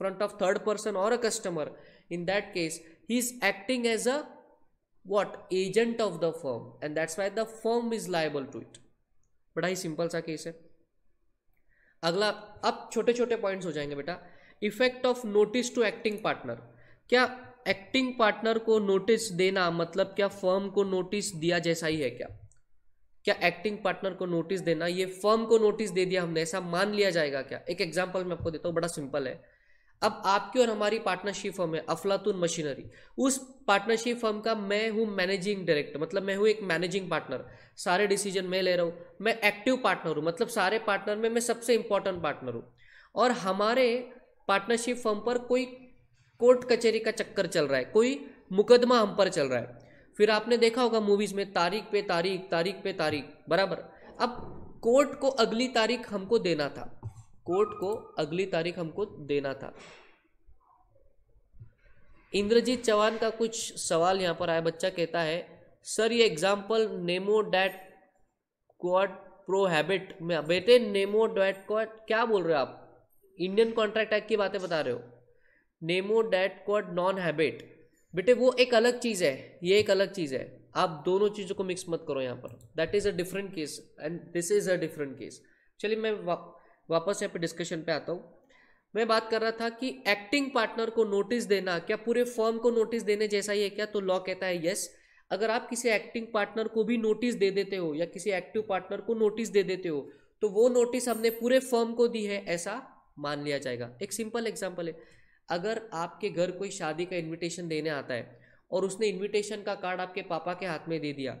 front of third person or a customer in that case he is acting as a what agent of the firm and that's why the firm is liable to it बड़ा ही simple सा case है अगला अब छोटे छोटे points हो जाएंगे बेटा effect of notice to acting partner क्या एक्टिंग पार्टनर को नोटिस देना मतलब क्या फर्म को नोटिस दिया जैसा ही है क्या क्या एक्टिंग पार्टनर को नोटिस देना ये फर्म को नोटिस दे दिया हमने ऐसा मान लिया जाएगा क्या एक एग्जांपल मैं आपको देता हूँ बड़ा सिंपल है अब आपकी और हमारी पार्टनरशिप फर्म है अफलातून मशीनरी उस पार्टनरशिप फर्म का मैं हूँ मैनेजिंग डायरेक्टर मतलब मैं हूँ एक मैनेजिंग पार्टनर सारे डिसीजन मैं ले रहा हूँ मैं एक्टिव पार्टनर हूँ मतलब सारे पार्टनर में मैं सबसे इंपॉर्टेंट पार्टनर हूँ और हमारे पार्टनरशिप फर्म पर कोई कोर्ट कचहरी का चक्कर चल रहा है कोई मुकदमा हम पर चल रहा है फिर आपने देखा होगा मूवीज़ में तारीख पे तारीख तारीख पे तारीख बराबर अब कोर्ट को अगली तारीख हमको देना था कोर्ट को अगली तारीख हमको देना था इंद्रजीत चौहान का कुछ सवाल यहाँ पर आया बच्चा कहता है सर ये एग्जाम्पल नेमो डैट क्वाड प्रोहैबिट में बेटे नेमो डैट क्वाड क्या बोल रहे हो आप इंडियन कॉन्ट्रैक्ट एक्ट की बातें बता रहे हो नेमो डैट क्वाड नॉन हैबिट बेटे वो एक अलग चीज़ है ये एक अलग चीज़ है आप दोनों चीज़ों को मिक्स मत करो यहाँ पर that is a different case and this is a different case चलिए मैं वापस यहाँ पे डिस्कशन पे आता हूँ मैं बात कर रहा था कि एक्टिंग पार्टनर को नोटिस देना क्या पूरे फॉर्म को नोटिस देने जैसा ही है क्या तो लॉ कहता है यस अगर आप किसी एक्टिंग पार्टनर को भी नोटिस दे देते हो या किसी एक्टिव पार्टनर को नोटिस दे देते हो तो वो नोटिस हमने पूरे फॉर्म को दी है ऐसा मान लिया जाएगा एक सिंपल एग्जाम्पल है अगर आपके घर कोई शादी का इन्विटेशन देने आता है और उसने इन्विटेशन का कार्ड आपके पापा के हाथ में दे दिया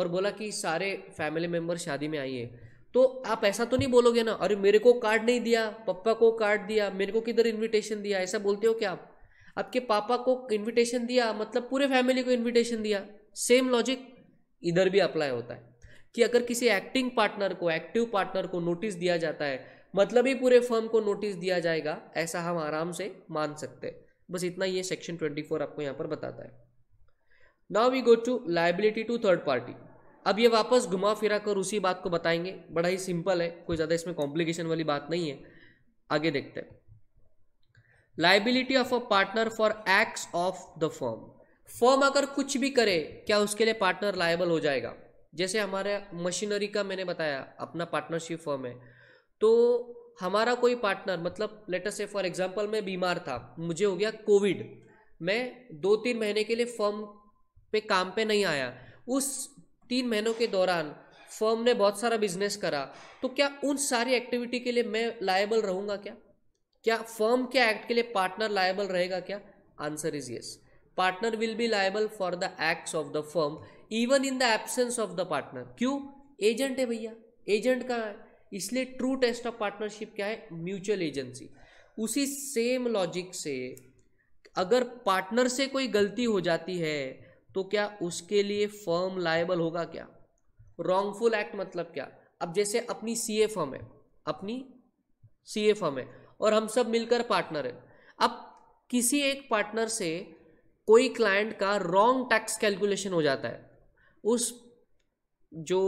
और बोला कि सारे फैमिली मेम्बर शादी में आई है तो आप ऐसा तो नहीं बोलोगे ना अरे मेरे को कार्ड नहीं दिया पप्पा को कार्ड दिया मेरे को किधर इन्विटेशन दिया ऐसा बोलते हो क्या आप आपके पापा को इन्विटेशन दिया मतलब पूरे फैमिली को इन्विटेशन दिया सेम लॉजिक इधर भी अप्लाई होता है कि अगर किसी एक्टिंग पार्टनर को एक्टिव पार्टनर को नोटिस दिया जाता है मतलब ही पूरे फर्म को नोटिस दिया जाएगा ऐसा हम आराम से मान सकते हैं बस इतना ही सेक्शन ट्वेंटी फोर आपको यहाँ पर बताता है now we go to liability to third party अब ये वापस घुमा फिरा कर उसी बात को बताएंगे बड़ा ही सिंपल है कोई ज़्यादा इसमें कॉम्प्लिकेशन वाली बात नहीं है आगे देखते हैं liability of a partner for acts of the form form अगर कुछ भी करे क्या उसके लिए पार्टनर लाइबल हो जाएगा जैसे हमारे मशीनरी का मैंने बताया अपना पार्टनरशिप फॉर्म है तो हमारा कोई पार्टनर मतलब लेटर से फॉर एग्जाम्पल मैं बीमार था मुझे हो गया कोविड मैं दो तीन महीने के लिए फॉर्म पे काम पे नहीं आया उस तीन महीनों के दौरान फर्म ने बहुत सारा बिजनेस करा तो क्या उन सारी एक्टिविटी के लिए मैं लायबल रहूंगा क्या क्या फर्म के एक्ट के लिए पार्टनर लायबल रहेगा क्या answer is yes partner will be liable for the acts of the firm even in the absence of the partner क्यों एजेंट है भैया एजेंट कहाँ है इसलिए ट्रू टेस्ट ऑफ पार्टनरशिप क्या है म्यूचुअल एजेंसी उसी सेम लॉजिक से अगर पार्टनर से कोई गलती हो जाती है तो क्या उसके लिए फर्म लाइबल होगा क्या रॉन्गफुल एक्ट मतलब क्या अब जैसे अपनी सी ए फर्म है अपनी सी ए फर्म है और हम सब मिलकर पार्टनर हैं अब किसी एक पार्टनर से कोई क्लाइंट का रॉन्ग टैक्स कैलकुलेशन हो जाता है उस जो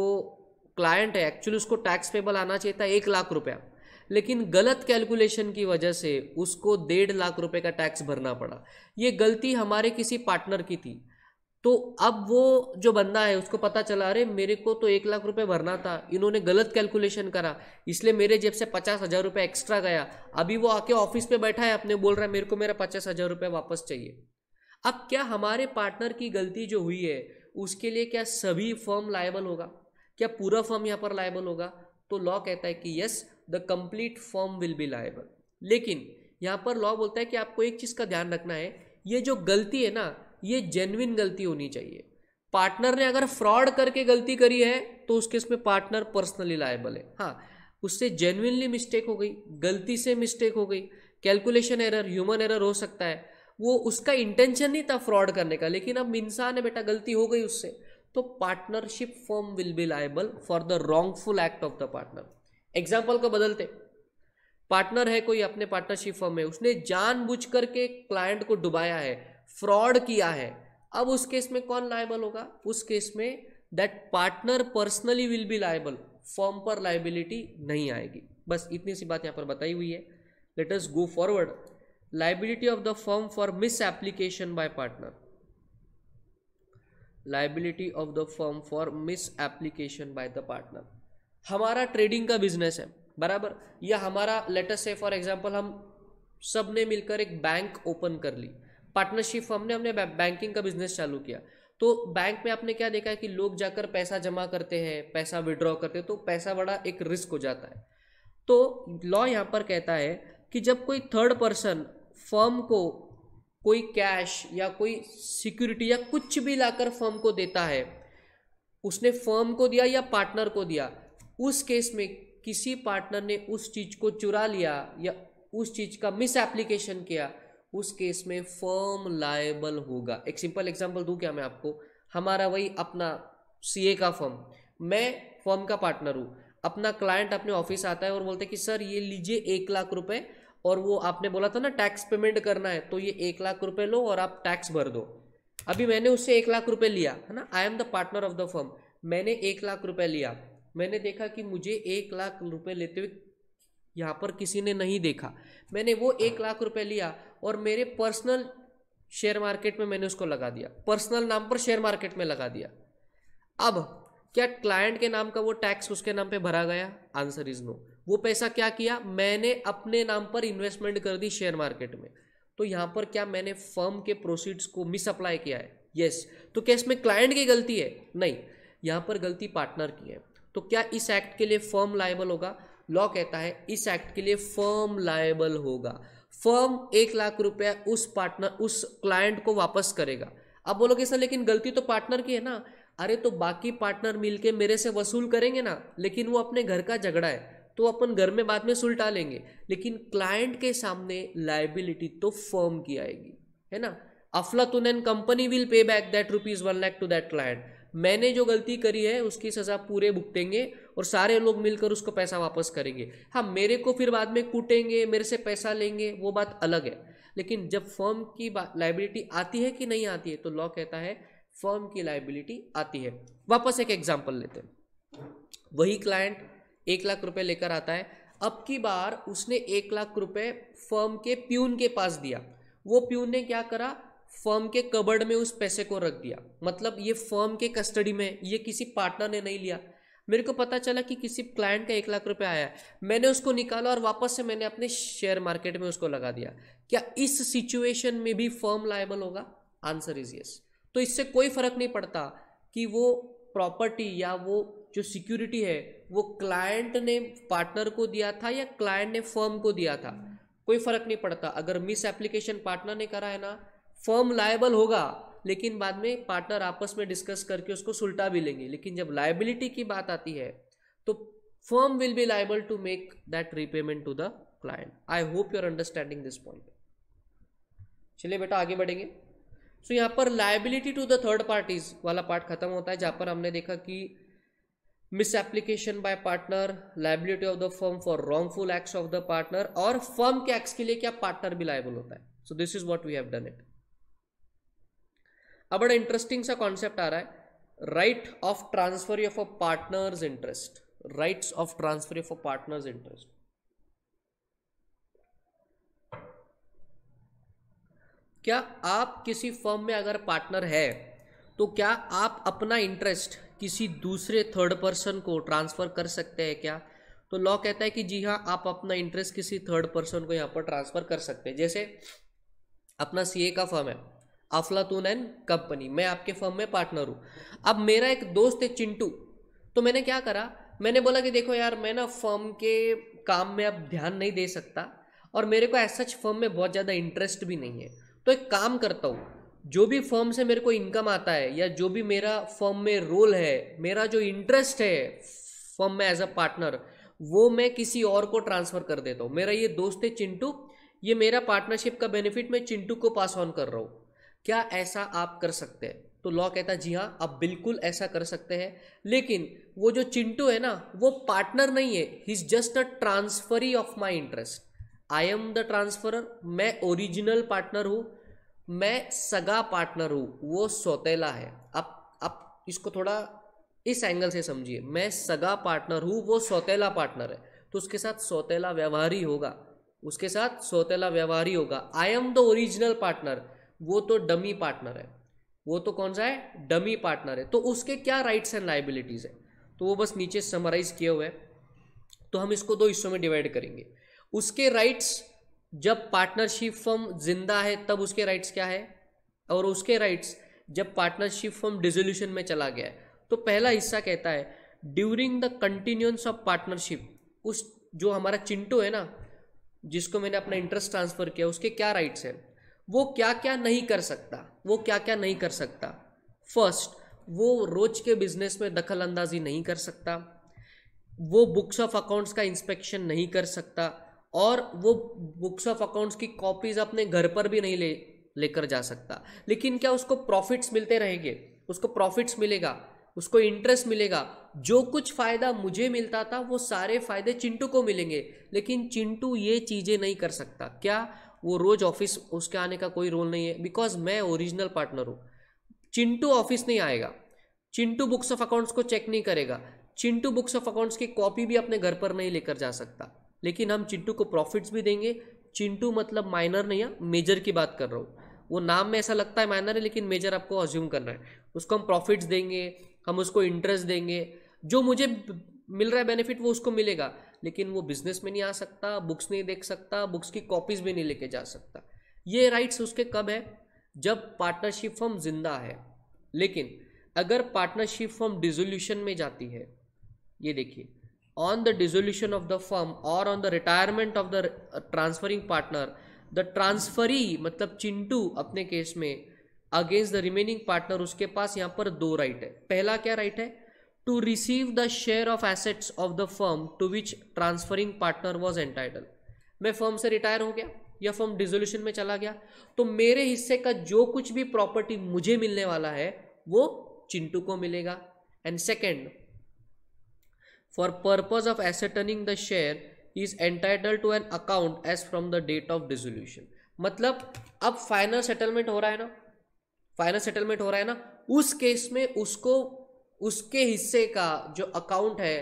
क्लाइंट है एक्चुअली उसको टैक्स पेबल आना चाहिए था एक लाख रुपया लेकिन गलत कैलकुलेशन की वजह से उसको डेढ़ लाख रुपए का टैक्स भरना पड़ा ये गलती हमारे किसी पार्टनर की थी तो अब वो जो बंदा है उसको पता चला अरे मेरे को तो एक लाख रुपए भरना था इन्होंने गलत कैलकुलेशन करा इसलिए मेरे जेब से पचास हज़ार रुपये एक्स्ट्रा गया अभी वो आके ऑफिस पे बैठा है अपने बोल रहा है मेरे को मेरा पचास हज़ार रुपये वापस चाहिए अब क्या हमारे पार्टनर की गलती जो हुई है उसके लिए क्या सभी फर्म लाइबल होगा क्या पूरा फर्म यहाँ पर लाइबल होगा तो लॉ कहता है कि yes the complete firm will be liable लेकिन यहाँ पर लॉ बोलता है कि आपको एक चीज़ का ध्यान रखना है ये जो गलती है ना ये जेनविन गलती होनी चाहिए पार्टनर ने अगर फ्रॉड करके गलती करी है तो उस केस में पार्टनर पर्सनली लायबल है हाँ उससे जेन्यनली मिस्टेक हो गई गलती से मिस्टेक हो गई कैलकुलेशन एरर ह्यूमन एरर हो सकता है वो उसका इंटेंशन नहीं था फ्रॉड करने का लेकिन अब इंसान है बेटा गलती हो गई उससे तो partnership form will be liable for the wrongful act of the partner example को बदलते पार्टनर है कोई अपने पार्टनरशिप फॉर्म में उसने जानबूझ करके क्लाइंट को डुबाया है फ्रॉड किया है अब उस केस में कौन लाइबल होगा उस केस में that partner personally will be liable form पर लाइबिलिटी नहीं आएगी बस इतनी सी बात यहाँ पर बताई हुई है go forward liability of the form for misapplication by partner liability of the form for misapplication by the partner हमारा ट्रेडिंग का बिजनेस है बराबर या हमारा लेटर से फॉर एग्जाम्पल हम सब ने मिलकर एक बैंक ओपन कर ली पार्टनरशिप फॉर्म ने हमने बैंकिंग का बिजनेस चालू किया तो बैंक में आपने क्या देखा है कि लोग जाकर पैसा जमा करते हैं पैसा विड्रॉ करते हैं तो पैसा बड़ा एक रिस्क हो जाता है तो लॉ यहाँ पर कहता है कि जब कोई थर्ड पर्सन फर्म को कोई कैश या कोई सिक्योरिटी या कुछ भी लाकर फर्म को देता है उसने फर्म को दिया या पार्टनर को दिया उस केस में किसी पार्टनर ने उस चीज़ को चुरा लिया या उस चीज़ का मिस एप्लीकेशन किया उस केस में फर्म लायबल होगा एक सिंपल एग्जाम्पल दूं क्या मैं आपको हमारा वही अपना सीए का फर्म मैं फर्म का पार्टनर हूँ अपना क्लाइंट अपने ऑफिस आता है और बोलते कि सर ये लीजिए एक लाख रुपए और वो आपने बोला था ना टैक्स पेमेंट करना है तो ये एक लाख रुपए लो और आप टैक्स भर दो अभी मैंने उससे एक लाख रुपए लिया है ना I am the partner of the firm मैंने एक लाख रुपए लिया मैंने देखा कि मुझे एक लाख रुपए लेते हुए यहाँ पर किसी ने नहीं देखा मैंने वो एक हाँ। लाख रुपए लिया और मेरे पर्सनल शेयर मार्केट में मैंने उसको लगा दिया पर्सनल नाम पर शेयर मार्केट में लगा दिया अब क्या क्लाइंट के नाम का वो टैक्स उसके नाम पे भरा गया आंसर इज नो वो पैसा क्या किया मैंने अपने नाम पर इन्वेस्टमेंट कर दी शेयर मार्केट में तो यहाँ पर क्या मैंने फर्म के प्रोसीड्स को मिस अप्लाई किया है यस yes. तो क्या इसमें क्लाइंट की गलती है नहीं यहाँ पर गलती पार्टनर की है तो क्या इस एक्ट के लिए फर्म लाइबल होगा लॉ कहता है इस एक्ट के लिए फर्म लायबल होगा फर्म एक लाख रुपया उस पार्टनर उस क्लाइंट को वापस करेगा अब बोलोगे सर लेकिन गलती तो पार्टनर की है ना अरे तो बाकी पार्टनर मिलके मेरे से वसूल करेंगे ना लेकिन वो अपने घर का झगड़ा है तो अपन घर में बाद में सुलटा लेंगे लेकिन क्लाइंट के सामने लाइबिलिटी तो फर्म की आएगी है ना Aflatoon and company will pay back that rupees one lakh to that client मैंने जो गलती करी है उसकी सज़ा पूरे भुगतेंगे और सारे लोग मिलकर उसको पैसा वापस करेंगे हाँ मेरे को फिर बाद में कूटेंगे मेरे से पैसा लेंगे वो बात अलग है लेकिन जब फर्म की लाइबिलिटी आती है कि नहीं आती है तो लॉ कहता है फर्म की लाइबिलिटी आती है वापस एक एग्जाम्पल लेते हैं वही क्लाइंट एक लाख रुपए लेकर आता है अब की बार उसने एक लाख रुपए फर्म के प्यून के पास दिया वो प्यून ने क्या करा फर्म के कबर्ड में उस पैसे को रख दिया मतलब ये फर्म के कस्टडी में ये किसी पार्टनर ने नहीं लिया मेरे को पता चला कि किसी क्लाइंट का एक लाख रुपया आया मैंने उसको निकाला और वापस से मैंने अपने शेयर मार्केट में उसको लगा दिया क्या इस सिचुएशन में भी फर्म लायबल होगा आंसर इज यस तो इससे कोई फर्क नहीं पड़ता कि वो प्रॉपर्टी या वो जो सिक्योरिटी है वो क्लाइंट ने पार्टनर को दिया था या क्लाइंट ने फर्म को दिया था कोई फर्क नहीं पड़ता अगर मिस एप्लीकेशन पार्टनर ने करा है ना फर्म लायबल होगा लेकिन बाद में पार्टनर आपस में डिस्कस करके उसको सुलटा भी लेंगे लेकिन जब लाइबिलिटी की बात आती है तो firm will be liable to make that repayment to the client I hope you're understanding this point चलिए बेटा आगे बढ़ेंगे सो so, यहाँ पर liability to the third parties वाला पार्ट खत्म होता है जहाँ पर हमने देखा कि misapplication by partner liability of the firm for wrongful acts of the partner और फर्म के एक्ट्स के लिए क्या पार्टनर भी लाइबल होता है सो this is what we have done it अब बड़ा इंटरेस्टिंग सा कॉन्सेप्ट आ रहा है right of transfer of a partner's interest rights of transfer of a partner's interest क्या आप किसी फर्म में अगर पार्टनर है तो क्या आप अपना इंटरेस्ट किसी दूसरे थर्ड पर्सन को ट्रांसफ़र कर सकते हैं क्या तो लॉ कहता है कि जी हाँ आप अपना इंटरेस्ट किसी थर्ड पर्सन को यहाँ पर ट्रांसफ़र कर सकते हैं जैसे अपना सीए का फर्म है अफलातून एंड कंपनी मैं आपके फर्म में पार्टनर हूँ अब मेरा एक दोस्त है चिंटू तो मैंने क्या करा मैंने बोला कि देखो यार मैं ना फर्म के काम में अब ध्यान नहीं दे सकता और मेरे को एज सच फर्म में बहुत ज़्यादा इंटरेस्ट भी नहीं है तो एक काम करता हूँ जो भी फर्म से मेरे को इनकम आता है या जो भी मेरा फर्म में रोल है मेरा जो इंटरेस्ट है फर्म में एज अ पार्टनर वो मैं किसी और को ट्रांसफ़र कर देता हूँ मेरा ये दोस्त है चिंटू ये मेरा पार्टनरशिप का बेनिफिट मैं चिंटू को पास ऑन कर रहा हूँ क्या ऐसा आप कर सकते हैं तो लॉ कहता जी हाँ आप बिल्कुल ऐसा कर सकते हैं लेकिन वो जो चिंटू है ना वो पार्टनर नहीं है he is just a transferee of my interest I am the transferor मैं ओरिजिनल पार्टनर हूँ मैं सगा पार्टनर हूँ वो सौतेला है आप आप इसको थोड़ा इस एंगल से समझिए मैं सगा पार्टनर हूँ वो सौतेला पार्टनर है तो उसके साथ सौतेला व्यवहार ही होगा उसके साथ सौतेला व्यवहार ही होगा I am the original partner वो तो डमी पार्टनर है वो तो कौन सा है डमी पार्टनर है तो उसके क्या राइट्स एंड लाइबिलिटीज़ है तो वो बस नीचे समराइज किए हुए तो हम इसको दो हिस्सों में डिवाइड करेंगे उसके राइट्स जब पार्टनरशिप फर्म जिंदा है तब उसके राइट्स क्या है और उसके राइट्स जब पार्टनरशिप फर्म डिजोल्यूशन में चला गया है तो पहला हिस्सा कहता है during the continuance of partnership उस जो हमारा चिंटू है ना जिसको मैंने अपना इंटरेस्ट ट्रांसफ़र किया उसके क्या राइट्स हैं वो क्या क्या नहीं कर सकता वो क्या क्या नहीं कर सकता फर्स्ट वो रोज के बिजनेस में दखल अंदाजी नहीं कर सकता वो बुक्स ऑफ अकाउंट्स का इंस्पेक्शन नहीं कर सकता और वो बुक्स ऑफ अकाउंट्स की कॉपीज अपने घर पर भी नहीं ले लेकर जा सकता लेकिन क्या उसको प्रॉफिट्स मिलते रहेंगे उसको प्रॉफिट्स मिलेगा उसको इंटरेस्ट मिलेगा जो कुछ फ़ायदा मुझे मिलता था वो सारे फ़ायदे चिंटू को मिलेंगे लेकिन चिंटू ये चीज़ें नहीं कर सकता क्या वो रोज़ ऑफिस उसके आने का कोई रोल नहीं है बिकॉज मैं ओरिजिनल पार्टनर हूँ चिंटू ऑफिस नहीं आएगा चिंटू बुक्स ऑफ अकाउंट्स को चेक नहीं करेगा चिंटू बुक्स ऑफ अकाउंट्स की कॉपी भी अपने घर पर नहीं लेकर जा सकता लेकिन हम चिंटू को प्रॉफिट्स भी देंगे चिंटू मतलब माइनर नहीं है मेजर की बात कर रहा हूँ वो नाम में ऐसा लगता है माइनर है लेकिन मेजर आपको अज्यूम करना है उसको हम प्रॉफिट्स देंगे हम उसको इंटरेस्ट देंगे जो मुझे मिल रहा है बेनिफिट वो उसको मिलेगा लेकिन वो बिजनेस में नहीं आ सकता बुक्स नहीं देख सकता बुक्स की कॉपीज भी नहीं लेके जा सकता ये राइट्स उसके कब है जब पार्टनरशिप फर्म जिंदा है लेकिन अगर पार्टनरशिप फर्म डिजोल्यूशन में जाती है ये देखिए on the dissolution of the firm और on the retirement of the transferring partner the transferee मतलब चिंटू अपने केस में अगेंस्ट द रिमेनिंग पार्टनर उसके पास यहाँ पर दो राइट है पहला क्या राइट है to receive the share of assets of the firm to which transferring partner was entitle मैं फर्म से रिटायर हो गया या फर्म डिजोल्यूशन में चला गया तो मेरे हिस्से का जो कुछ भी प्रॉपर्टी मुझे मिलने वाला है वो चिंटू को मिलेगा and second for purpose of ascertaining the share is entitle to an account as from the date of dissolution मतलब अब फाइनल सेटलमेंट हो रहा है ना फाइनल सेटलमेंट हो रहा है ना उस केस में उसको उसके हिस्से का जो अकाउंट है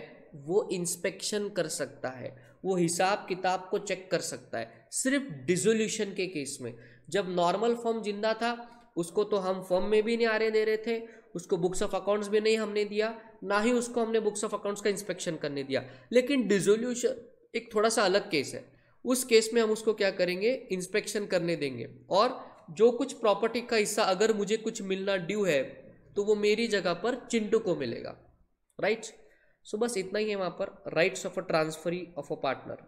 वो इंस्पेक्शन कर सकता है वो हिसाब किताब को चेक कर सकता है सिर्फ डिजोल्यूशन के केस में जब नॉर्मल फॉर्म जिंदा था उसको तो हम फॉर्म में भी नहीं आने दे रहे थे उसको बुक्स ऑफ अकाउंट्स भी नहीं हमने दिया ना ही उसको हमने बुक्स ऑफ अकाउंट्स का इंस्पेक्शन करने दिया लेकिन डिजोल्यूशन एक थोड़ा सा अलग केस है उस केस में हम उसको क्या करेंगे इंस्पेक्शन करने देंगे और जो कुछ प्रॉपर्टी का हिस्सा अगर मुझे कुछ मिलना ड्यू है तो वो मेरी जगह पर चिंटू को मिलेगा राइट right? सो so, बस इतना ही है वहां पर rights of a transferee of a partner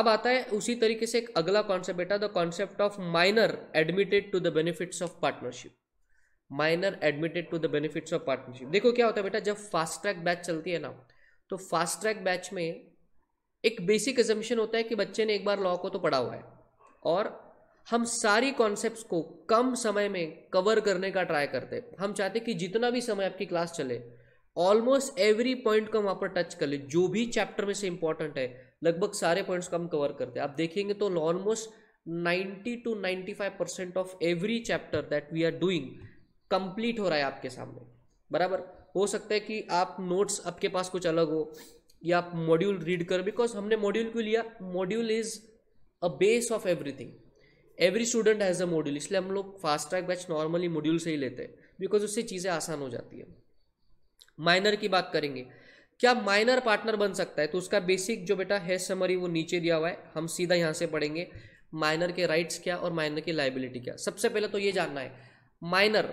अब आता है उसी तरीके से एक अगला कॉन्सेप्ट बेटा the concept of minor admitted to the benefits of partnership minor admitted to the benefits of partnership देखो क्या होता है बेटा जब फास्ट ट्रैक बैच चलती है ना तो फास्ट ट्रैक बैच में एक बेसिक एजम्पन होता है कि बच्चे ने एक बार लॉ को तो पढ़ा हुआ है और हम सारी कॉन्सेप्ट्स को कम समय में कवर करने का ट्राई करते हम चाहते कि जितना भी समय आपकी क्लास चले ऑलमोस्ट एवरी पॉइंट को हम वहाँ पर टच कर ले जो भी चैप्टर में से इंपॉर्टेंट है लगभग सारे पॉइंट्स को हम कवर करते हैं आप देखेंगे तो almost 90 to 95 percent of every chapter that we are doing complete हो रहा है आपके सामने बराबर हो सकता है कि आप नोट्स आपके पास कुछ अलग हो या आप मॉड्यूल रीड कर बिकॉज हमने मॉड्यूल क्यों लिया module is a base of everything every student has a module इसलिए हम लोग fast track batch normally module से ही लेते हैं बिकॉज उससे चीज़ें आसान हो जाती है माइनर की बात करेंगे क्या माइनर पार्टनर बन सकता है तो उसका बेसिक जो बेटा है समरी वो नीचे दिया हुआ है हम सीधा यहाँ से पढ़ेंगे माइनर के राइट्स क्या और माइनर की लाइबिलिटी क्या सबसे पहले तो ये जानना है माइनर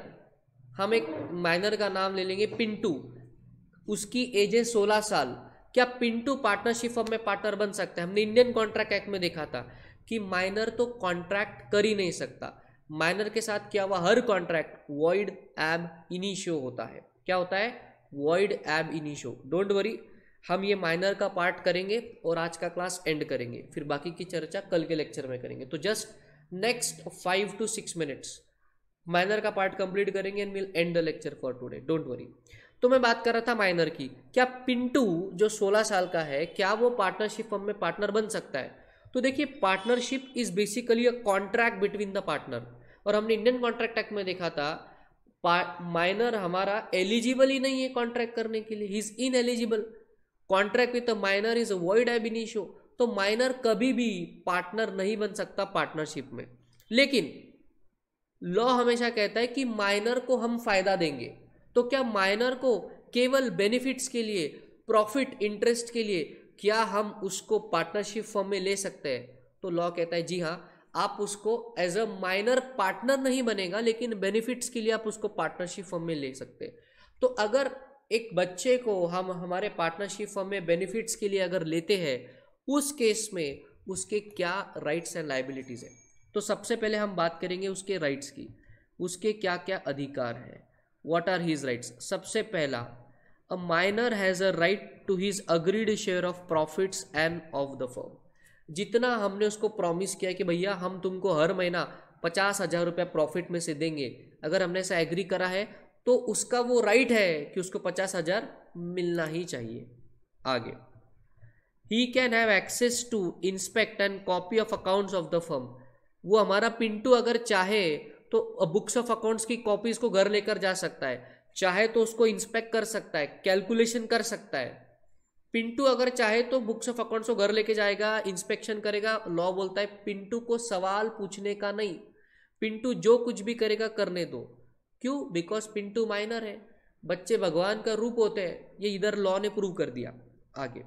हम एक माइनर का नाम ले लेंगे पिंटू उसकी एज है सोलह साल क्या पिंटू पार्टनरशिप फॉर्म में पार्टनर बन सकता है हमने इंडियन कॉन्ट्रैक्ट एक्ट में देखा था कि माइनर तो कॉन्ट्रैक्ट कर ही नहीं सकता माइनर के साथ क्या हुआ हर कॉन्ट्रैक्ट वॉइड एब इनिशियो होता है क्या होता है वॉइड एब इनिशियो डोंट वरी हम ये माइनर का पार्ट करेंगे और आज का क्लास एंड करेंगे फिर बाकी की चर्चा कल के लेक्चर में करेंगे तो just next five to six minutes minor का पार्ट कंप्लीट करेंगे and will end the lecture for today don't worry तो मैं बात कर रहा था माइनर की क्या पिंटू जो 16 साल का है क्या वो पार्टनरशिप फर्म में पार्टनर बन सकता है तो देखिए partnership is basically a contract between the partner और हमने इंडियन कॉन्ट्रैक्ट एक्ट में देखा था माइनर हमारा एलिजिबल ही नहीं है कॉन्ट्रैक्ट करने के लिए he is ineligible contract with a minor is avoid एब शो तो माइनर कभी भी पार्टनर नहीं बन सकता पार्टनरशिप में लेकिन लॉ हमेशा कहता है कि माइनर को हम फायदा देंगे तो क्या माइनर को केवल बेनिफिट्स के लिए प्रॉफिट इंटरेस्ट के लिए क्या हम उसको पार्टनरशिप फॉर्म में ले सकते हैं तो लॉ कहता है जी हाँ आप उसको एज अ माइनर पार्टनर नहीं बनेगा लेकिन बेनिफिट्स के लिए आप उसको पार्टनरशिप फॉर्म में ले सकते हैं तो अगर एक बच्चे को हम हमारे पार्टनरशिप फॉर्म में बेनिफिट्स के लिए अगर लेते हैं उस केस में उसके क्या राइट्स एंड लाइबिलिटीज़ हैं तो सबसे पहले हम बात करेंगे उसके राइट्स की उसके क्या क्या अधिकार हैं वॉट आर हीज राइट्स सबसे पहला a minor has a right to his agreed share of profits and of the firm जितना हमने उसको प्रॉमिस किया कि भैया हम तुमको हर महीना पचास हज़ार रुपया प्रॉफिट में से देंगे अगर हमने ऐसा एग्री करा है तो उसका वो राइट है कि उसको पचास हज़ार मिलना ही चाहिए आगे he can have access to inspect and copy of accounts of the firm वो हमारा पिंटू अगर चाहे तो बुक्स ऑफ अकाउंट्स की कॉपीज को घर लेकर जा सकता है चाहे तो उसको इंस्पेक्ट कर सकता है कैलकुलेशन कर सकता है पिंटू अगर चाहे तो बुक्स ऑफ अकाउंट्स को घर लेके जाएगा इंस्पेक्शन करेगा लॉ बोलता है पिंटू को सवाल पूछने का नहीं पिंटू जो कुछ भी करेगा करने दो क्यों बिकॉज पिंटू माइनर है बच्चे भगवान का रूप होते हैं ये इधर लॉ ने प्रूव कर दिया आगे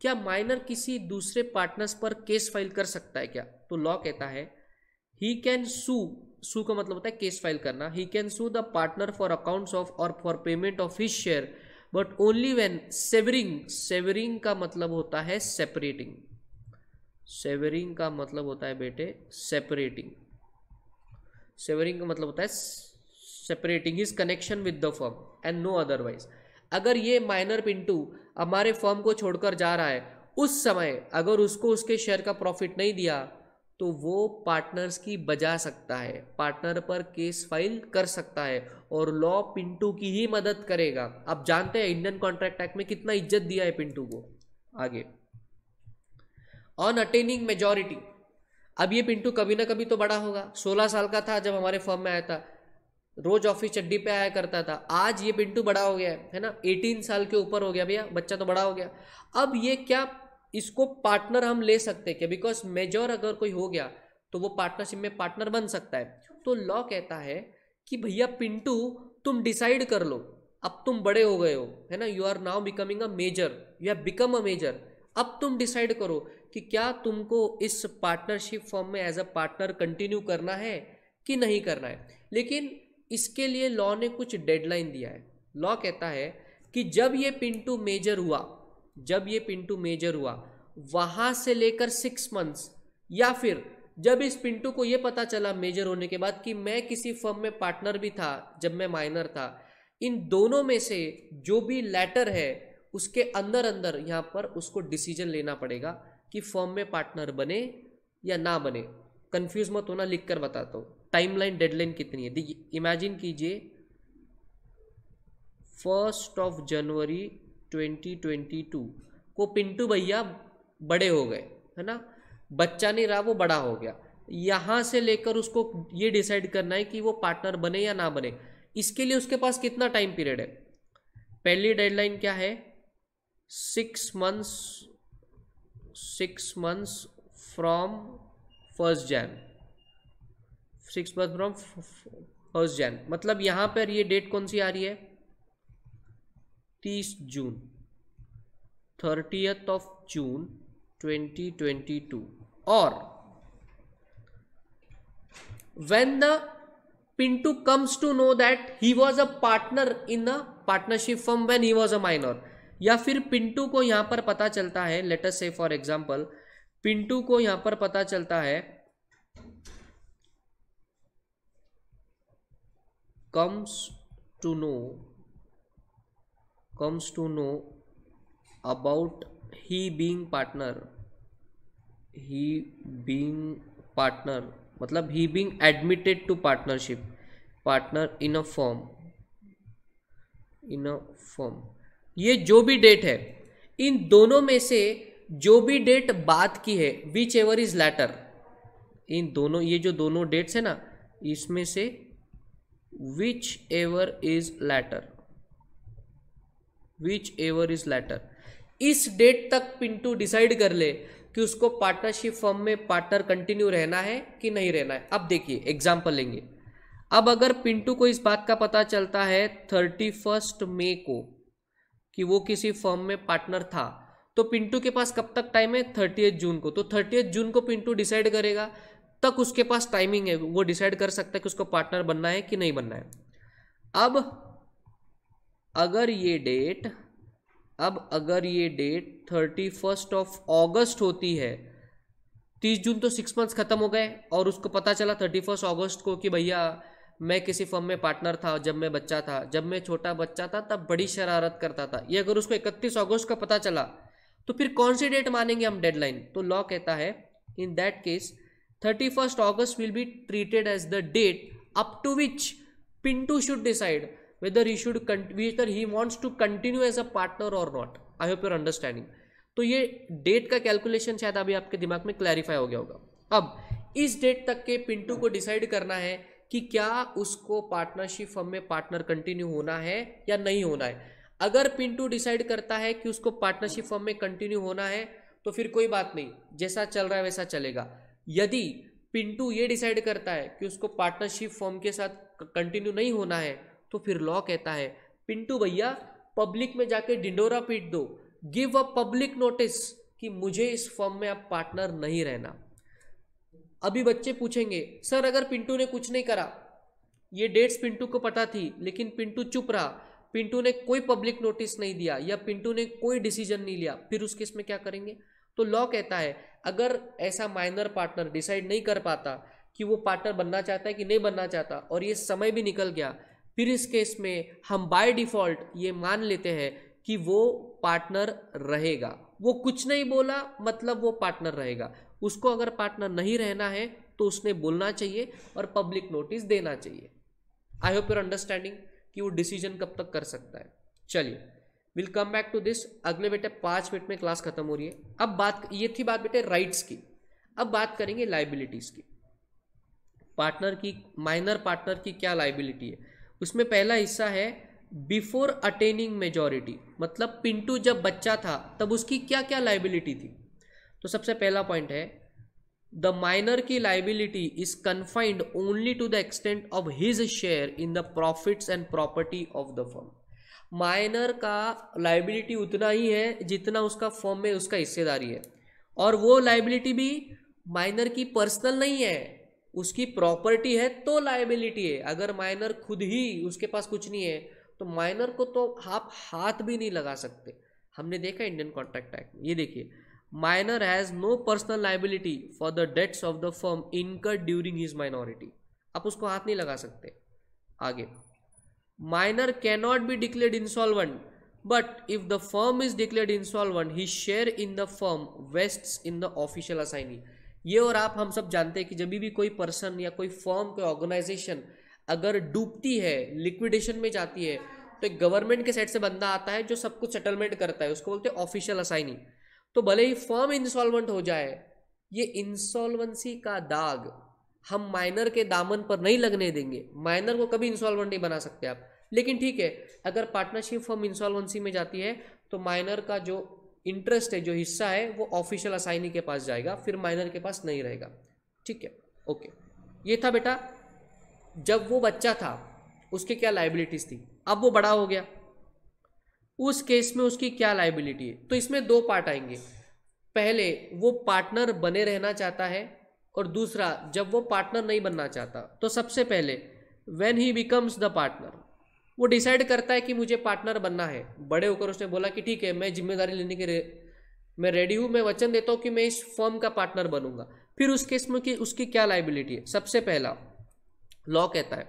क्या माइनर किसी दूसरे पार्टनर्स पर केस फाइल कर सकता है क्या तो लॉ कहता है ही कैन सू सू का मतलब होता है केस फाइल करना ही can sue the partner for accounts of और for payment of his share but only when severing severing का मतलब होता है सेपरेटिंग सेवरिंग का मतलब होता है बेटे सेपरेटिंग सेवरिंग का मतलब होता है separating his connection with the firm and no otherwise अगर ये माइनर पिंटू हमारे फर्म को छोड़कर जा रहा है उस समय अगर उसको उसके शेयर का प्रॉफिट नहीं दिया तो वो पार्टनर्स की बजा सकता है पार्टनर पर केस फाइल कर सकता है और लॉ पिंटू की ही मदद करेगा आप जानते हैं इंडियन कॉन्ट्रैक्ट एक्ट में कितना इज्जत दिया है पिंटू को आगे ऑन अटेनिंग मेजोरिटी अब ये पिंटू कभी ना कभी तो बड़ा होगा सोलह साल का था जब हमारे फॉर्म में आया था रोज ऑफिस चड्डी पे आया करता था आज ये पिंटू बड़ा हो गया है है ना 18 साल के ऊपर हो गया भैया बच्चा तो बड़ा हो गया अब ये क्या इसको पार्टनर हम ले सकते हैं क्या बिकॉज मेजर अगर कोई हो गया तो वो पार्टनरशिप में पार्टनर बन सकता है तो लॉ कहता है कि भैया पिंटू तुम डिसाइड कर लो अब तुम बड़े हो गए हो है ना you are now becoming a major you have become a major अब तुम डिसाइड करो कि क्या तुमको इस पार्टनरशिप फॉर्म में एज अ पार्टनर कंटिन्यू करना है कि नहीं करना है लेकिन इसके लिए लॉ ने कुछ डेडलाइन दिया है लॉ कहता है कि जब ये पिंटू मेजर हुआ जब ये पिंटू मेजर हुआ वहां से लेकर सिक्स मंथ्स या फिर जब इस पिंटू को ये पता चला मेजर होने के बाद कि मैं किसी फर्म में पार्टनर भी था जब मैं माइनर था इन दोनों में से जो भी लेटर है उसके अंदर अंदर यहाँ पर उसको डिसीजन लेना पड़ेगा कि फर्म में पार्टनर बने या ना बने कंफ्यूज मत होना लिख कर बताता हूँ टाइमलाइन डेडलाइन कितनी है देखिए इमेजिन कीजिए फर्स्ट ऑफ जनवरी 2022 को पिंटू भैया बड़े हो गए है ना बच्चा नहीं रहा वो बड़ा हो गया यहाँ से लेकर उसको ये डिसाइड करना है कि वो पार्टनर बने या ना बने इसके लिए उसके पास कितना टाइम पीरियड है पहली डेडलाइन क्या है six months six months from first Jan six month from first Jan मतलब यहाँ पर ये डेट कौन सी आ रही है तीस जून थर्टीथ ऑफ जून 2022 और when the Pintu comes to know that he was a partner in a partnership firm when he was a minor या फिर पिंटू को यहां पर पता चलता है लेटर से फॉर एग्जाम्पल पिंटू को यहां पर पता चलता है comes to know comes to know about he being partner he being partner मतलब he being admitted to partnership partner in a firm in a firm ये जो भी डेट है इन दोनों में से जो भी डेट बात की है विच एवर इज लैटर इन दोनों ये जो दोनों डेट्स है ना इसमें से whichever is later whichever is later इस डेट तक पिंटू डिसाइड कर ले कि उसको पार्टनरशिप फॉर्म में पार्टनर कंटिन्यू रहना है कि नहीं रहना है अब देखिए एग्जाम्पल लेंगे अब अगर पिंटू को इस बात का पता चलता है थर्टी फर्स्ट मे को कि वो किसी फॉर्म में पार्टनर था तो पिंटू के पास कब तक टाइम है थर्टी जून को तो थर्टी जून को पिंटू डिसाइड करेगा तक उसके पास टाइमिंग है वो डिसाइड कर सकता है कि उसको पार्टनर बनना है कि नहीं बनना है अब अगर ये डेट अब अगर ये date thirty first of August होती है तीस जून तो सिक्स मंथ्स खत्म हो गए और उसको पता चला थर्टी फर्स्ट ऑगस्ट को कि भैया मैं किसी फर्म में पार्टनर था जब मैं बच्चा था जब मैं छोटा बच्चा था तब बड़ी शरारत करता था ये अगर उसको इकतीस अगस्त का पता चला तो फिर कौन सी डेट मानेंगे हम डेडलाइन तो लॉ कहता है in that case thirty first August will be treated as the date up to which Pintu should decide whether he should whether he wants to continue as a partner or not I hope your understanding तो ये date का calculation शायद अभी आपके दिमाग में clarify हो गया होगा अब इस डेट तक के पिंटू को डिसाइड करना है कि क्या उसको पार्टनरशिप फर्म में पार्टनर कंटिन्यू होना है या नहीं होना है अगर पिंटू डिसाइड करता है कि उसको पार्टनरशिप फर्म में कंटिन्यू होना है तो फिर कोई बात नहीं जैसा चल रहा है वैसा चलेगा यदि पिंटू ये डिसाइड करता है कि उसको पार्टनरशिप फॉर्म के साथ कंटिन्यू नहीं होना है तो फिर लॉ कहता है पिंटू भैया पब्लिक में जाके डिंडोरा पीट दो गिव अ पब्लिक नोटिस कि मुझे इस फॉर्म में आप पार्टनर नहीं रहना अभी बच्चे पूछेंगे सर अगर पिंटू ने कुछ नहीं करा ये डेट्स पिंटू को पता थी लेकिन पिंटू चुप रहा पिंटू ने कोई पब्लिक नोटिस नहीं दिया या पिंटू ने कोई डिसीजन नहीं लिया फिर उस केस में क्या करेंगे तो लॉ कहता है अगर ऐसा माइनर पार्टनर डिसाइड नहीं कर पाता कि वो पार्टनर बनना चाहता है कि नहीं बनना चाहता और ये समय भी निकल गया फिर इस केस में हम बाय डिफ़ॉल्ट ये मान लेते हैं कि वो पार्टनर रहेगा वो कुछ नहीं बोला मतलब वो पार्टनर रहेगा उसको अगर पार्टनर नहीं रहना है तो उसने बोलना चाहिए और पब्लिक नोटिस देना चाहिए आई होप योर अंडरस्टैंडिंग कि वो डिसीजन कब तक कर सकता है चलिए will come back to this अगले बेटे पाँच मिनट में क्लास खत्म हो रही है अब बात ये थी बात बेटे राइट्स की अब बात करेंगे लाइबिलिटीज़ की पार्टनर की माइनर पार्टनर की क्या लाइबिलिटी है उसमें पहला हिस्सा है बिफोर अटेनिंग मेजोरिटी मतलब पिंटू जब बच्चा था तब उसकी क्या क्या लाइबिलिटी थी तो सबसे पहला पॉइंट है द माइनर की liability is confined only to the extent of his share in the profits and property of the firm minor का लाइबिलिटी उतना ही है जितना उसका फर्म में उसका हिस्सेदारी है और वो लाइबिलिटी भी माइनर की पर्सनल नहीं है उसकी प्रॉपर्टी है तो लाइबिलिटी है अगर माइनर खुद ही उसके पास कुछ नहीं है तो माइनर को तो आप हाथ भी नहीं लगा सकते हमने देखा इंडियन कॉन्ट्रैक्ट एक्ट ये देखिए minor has no personal liability for the debts of the firm incurred during his minority आप उसको हाथ नहीं लगा सकते आगे minor cannot be declared insolvent but if the firm is declared insolvent his share in the firm vests in the official assignee ये और आप हम सब जानते हैं कि जब भी कोई पर्सन या कोई फॉर्म कोई ऑर्गेनाइजेशन अगर डूबती है लिक्विडेशन में जाती है तो एक गवर्नमेंट के साइड से बंदा आता है जो सब कुछ सेटलमेंट करता है उसको बोलते हैं ऑफिशियल असाइनिंग तो भले ही फॉर्म इंसॉल्वेंट हो जाए ये इंसॉल्वेंसी का दाग हम माइनर के दामन पर नहीं लगने देंगे माइनर को कभी इंसॉल्वेंट नहीं बना सकते आप लेकिन ठीक है अगर पार्टनरशिप फॉर्म इंसॉल्वेंसी में जाती है तो माइनर का जो इंटरेस्ट है जो हिस्सा है वो ऑफिशियल असाइनी के पास जाएगा फिर माइनर के पास नहीं रहेगा ठीक है ओके ये था बेटा जब वो बच्चा था उसके क्या लाइबिलिटीज थी अब वो बड़ा हो गया उस केस में उसकी क्या लाइबिलिटी है तो इसमें दो पार्ट आएंगे पहले वो पार्टनर बने रहना चाहता है और दूसरा जब वो पार्टनर नहीं बनना चाहता तो सबसे पहले when he becomes the partner वो डिसाइड करता है कि मुझे पार्टनर बनना है बड़े होकर उसने बोला कि ठीक है मैं जिम्मेदारी लेने के मैं रेडी हूँ मैं वचन देता हूँ कि मैं इस फर्म का पार्टनर बनूंगा फिर उस केस में कि उसकी क्या लाइबिलिटी है सबसे पहला लॉ कहता है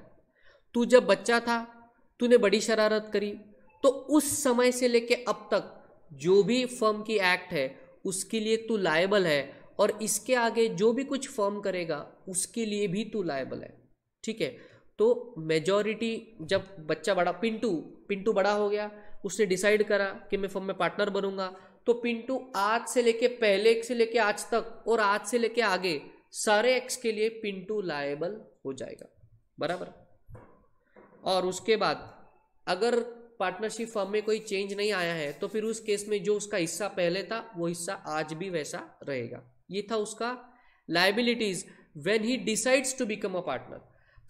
तू जब बच्चा था तूने बड़ी शरारत करी तो उस समय से लेके अब तक जो भी फर्म की एक्ट है उसके लिए तू लाइबल है और इसके आगे जो भी कुछ फर्म करेगा उसके लिए भी तू लाइबल है ठीक है तो मेजोरिटी जब बच्चा बड़ा पिंटू पिंटू बड़ा हो गया उसने डिसाइड करा कि मैं फर्म में पार्टनर बनूंगा तो पिंटू आज से लेके पहले से लेके आज तक और आज से लेके आगे सारे एक्स के लिए पिंटू लायबल हो जाएगा बराबर और उसके बाद अगर पार्टनरशिप फॉर्म में कोई चेंज नहीं आया है तो फिर उस केस में जो उसका हिस्सा पहले था वो हिस्सा आज भी वैसा रहेगा ये था उसका liabilities when he decides to become a partner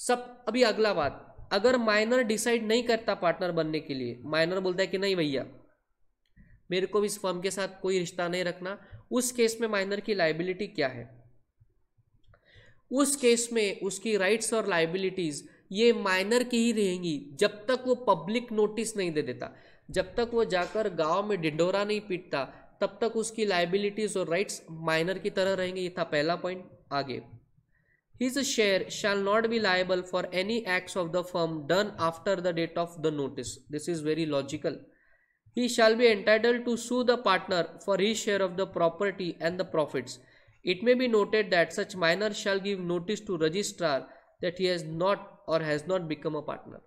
सब अभी अगला बात अगर माइनर डिसाइड नहीं करता पार्टनर बनने के लिए माइनर बोलता है कि नहीं भैया मेरे को भी इस फर्म के साथ कोई रिश्ता नहीं रखना उस केस में माइनर की लाइबिलिटी क्या है उस केस में उसकी राइट्स और लाइबिलिटीज ये माइनर की ही रहेंगी जब तक वो पब्लिक नोटिस नहीं दे देता जब तक वो जाकर गांव में डिंडोरा नहीं पीटता तब तक उसकी लाइबिलिटीज और राइट्स माइनर की तरह रहेंगे ये था पहला पॉइंट आगे his share shall not be liable for any acts of the firm done after the date of the notice. This is very logical. He shall be entitled to sue the partner for his share of the property and the profits. It may be noted that such minor shall give notice to registrar that he has not or has not become a partner.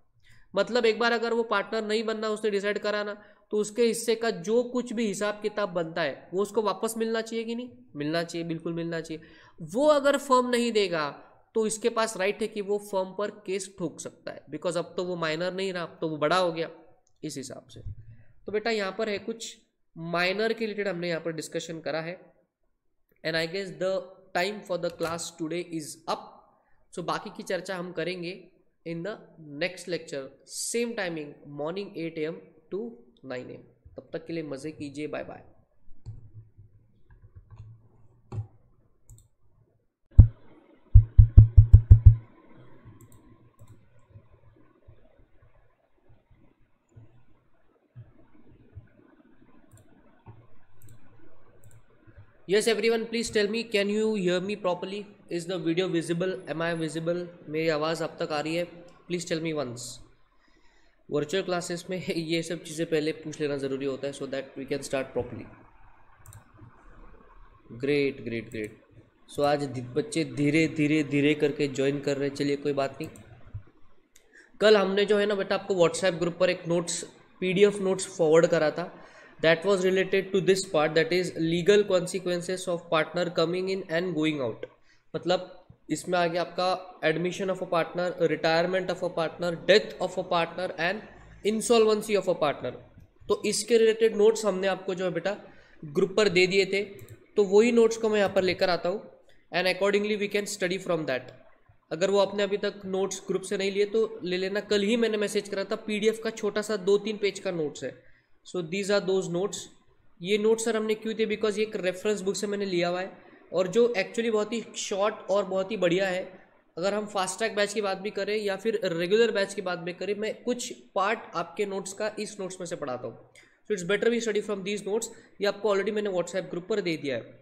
मतलब एक बार अगर वो partner नहीं बनना उसने decide कराना तो उसके हिस्से का जो कुछ भी हिसाब किताब बनता है वो उसको वापस मिलना चाहिए कि नहीं मिलना चाहिए बिल्कुल मिलना चाहिए वो अगर फर्म नहीं देगा तो इसके पास राइट है कि वो फर्म पर केस ठोक सकता है बिकॉज अब तो वो माइनर नहीं रहा अब तो वो बड़ा हो गया इस हिसाब से तो बेटा यहाँ पर है कुछ माइनर के रिलेटेड हमने यहाँ पर डिस्कशन करा है and I guess the time for the class today is up so बाकी की चर्चा हम करेंगे in the next lecture same timing morning eight AM to nine AM तब तक के लिए मज़े कीजिए bye bye yes everyone please tell me can you hear me properly is the video visible am I visible मेरी आवाज़ अब तक आ रही है please tell me once virtual classes में ये सब चीज़ें पहले पूछ लेना ज़रूरी होता है so that we can start properly great great great so आज बच्चे धीरे धीरे धीरे करके ज्वाइन कर रहे हैं चलिए कोई बात नहीं कल हमने जो है ना बेटा आपको व्हाट्सएप ग्रुप पर एक notes P D F notes forward करा था that was related to this part that is legal consequences of partner coming in and going out मतलब इसमें आ गया आपका admission of a partner retirement of a partner death of a partner and insolvency of a partner तो इसके related notes हमने आपको जो है बेटा ग्रुप पर दे दिए थे तो वही नोट्स को मैं यहाँ पर लेकर आता हूँ and accordingly we can study from that अगर वो आपने अभी तक नोट्स ग्रुप से नहीं लिए तो ले लेना कल ही मैंने मैसेज करा था पीडीएफ का छोटा सा दो तीन पेज का नोट्स है so these are those notes ये नोट्स सर हमने क्यों थे बिकॉज ये एक रेफरेंस बुक से मैंने लिया हुआ है और जो एक्चुअली बहुत ही शॉर्ट और बहुत ही बढ़िया है अगर हम फास्ट ट्रैक बैच की बात भी करें या फिर रेगुलर बैच की बात भी करें मैं कुछ पार्ट आपके नोट्स का इस नोट्स में से पढ़ाता हूँ so it's better we study from these notes ये आपको ऑलरेडी मैंने व्हाट्सएप ग्रुप पर दे दिया है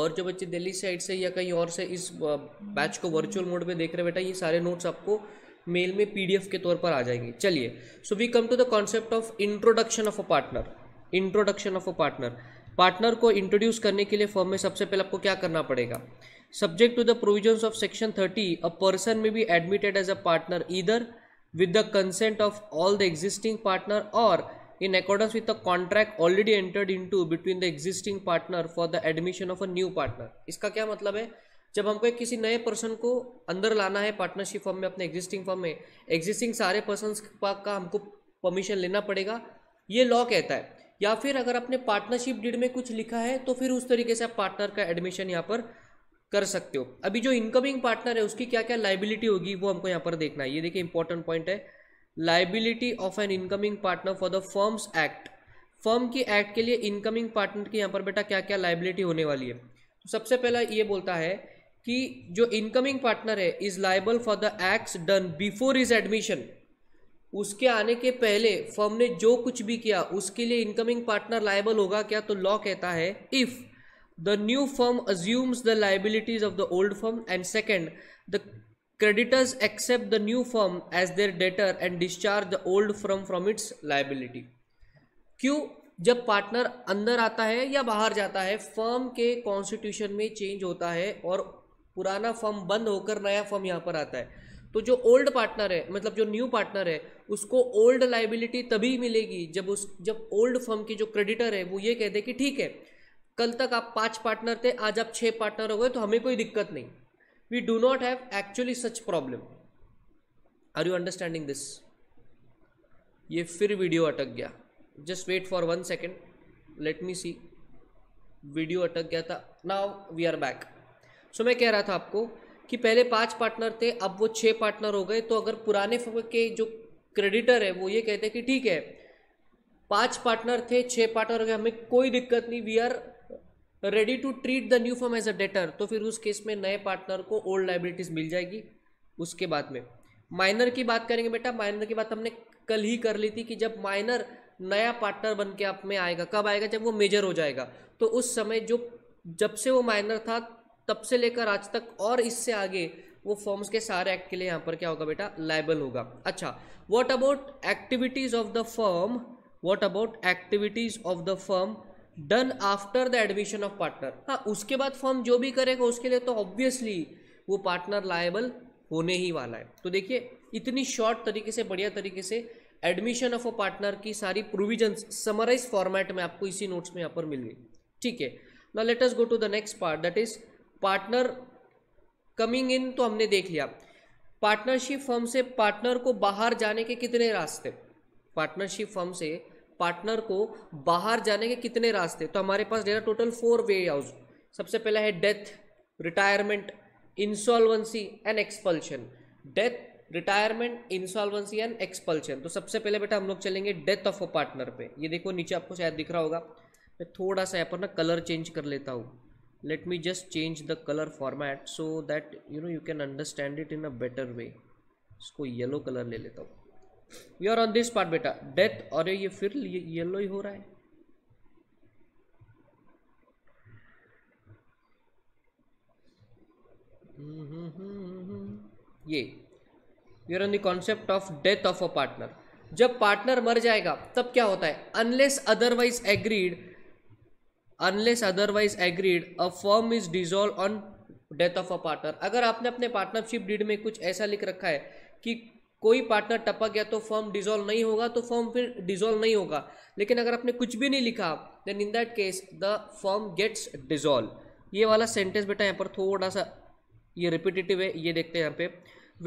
और जो बच्चे दिल्ली साइड से या कहीं और से इस बैच को वर्चुअल मोड में देख रहे बेटा ये सारे नोट्स आपको मेल में पीडीएफ के तौर पर आ जाएंगे चलिए so we come to the concept of introduction of a partner introduction of a partner partner को इंट्रोड्यूस करने के लिए फॉर्म में सबसे पहले आपको क्या करना पड़ेगा subject to the provision of section thirty a person may be admitted as a partner either with the consent of all the existing partner और in with the contract already entered into between the existing partner for the admission of a new partner इसका क्या मतलब है जब हमको एक किसी नए पर्सन को अंदर लाना है पार्टनरशिप फॉर्म में अपने एग्जिस्टिंग फॉर्म में एग्जिस्टिंग सारे पर्सन का हमको परमिशन लेना पड़ेगा ये लॉ कहता है या फिर अगर अपने पार्टनरशिप डीड में कुछ लिखा है तो फिर उस तरीके से आप पार्टनर का एडमिशन यहाँ पर कर सकते हो अभी जो इनकमिंग पार्टनर है उसकी क्या क्या लाइबिलिटी होगी वो हमको यहाँ पर देखना है ये देखिए इंपॉर्टेंट पॉइंट है liability of an incoming partner for the firm's act firm की एक्ट के लिए इनकमिंग पार्टनर की यहाँ पर बेटा क्या क्या लाइबिलिटी होने वाली है तो सबसे पहला ये बोलता है कि जो इनकमिंग पार्टनर है is liable for the act done before his admission उसके आने के पहले फर्म ने जो कुछ भी किया उसके लिए इनकमिंग पार्टनर लाइबल होगा क्या तो लॉ कहता है if the new firm assumes the liabilities of the old firm and second the creditors accept the new firm as their debtor and discharge the old firm from its liability क्यों जब partner अंदर आता है या बाहर जाता है firm के कॉन्स्टिट्यूशन में चेंज होता है और पुराना फॉर्म बंद होकर नया फॉर्म यहाँ पर आता है तो जो ओल्ड पार्टनर है मतलब जो न्यू पार्टनर है उसको ओल्ड लाइबिलिटी तभी मिलेगी जब उस जब ओल्ड फर्म के जो क्रेडिटर है वो ये कह दे कि ठीक है कल तक आप पांच पार्टनर थे आज आप छः पार्टनर हो गए तो हमें कोई दिक्कत नहीं we do not have actually such problem are you understanding this ये फिर वीडियो अटक गया just wait for one second let me see video अटक गया था now we are back so मैं कह रहा था आपको कि पहले पांच पार्टनर थे अब वो छह पार्टनर हो गए तो अगर पुराने के जो क्रेडिटर है वो ये कहते हैं कि ठीक है पांच पार्टनर थे छह पार्टनर हो गए हमें कोई दिक्कत नहीं we are ready to treat the new firm as a debtor तो फिर उस केस में नए पार्टनर को ओल्ड लाइबिलिटीज मिल जाएगी उसके बाद में माइनर की बात करेंगे बेटा माइनर की बात हमने कल ही कर ली थी कि जब माइनर नया पार्टनर बन के आप में आएगा कब आएगा जब वो मेजर हो जाएगा तो उस समय जो जब से वो माइनर था तब से लेकर आज तक और इससे आगे वो फॉर्म्स के सारे एक्ट के लिए यहाँ पर क्या होगा बेटा लाइबल होगा अच्छा what about activities of the firm what about activities of the firm done after the admission of partner हाँ उसके बाद फॉर्म जो भी करेगा उसके लिए तो ऑब्वियसली वो पार्टनर लाइबल होने ही वाला है तो देखिए इतनी शॉर्ट तरीके से बढ़िया तरीके से एडमिशन ऑफ अ पार्टनर की सारी प्रोविजन समराइज फॉर्मेट में आपको इसी नोट्स में यहाँ पर मिल गई ठीक है ना let us go to the next part that is partner coming in तो हमने देख लिया पार्टनरशिप फर्म से पार्टनर को बाहर जाने के कितने रास्ते पार्टनरशिप फर्म से पार्टनर को बाहर जाने के कितने रास्ते तो हमारे पास डेरा टोटल फोर वे हाउस सबसे पहला है death retirement insolvency and expulsion death retirement insolvency and expulsion तो सबसे पहले बेटा हम लोग चलेंगे डेथ ऑफ अ पार्टनर पे ये देखो नीचे आपको शायद दिख रहा होगा मैं थोड़ा सा यहाँ पर ना कलर चेंज कर लेता हूँ let me just change the color format so that you know you can understand it in a better way इसको येलो कलर ले लेता हूँ we are on this part बेटा डेथ और ये फिर येलो ही हो रहा है ये we are on the concept of death of a partner जब पार्टनर मर जाएगा तब क्या होता है unless otherwise agreed unless otherwise agreed a firm is dissolve on death of a partner अगर आपने अपने पार्टनरशिप डीड में कुछ ऐसा लिख रखा है कि कोई पार्टनर टपक गया तो फॉर्म डिजोल्व नहीं होगा तो फॉर्म फिर डिजोल्व नहीं होगा लेकिन अगर आपने कुछ भी नहीं लिखा then in that case the firm gets dissolve ये वाला सेंटेंस बेटा यहाँ पर थोड़ा सा ये रिपीटेटिव है ये देखते हैं यहाँ पे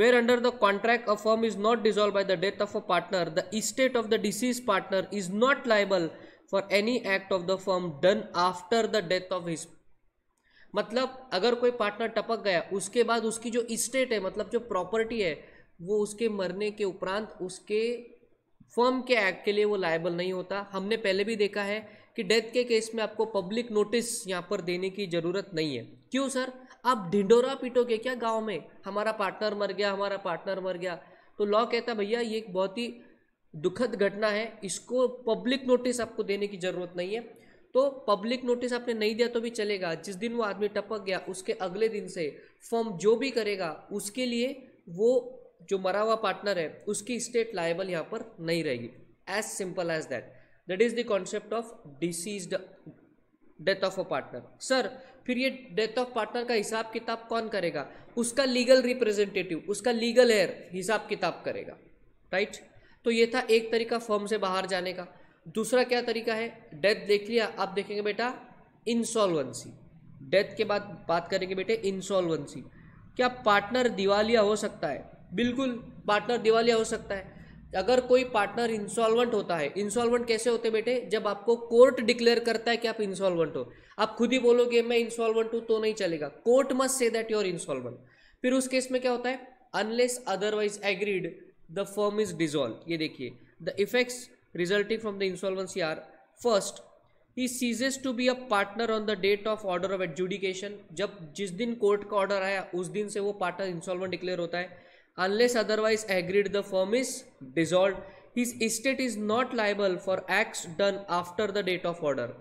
where under the contract a firm is not dissolve by the death of a partner the estate of the deceased partner is not liable for any act of the firm done after the death of his मतलब अगर कोई partner टपक गया उसके बाद उसकी जो estate है मतलब जो प्रॉपर्टी है वो उसके मरने के उपरांत उसके फर्म के एक्ट के लिए वो लाइबल नहीं होता हमने पहले भी देखा है कि डेथ के केस में आपको पब्लिक नोटिस यहाँ पर देने की ज़रूरत नहीं है क्यों सर आप ढिंडोरा पीटोगे क्या गांव में हमारा पार्टनर मर गया हमारा पार्टनर मर गया तो लॉ कहता भैया ये एक बहुत ही दुखद घटना है इसको पब्लिक नोटिस आपको देने की ज़रूरत नहीं है तो पब्लिक नोटिस आपने नहीं दिया तो भी चलेगा जिस दिन वो आदमी टपक गया उसके अगले दिन से फॉर्म जो भी करेगा उसके लिए वो जो मरा हुआ पार्टनर है उसकी स्टेट लाइबल यहाँ पर नहीं रहेगी as simple as that that is the concept of deceased death of a partner sir फिर ये डेथ ऑफ पार्टनर का हिसाब किताब कौन करेगा उसका लीगल रिप्रेजेंटेटिव उसका लीगल हेयर हिसाब किताब करेगा राइट right? तो ये था एक तरीका फॉर्म से बाहर जाने का दूसरा क्या तरीका है डेथ देख लिया आप देखेंगे बेटा इंसॉल्वेंसी डेथ के बाद बात करेंगे बेटे इंसॉल्वेंसी क्या पार्टनर दिवालिया हो सकता है बिल्कुल पार्टनर दिवालिया हो सकता है अगर कोई पार्टनर इंसॉल्वेंट होता है इंसॉल्वेंट कैसे होते बेटे जब आपको कोर्ट डिक्लेयर करता है कि आप इंसॉल्वेंट हो आप खुद ही बोलोगे मैं इंसॉल्वेंट हूं तो नहीं चलेगा court must say that you're insolvent फिर उस केस में क्या होता है unless otherwise agreed the firm is dissolve ये देखिए the effects resulting from the insolvency are first he ceases to be a partner on the date of order of adjudication जब जिस दिन कोर्ट का ऑर्डर आया उस दिन से वो पार्टनर इंसॉल्वेंट डिक्लेयर होता है unless otherwise agreed the firm is dissolve his estate is not liable for acts done after the date of order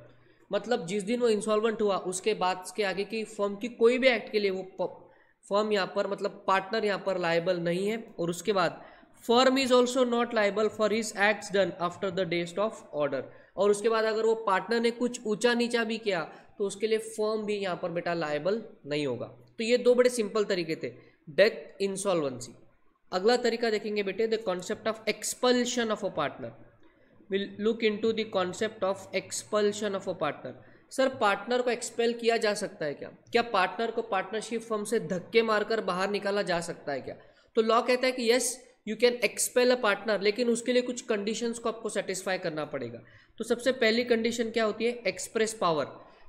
मतलब जिस दिन वो इंसॉल्वेंट हुआ उसके बाद के आगे की फर्म की कोई भी एक्ट के लिए वो फर्म यहाँ पर मतलब पार्टनर यहाँ पर लाइबल नहीं है और उसके बाद firm is also not liable for his act done after the डेस्ट ऑफ ऑर्डर और उसके बाद अगर वो पार्टनर ने कुछ ऊंचा नीचा भी किया तो उसके लिए फर्म भी यहाँ पर बेटा लाइबल नहीं होगा तो ये दो बड़े सिंपल तरीके थे डेथ इंसॉल्वेंसी अगला तरीका देखेंगे बेटे the concept of expulsion of a partner will look into the concept of expulsion of a partner sir partner को एक्सपेल किया जा सकता है क्या क्या पार्टनर को पार्टनरशिप फर्म से धक्के मारकर बाहर निकाला जा सकता है क्या तो लॉ कहता है कि yes yes, you can expel a partner लेकिन उसके लिए कुछ कंडीशंस को आपको सेटिस्फाई करना पड़ेगा तो सबसे पहली कंडीशन क्या होती है एक्सप्रेस पावर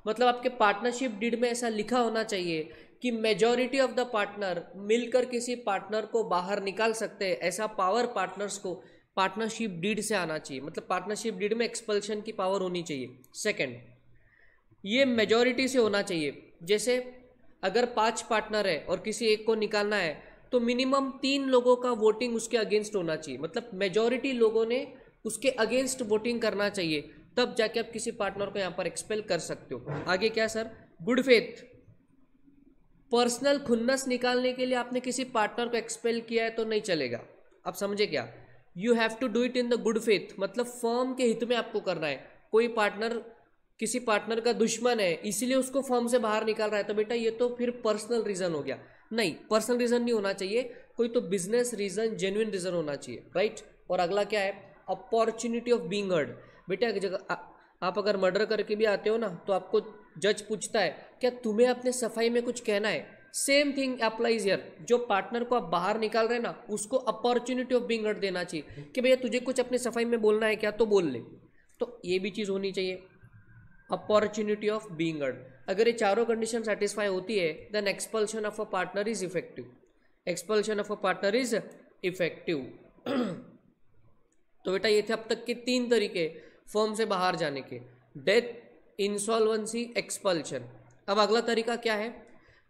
मतलब आपके पार्टनरशिप डीड में ऐसा लिखा होना चाहिए कि मेजोरिटी ऑफ द पार्टनर मिलकर किसी पार्टनर को बाहर निकाल सकते हैं ऐसा पावर पार्टनर्स को पार्टनरशिप डीड से आना चाहिए मतलब पार्टनरशिप डीड में एक्सपल्शन की पावर होनी चाहिए सेकंड ये मेजोरिटी से होना चाहिए जैसे अगर पांच पार्टनर है और किसी एक को निकालना है तो मिनिमम तीन लोगों का वोटिंग उसके अगेंस्ट होना चाहिए मतलब मेजोरिटी लोगों ने उसके अगेंस्ट वोटिंग करना चाहिए तब जाके आप किसी पार्टनर को यहां पर एक्सपेल कर सकते हो आगे क्या सर गुड फेथ पर्सनल खुन्नस निकालने के लिए आपने किसी पार्टनर को एक्सपेल किया है तो नहीं चलेगा आप समझे क्या you have to do it in the good faith मतलब फर्म के हित में आपको करना है कोई पार्टनर किसी पार्टनर का दुश्मन है इसीलिए उसको फॉर्म से बाहर निकाल रहा है तो बेटा ये तो फिर पर्सनल रीजन हो गया नहीं पर्सनल रीज़न नहीं होना चाहिए कोई तो बिजनेस रीज़न जेन्यन रीज़न होना चाहिए राइट और अगला क्या है अपॉर्चुनिटी ऑफ बींग हर्ड बेटा जगह आप अगर मर्डर करके भी आते हो ना तो आपको जज पूछता है क्या तुम्हें अपने सफाई में कुछ कहना है सेम थिंग अप्लाइज यर जो पार्टनर को आप बाहर निकाल रहे हैं ना उसको अपॉर्चुनिटी ऑफ बींग हर्ड देना चाहिए कि भैया तुझे कुछ अपने सफाई में बोलना है क्या तो बोल ले तो ये भी चीज़ होनी चाहिए अपॉर्चुनिटी ऑफ बींग हर्ड अगर ये चारों कंडीशन सेटिस्फाई होती है then expulsion of a partner is effective expulsion of a partner is effective तो बेटा ये थे अब तक के तीन तरीके फॉर्म से बाहर जाने के डेथ इंसॉल्वेंसी एक्सपल्शन अब अगला तरीका क्या है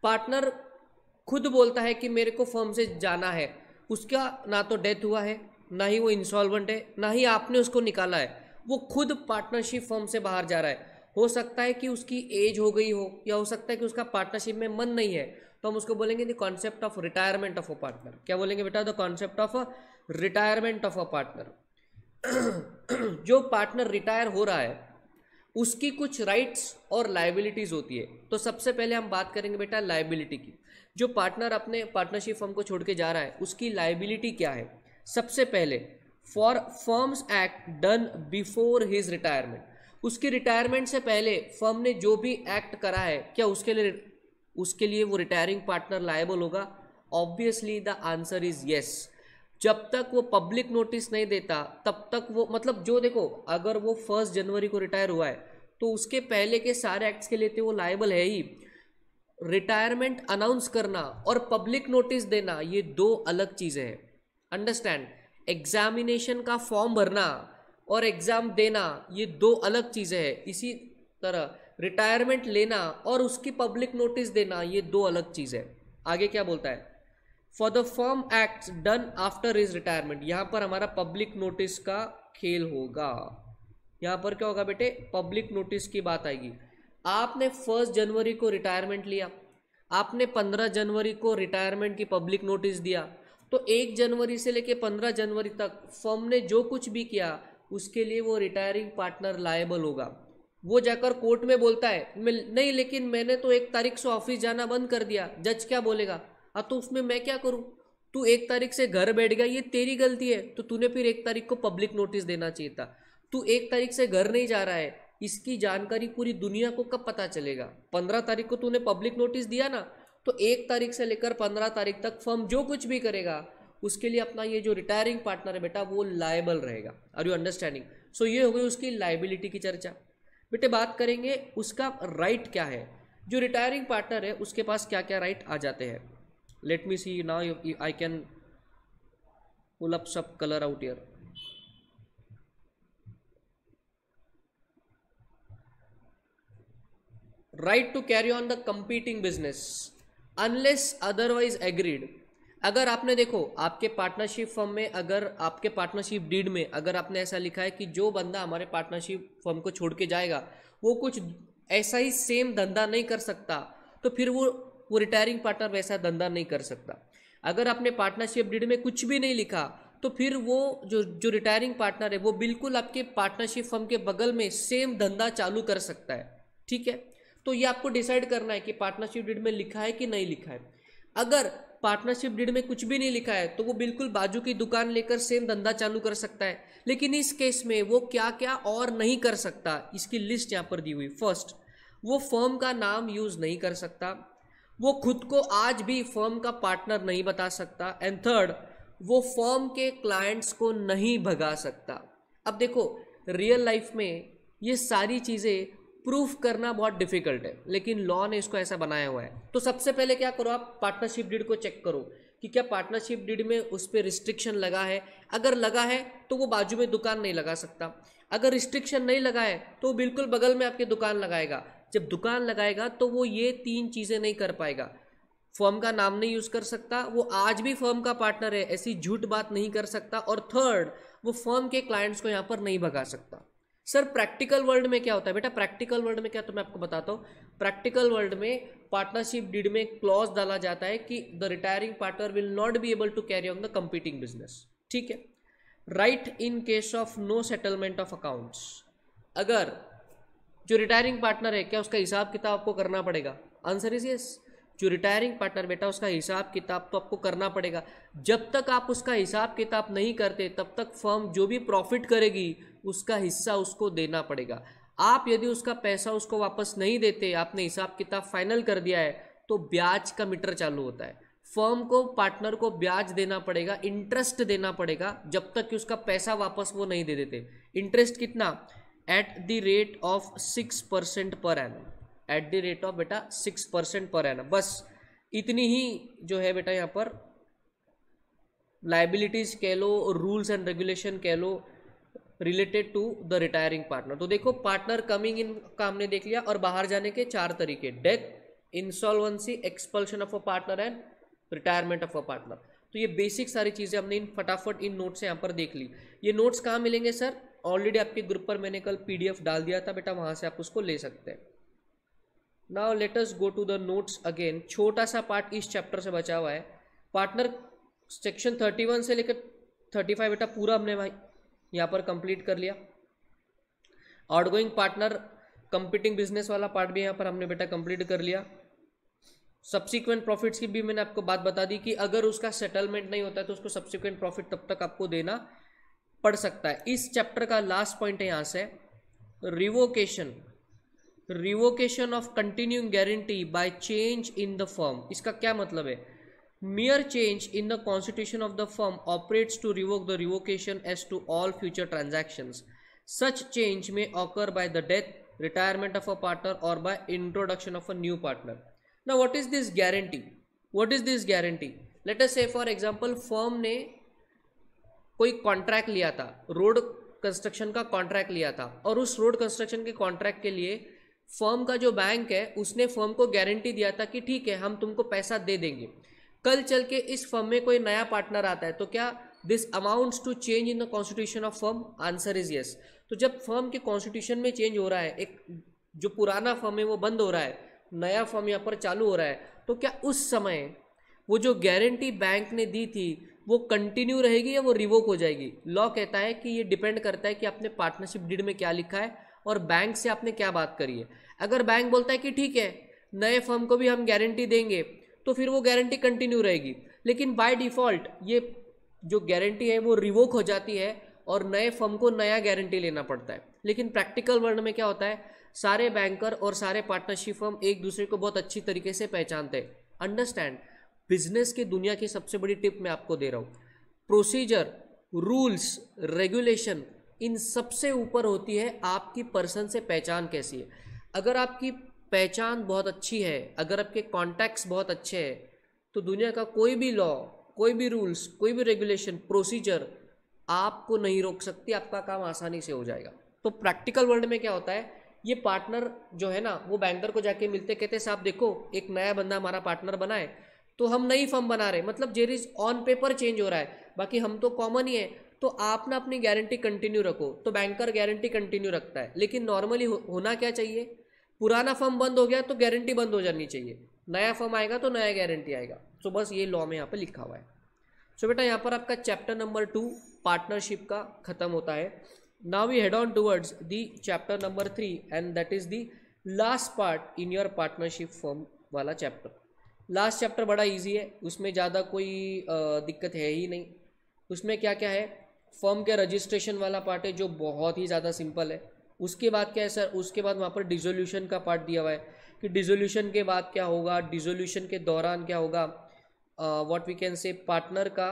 पार्टनर खुद बोलता है कि मेरे को फॉर्म से जाना है उसका ना तो डेथ हुआ है ना ही वो इंसॉल्वेंट है ना ही आपने उसको निकाला है वो खुद पार्टनरशिप फॉर्म से बाहर जा रहा है हो सकता है कि उसकी एज हो गई हो या हो सकता है कि उसका पार्टनरशिप में मन नहीं है तो हम उसको बोलेंगे the concept of retirement of a partner क्या बोलेंगे बेटा the concept of retirement of a partner जो पार्टनर रिटायर हो रहा है उसकी कुछ राइट्स और लाइबिलिटीज़ होती है तो सबसे पहले हम बात करेंगे बेटा लाइबिलिटी की जो पार्टनर अपने पार्टनरशिप फर्म को छोड़ के जा रहा है उसकी लाइबिलिटी क्या है सबसे पहले for firm's act done before his retirement उसके रिटायरमेंट से पहले फर्म ने जो भी एक्ट करा है क्या उसके लिए उसके लिए वो रिटायरिंग पार्टनर लायबल होगा obviously the answer is yes जब तक वो पब्लिक नोटिस नहीं देता तब तक वो मतलब जो देखो अगर वो फर्स्ट जनवरी को रिटायर हुआ है तो उसके पहले के सारे एक्ट्स के लिए तो वो लाइबल है ही रिटायरमेंट अनाउंस करना और पब्लिक नोटिस देना ये दो अलग चीज़ें हैं अंडरस्टैंड एग्जामिनेशन का फॉर्म भरना और एग्ज़ाम देना ये दो अलग चीज़ें हैं इसी तरह रिटायरमेंट लेना और उसकी पब्लिक नोटिस देना ये दो अलग चीज़ है आगे क्या बोलता है for the firm act done after his retirement यहाँ पर हमारा पब्लिक नोटिस का खेल होगा यहाँ पर क्या होगा बेटे पब्लिक नोटिस की बात आएगी आपने फर्स्ट जनवरी को रिटायरमेंट लिया आपने पंद्रह जनवरी को रिटायरमेंट की पब्लिक नोटिस दिया तो एक जनवरी से लेके पंद्रह जनवरी तक फर्म ने जो कुछ भी किया उसके लिए वो रिटायरिंग पार्टनर लायबल होगा वो जाकर कोर्ट में बोलता है नहीं लेकिन मैंने तो एक तारीख से ऑफिस जाना बंद कर दिया जज क्या बोलेगा अब हाँ, तो उसमें मैं क्या करूँ तू एक तारीख से घर बैठ गया ये तेरी गलती है तो तूने फिर एक तारीख को पब्लिक नोटिस देना चाहिए था तू एक तारीख से घर नहीं जा रहा है इसकी जानकारी पूरी दुनिया को कब पता चलेगा पंद्रह तारीख को तूने पब्लिक नोटिस दिया ना तो एक तारीख से लेकर पंद्रह तारीख तक फर्म जो कुछ भी करेगा उसके लिए अपना ये जो रिटायरिंग पार्टनर है बेटा वो लाइबल रहेगा आर यू अंडरस्टैंडिंग सो ये हो गई उसकी लाइबिलिटी की चर्चा बेटे बात करेंगे उसका राइट क्या है जो रिटायरिंग पार्टनर है उसके पास क्या क्या राइट आ जाते हैं लेट मी सी ना I can pull up sub colour out year right to carry on the competing business unless otherwise agreed अगर आपने देखो आपके पार्टनरशिप फर्म में अगर आपके पार्टनरशिप डीड में अगर आपने ऐसा लिखा है कि जो बंदा हमारे पार्टनरशिप फर्म को छोड़ के जाएगा वो कुछ ऐसा ही सेम धंधा नहीं कर सकता तो फिर वो वो रिटायरिंग पार्टनर वैसा धंधा नहीं कर सकता अगर आपने पार्टनरशिप डीड में कुछ भी नहीं लिखा तो फिर वो जो जो रिटायरिंग पार्टनर है वो बिल्कुल आपके पार्टनरशिप फर्म के बगल में सेम धंधा चालू कर सकता है ठीक है तो ये आपको डिसाइड करना है कि पार्टनरशिप डीड में लिखा है कि नहीं लिखा है अगर पार्टनरशिप डीड में कुछ भी नहीं लिखा है तो वो बिल्कुल बाजू की दुकान लेकर सेम धंधा चालू कर सकता है लेकिन इस केस में वो क्या क्या और नहीं कर सकता इसकी लिस्ट यहाँ पर दी हुई फर्स्ट वो फर्म का नाम यूज़ नहीं कर सकता वो खुद को आज भी फर्म का पार्टनर नहीं बता सकता एंड थर्ड वो फर्म के क्लाइंट्स को नहीं भगा सकता अब देखो रियल लाइफ में ये सारी चीज़ें प्रूफ करना बहुत डिफिकल्ट है लेकिन लॉ ने इसको ऐसा बनाया हुआ है तो सबसे पहले क्या करो आप पार्टनरशिप डीड को चेक करो कि क्या पार्टनरशिप डीड में उस पर रिस्ट्रिक्शन लगा है अगर लगा है तो वो बाजू में दुकान नहीं लगा सकता अगर रिस्ट्रिक्शन नहीं लगा है तो बिल्कुल बगल में आपकी दुकान लगाएगा जब दुकान लगाएगा तो वो ये तीन चीज़ें नहीं कर पाएगा फर्म का नाम नहीं यूज़ कर सकता वो आज भी फर्म का पार्टनर है ऐसी झूठ बात नहीं कर सकता और थर्ड वो फर्म के क्लाइंट्स को यहाँ पर नहीं भगा सकता सर प्रैक्टिकल वर्ल्ड में क्या होता है बेटा प्रैक्टिकल वर्ल्ड में क्या तो मैं आपको बताता हूँ प्रैक्टिकल वर्ल्ड में पार्टनरशिप डीड में क्लॉज डाला जाता है कि the retiring partner will not be able to carry on the competing business ठीक है right in case of no settlement of accounts अगर जो रिटायरिंग पार्टनर है क्या उसका हिसाब किताब आपको करना पड़ेगा आंसर इज यस जो रिटायरिंग पार्टनर बेटा उसका हिसाब किताब तो आपको करना पड़ेगा जब तक आप उसका हिसाब किताब नहीं करते तब तक फर्म जो भी प्रॉफिट करेगी उसका हिस्सा उसको देना पड़ेगा आप यदि उसका पैसा उसको वापस नहीं देते आपने हिसाब किताब फाइनल कर दिया है तो ब्याज का मीटर चालू होता है फर्म को पार्टनर को ब्याज देना पड़ेगा इंटरेस्ट देना पड़ेगा जब तक कि उसका पैसा वापस वो नहीं दे देते इंटरेस्ट कितना at the rate of six percent per annum at the rate of बेटा सिक्स परसेंट पर एन बस इतनी ही जो है बेटा यहाँ पर लाइबिलिटीज कह लो रूल्स एंड रेगुलेशन कह लो related to the retiring partner तो देखो पार्टनर कमिंग इन का हमने देख लिया और बाहर जाने के चार तरीके death insolvency expulsion of a partner and retirement of a partner तो ये बेसिक सारी चीज़ें हमने इन फटाफट इन नोट्स यहाँ पर देख ली ये नोट्स कहाँ मिलेंगे सर ऑलरेडी आपके ग्रुप पर मैंने कल पीडीएफ डाल दिया था बेटा वहाँ से आप उसको ले सकते हैं now let's go to the notes again छोटा सा पार्ट इस चैप्टर से बचा हुआ है पार्टनर सेक्शन थर्टी वन से लेकर थर्टी फाइव बेटा पूरा हमने यहाँ पर कंप्लीट कर लिया outgoing partner competing business वाला पार्ट भी यहाँ पर हमने बेटा कंप्लीट कर लिया सब्सिक्वेंट प्रॉफिट्स की भी मैंने आपको बात बता दी कि अगर उसका सेटलमेंट नहीं होता है तो उसको सब्सिक्वेंट प्रॉफिट तब तक आपको देना पड़ सकता है इस चैप्टर का लास्ट पॉइंट है यहाँ से revocation revocation of continuing guarantee by change in the firm इसका क्या मतलब है mere change in the constitution of the firm operates to revoke the revocation as to all future transactions such change may occur by the death retirement of a partner or by introduction of a new partner now what is this guarantee what is this guarantee let us say for example firm ने कोई contract लिया था road construction का contract लिया था और उस road construction के कॉन्ट्रैक्ट के लिए फर्म का जो बैंक है उसने फर्म को गारंटी दिया था कि ठीक है हम तुमको पैसा दे देंगे कल चल के इस फर्म में कोई नया पार्टनर आता है तो क्या this amounts to change in the constitution of firm answer is yes तो जब फर्म के कॉन्स्टिट्यूशन में चेंज हो रहा है एक जो पुराना फर्म है वो बंद हो रहा है नया फर्म यहाँ पर चालू हो रहा है तो क्या उस समय वो जो गारंटी बैंक ने दी थी वो कंटिन्यू रहेगी या वो रिवोक हो जाएगी लॉ कहता है कि ये डिपेंड करता है कि आपने पार्टनरशिप डीड में क्या लिखा है और बैंक से आपने क्या बात करी है अगर बैंक बोलता है कि ठीक है नए फर्म को भी हम गारंटी देंगे तो फिर वो गारंटी कंटिन्यू रहेगी लेकिन बाय डिफ़ॉल्ट ये जो गारंटी है वो रिवोक हो जाती है और नए फर्म को नया गारंटी लेना पड़ता है लेकिन प्रैक्टिकल वर्ल्ड में क्या होता है सारे बैंकर और सारे पार्टनरशिप फर्म एक दूसरे को बहुत अच्छी तरीके से पहचानते हैं अंडरस्टैंड बिजनेस की दुनिया की सबसे बड़ी टिप मैं आपको दे रहा हूँ प्रोसीजर रूल्स रेगुलेशन इन सबसे ऊपर होती है आपकी पर्सन से पहचान कैसी है अगर आपकी पहचान बहुत अच्छी है अगर आपके कॉन्टैक्ट्स बहुत अच्छे हैं तो दुनिया का कोई भी लॉ कोई भी रूल्स कोई भी रेगुलेशन प्रोसीजर आपको नहीं रोक सकती आपका काम आसानी से हो जाएगा तो प्रैक्टिकल वर्ल्ड में क्या होता है ये पार्टनर जो है ना वो बैंकर को जाके मिलते कहते साहब देखो एक नया बंदा हमारा पार्टनर बना है तो हम नई फर्म बना रहे मतलब जेर इज ऑन पेपर चेंज हो रहा है बाकी हम तो कॉमन ही है तो आप ना अपनी गारंटी कंटिन्यू रखो तो बैंकर गारंटी कंटिन्यू रखता है लेकिन नॉर्मली हो, होना क्या चाहिए पुराना फॉर्म बंद हो गया तो गारंटी बंद हो जानी चाहिए नया फॉर्म आएगा तो नया गारंटी आएगा सो बस ये लॉ में यहाँ पर लिखा हुआ है सो बेटा यहाँ पर आपका चैप्टर नंबर टू पार्टनरशिप का खत्म होता है now we head on towards the chapter number three and that is the last part in your partnership firm वाला चैप्टर लास्ट चैप्टर बड़ा ईजी है उसमें ज़्यादा कोई दिक्कत है ही नहीं उसमें क्या क्या है फर्म के रजिस्ट्रेशन वाला पार्ट है जो बहुत ही ज़्यादा सिंपल है उसके बाद क्या है सर उसके बाद वहाँ पर डिजोल्यूशन का पार्ट दिया हुआ है कि डिजोल्यूशन के बाद क्या होगा डिजोल्यूशन के दौरान क्या होगा what we can say partner का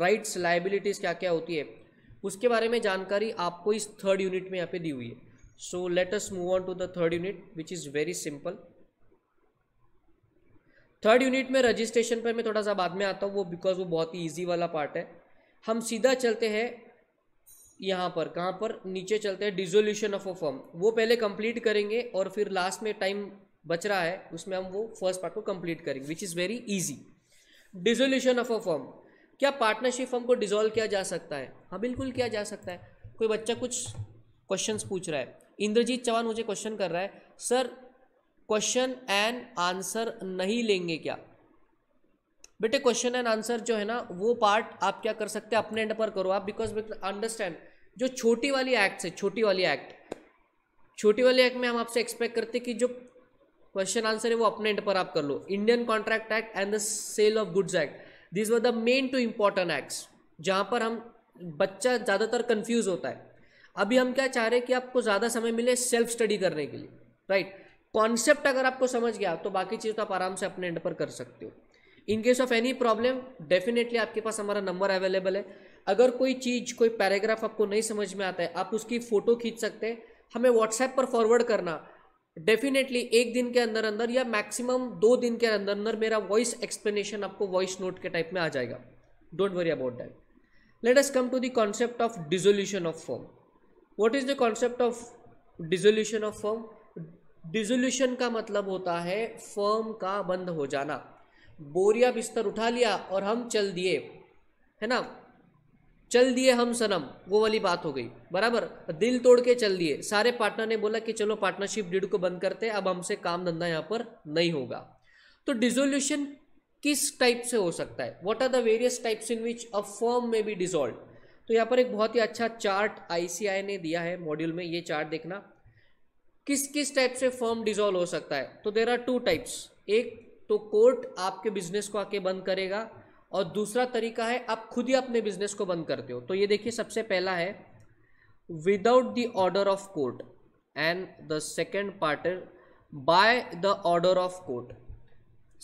राइट्स लाइबिलिटीज़ क्या क्या होती है उसके बारे में जानकारी आपको इस थर्ड यूनिट में यहाँ पे दी हुई है so let's move on to the third unit which is very simple third unit में रजिस्ट्रेशन पर मैं थोड़ा सा बाद में आता हूँ वो बिकॉज वो बहुत ही ईजी वाला पार्ट है हम सीधा चलते हैं यहाँ पर कहाँ पर नीचे चलते हैं डिजोल्यूशन ऑफ अ फर्म वो पहले कंप्लीट करेंगे और फिर लास्ट में टाइम बच रहा है उसमें हम वो फर्स्ट पार्ट को कंप्लीट करेंगे which is very easy dissolution of a firm क्या पार्टनरशिप फर्म को डिजोल्व किया जा सकता है हाँ बिल्कुल किया जा सकता है कोई बच्चा कुछ क्वेश्चन पूछ रहा है इंद्रजीत चौहान मुझे क्वेश्चन कर रहा है सर क्वेश्चन एंड आंसर नहीं लेंगे क्या बेटे क्वेश्चन एंड आंसर जो है ना वो पार्ट आप क्या कर सकते हैं अपने एंड पर करो आप बिकॉज अंडरस्टैंड जो छोटी वाली एक्ट है छोटी वाली एक्ट छोटी वाली एक्ट में हम आपसे एक्सपेक्ट करते हैं कि जो क्वेश्चन आंसर है वो अपने एंड पर आप कर लो Indian contract act and the sale of goods act this were the main two important acts जहाँ पर हम बच्चा ज़्यादातर कन्फ्यूज होता है अभी हम क्या चाह रहे हैं कि आपको ज़्यादा समय मिले सेल्फ स्टडी करने के लिए राइट कॉन्सेप्ट अगर आपको समझ गया तो बाकी चीज़ तो आप आराम से अपने एंड पर कर सकते हो in case of any problem definitely आपके पास हमारा नंबर अवेलेबल है अगर कोई चीज़ कोई पैराग्राफ आपको नहीं समझ में आता है आप उसकी फ़ोटो खींच सकते हैं हमें व्हाट्सएप पर फॉरवर्ड करना डेफिनेटली एक दिन के अंदर अंदर या मैक्सिमम दो दिन के अंदर अंदर मेरा वॉइस एक्सप्लेनेशन आपको वॉइस नोट के टाइप में आ जाएगा don't worry about that let us come to the concept of dissolution of firm what is the concept of dissolution of firm dissolution का मतलब होता है फॉर्म का बंद हो जाना बोरिया बिस्तर उठा लिया और हम चल दिए है ना चल दिए हम सनम वो वाली बात हो गई बराबर दिल तोड़ के चल दिए सारे पार्टनर ने बोला कि चलो पार्टनरशिप डीड को बंद करते हैं अब हमसे काम धंधा यहाँ पर नहीं होगा तो डिजोल्यूशन किस टाइप से हो सकता है what are the various types in which a firm may be dissolve तो यहाँ पर एक बहुत ही अच्छा चार्ट आई ने दिया है मॉड्यूल में ये चार्ट देखना किस किस टाइप से फॉर्म डिजोल्व हो सकता है तो देर आर टू टाइप्स एक तो कोर्ट आपके बिजनेस को आके बंद करेगा और दूसरा तरीका है आप खुद ही अपने बिजनेस को बंद करते हो तो ये देखिए सबसे पहला है without the order of court and the second part by the order of court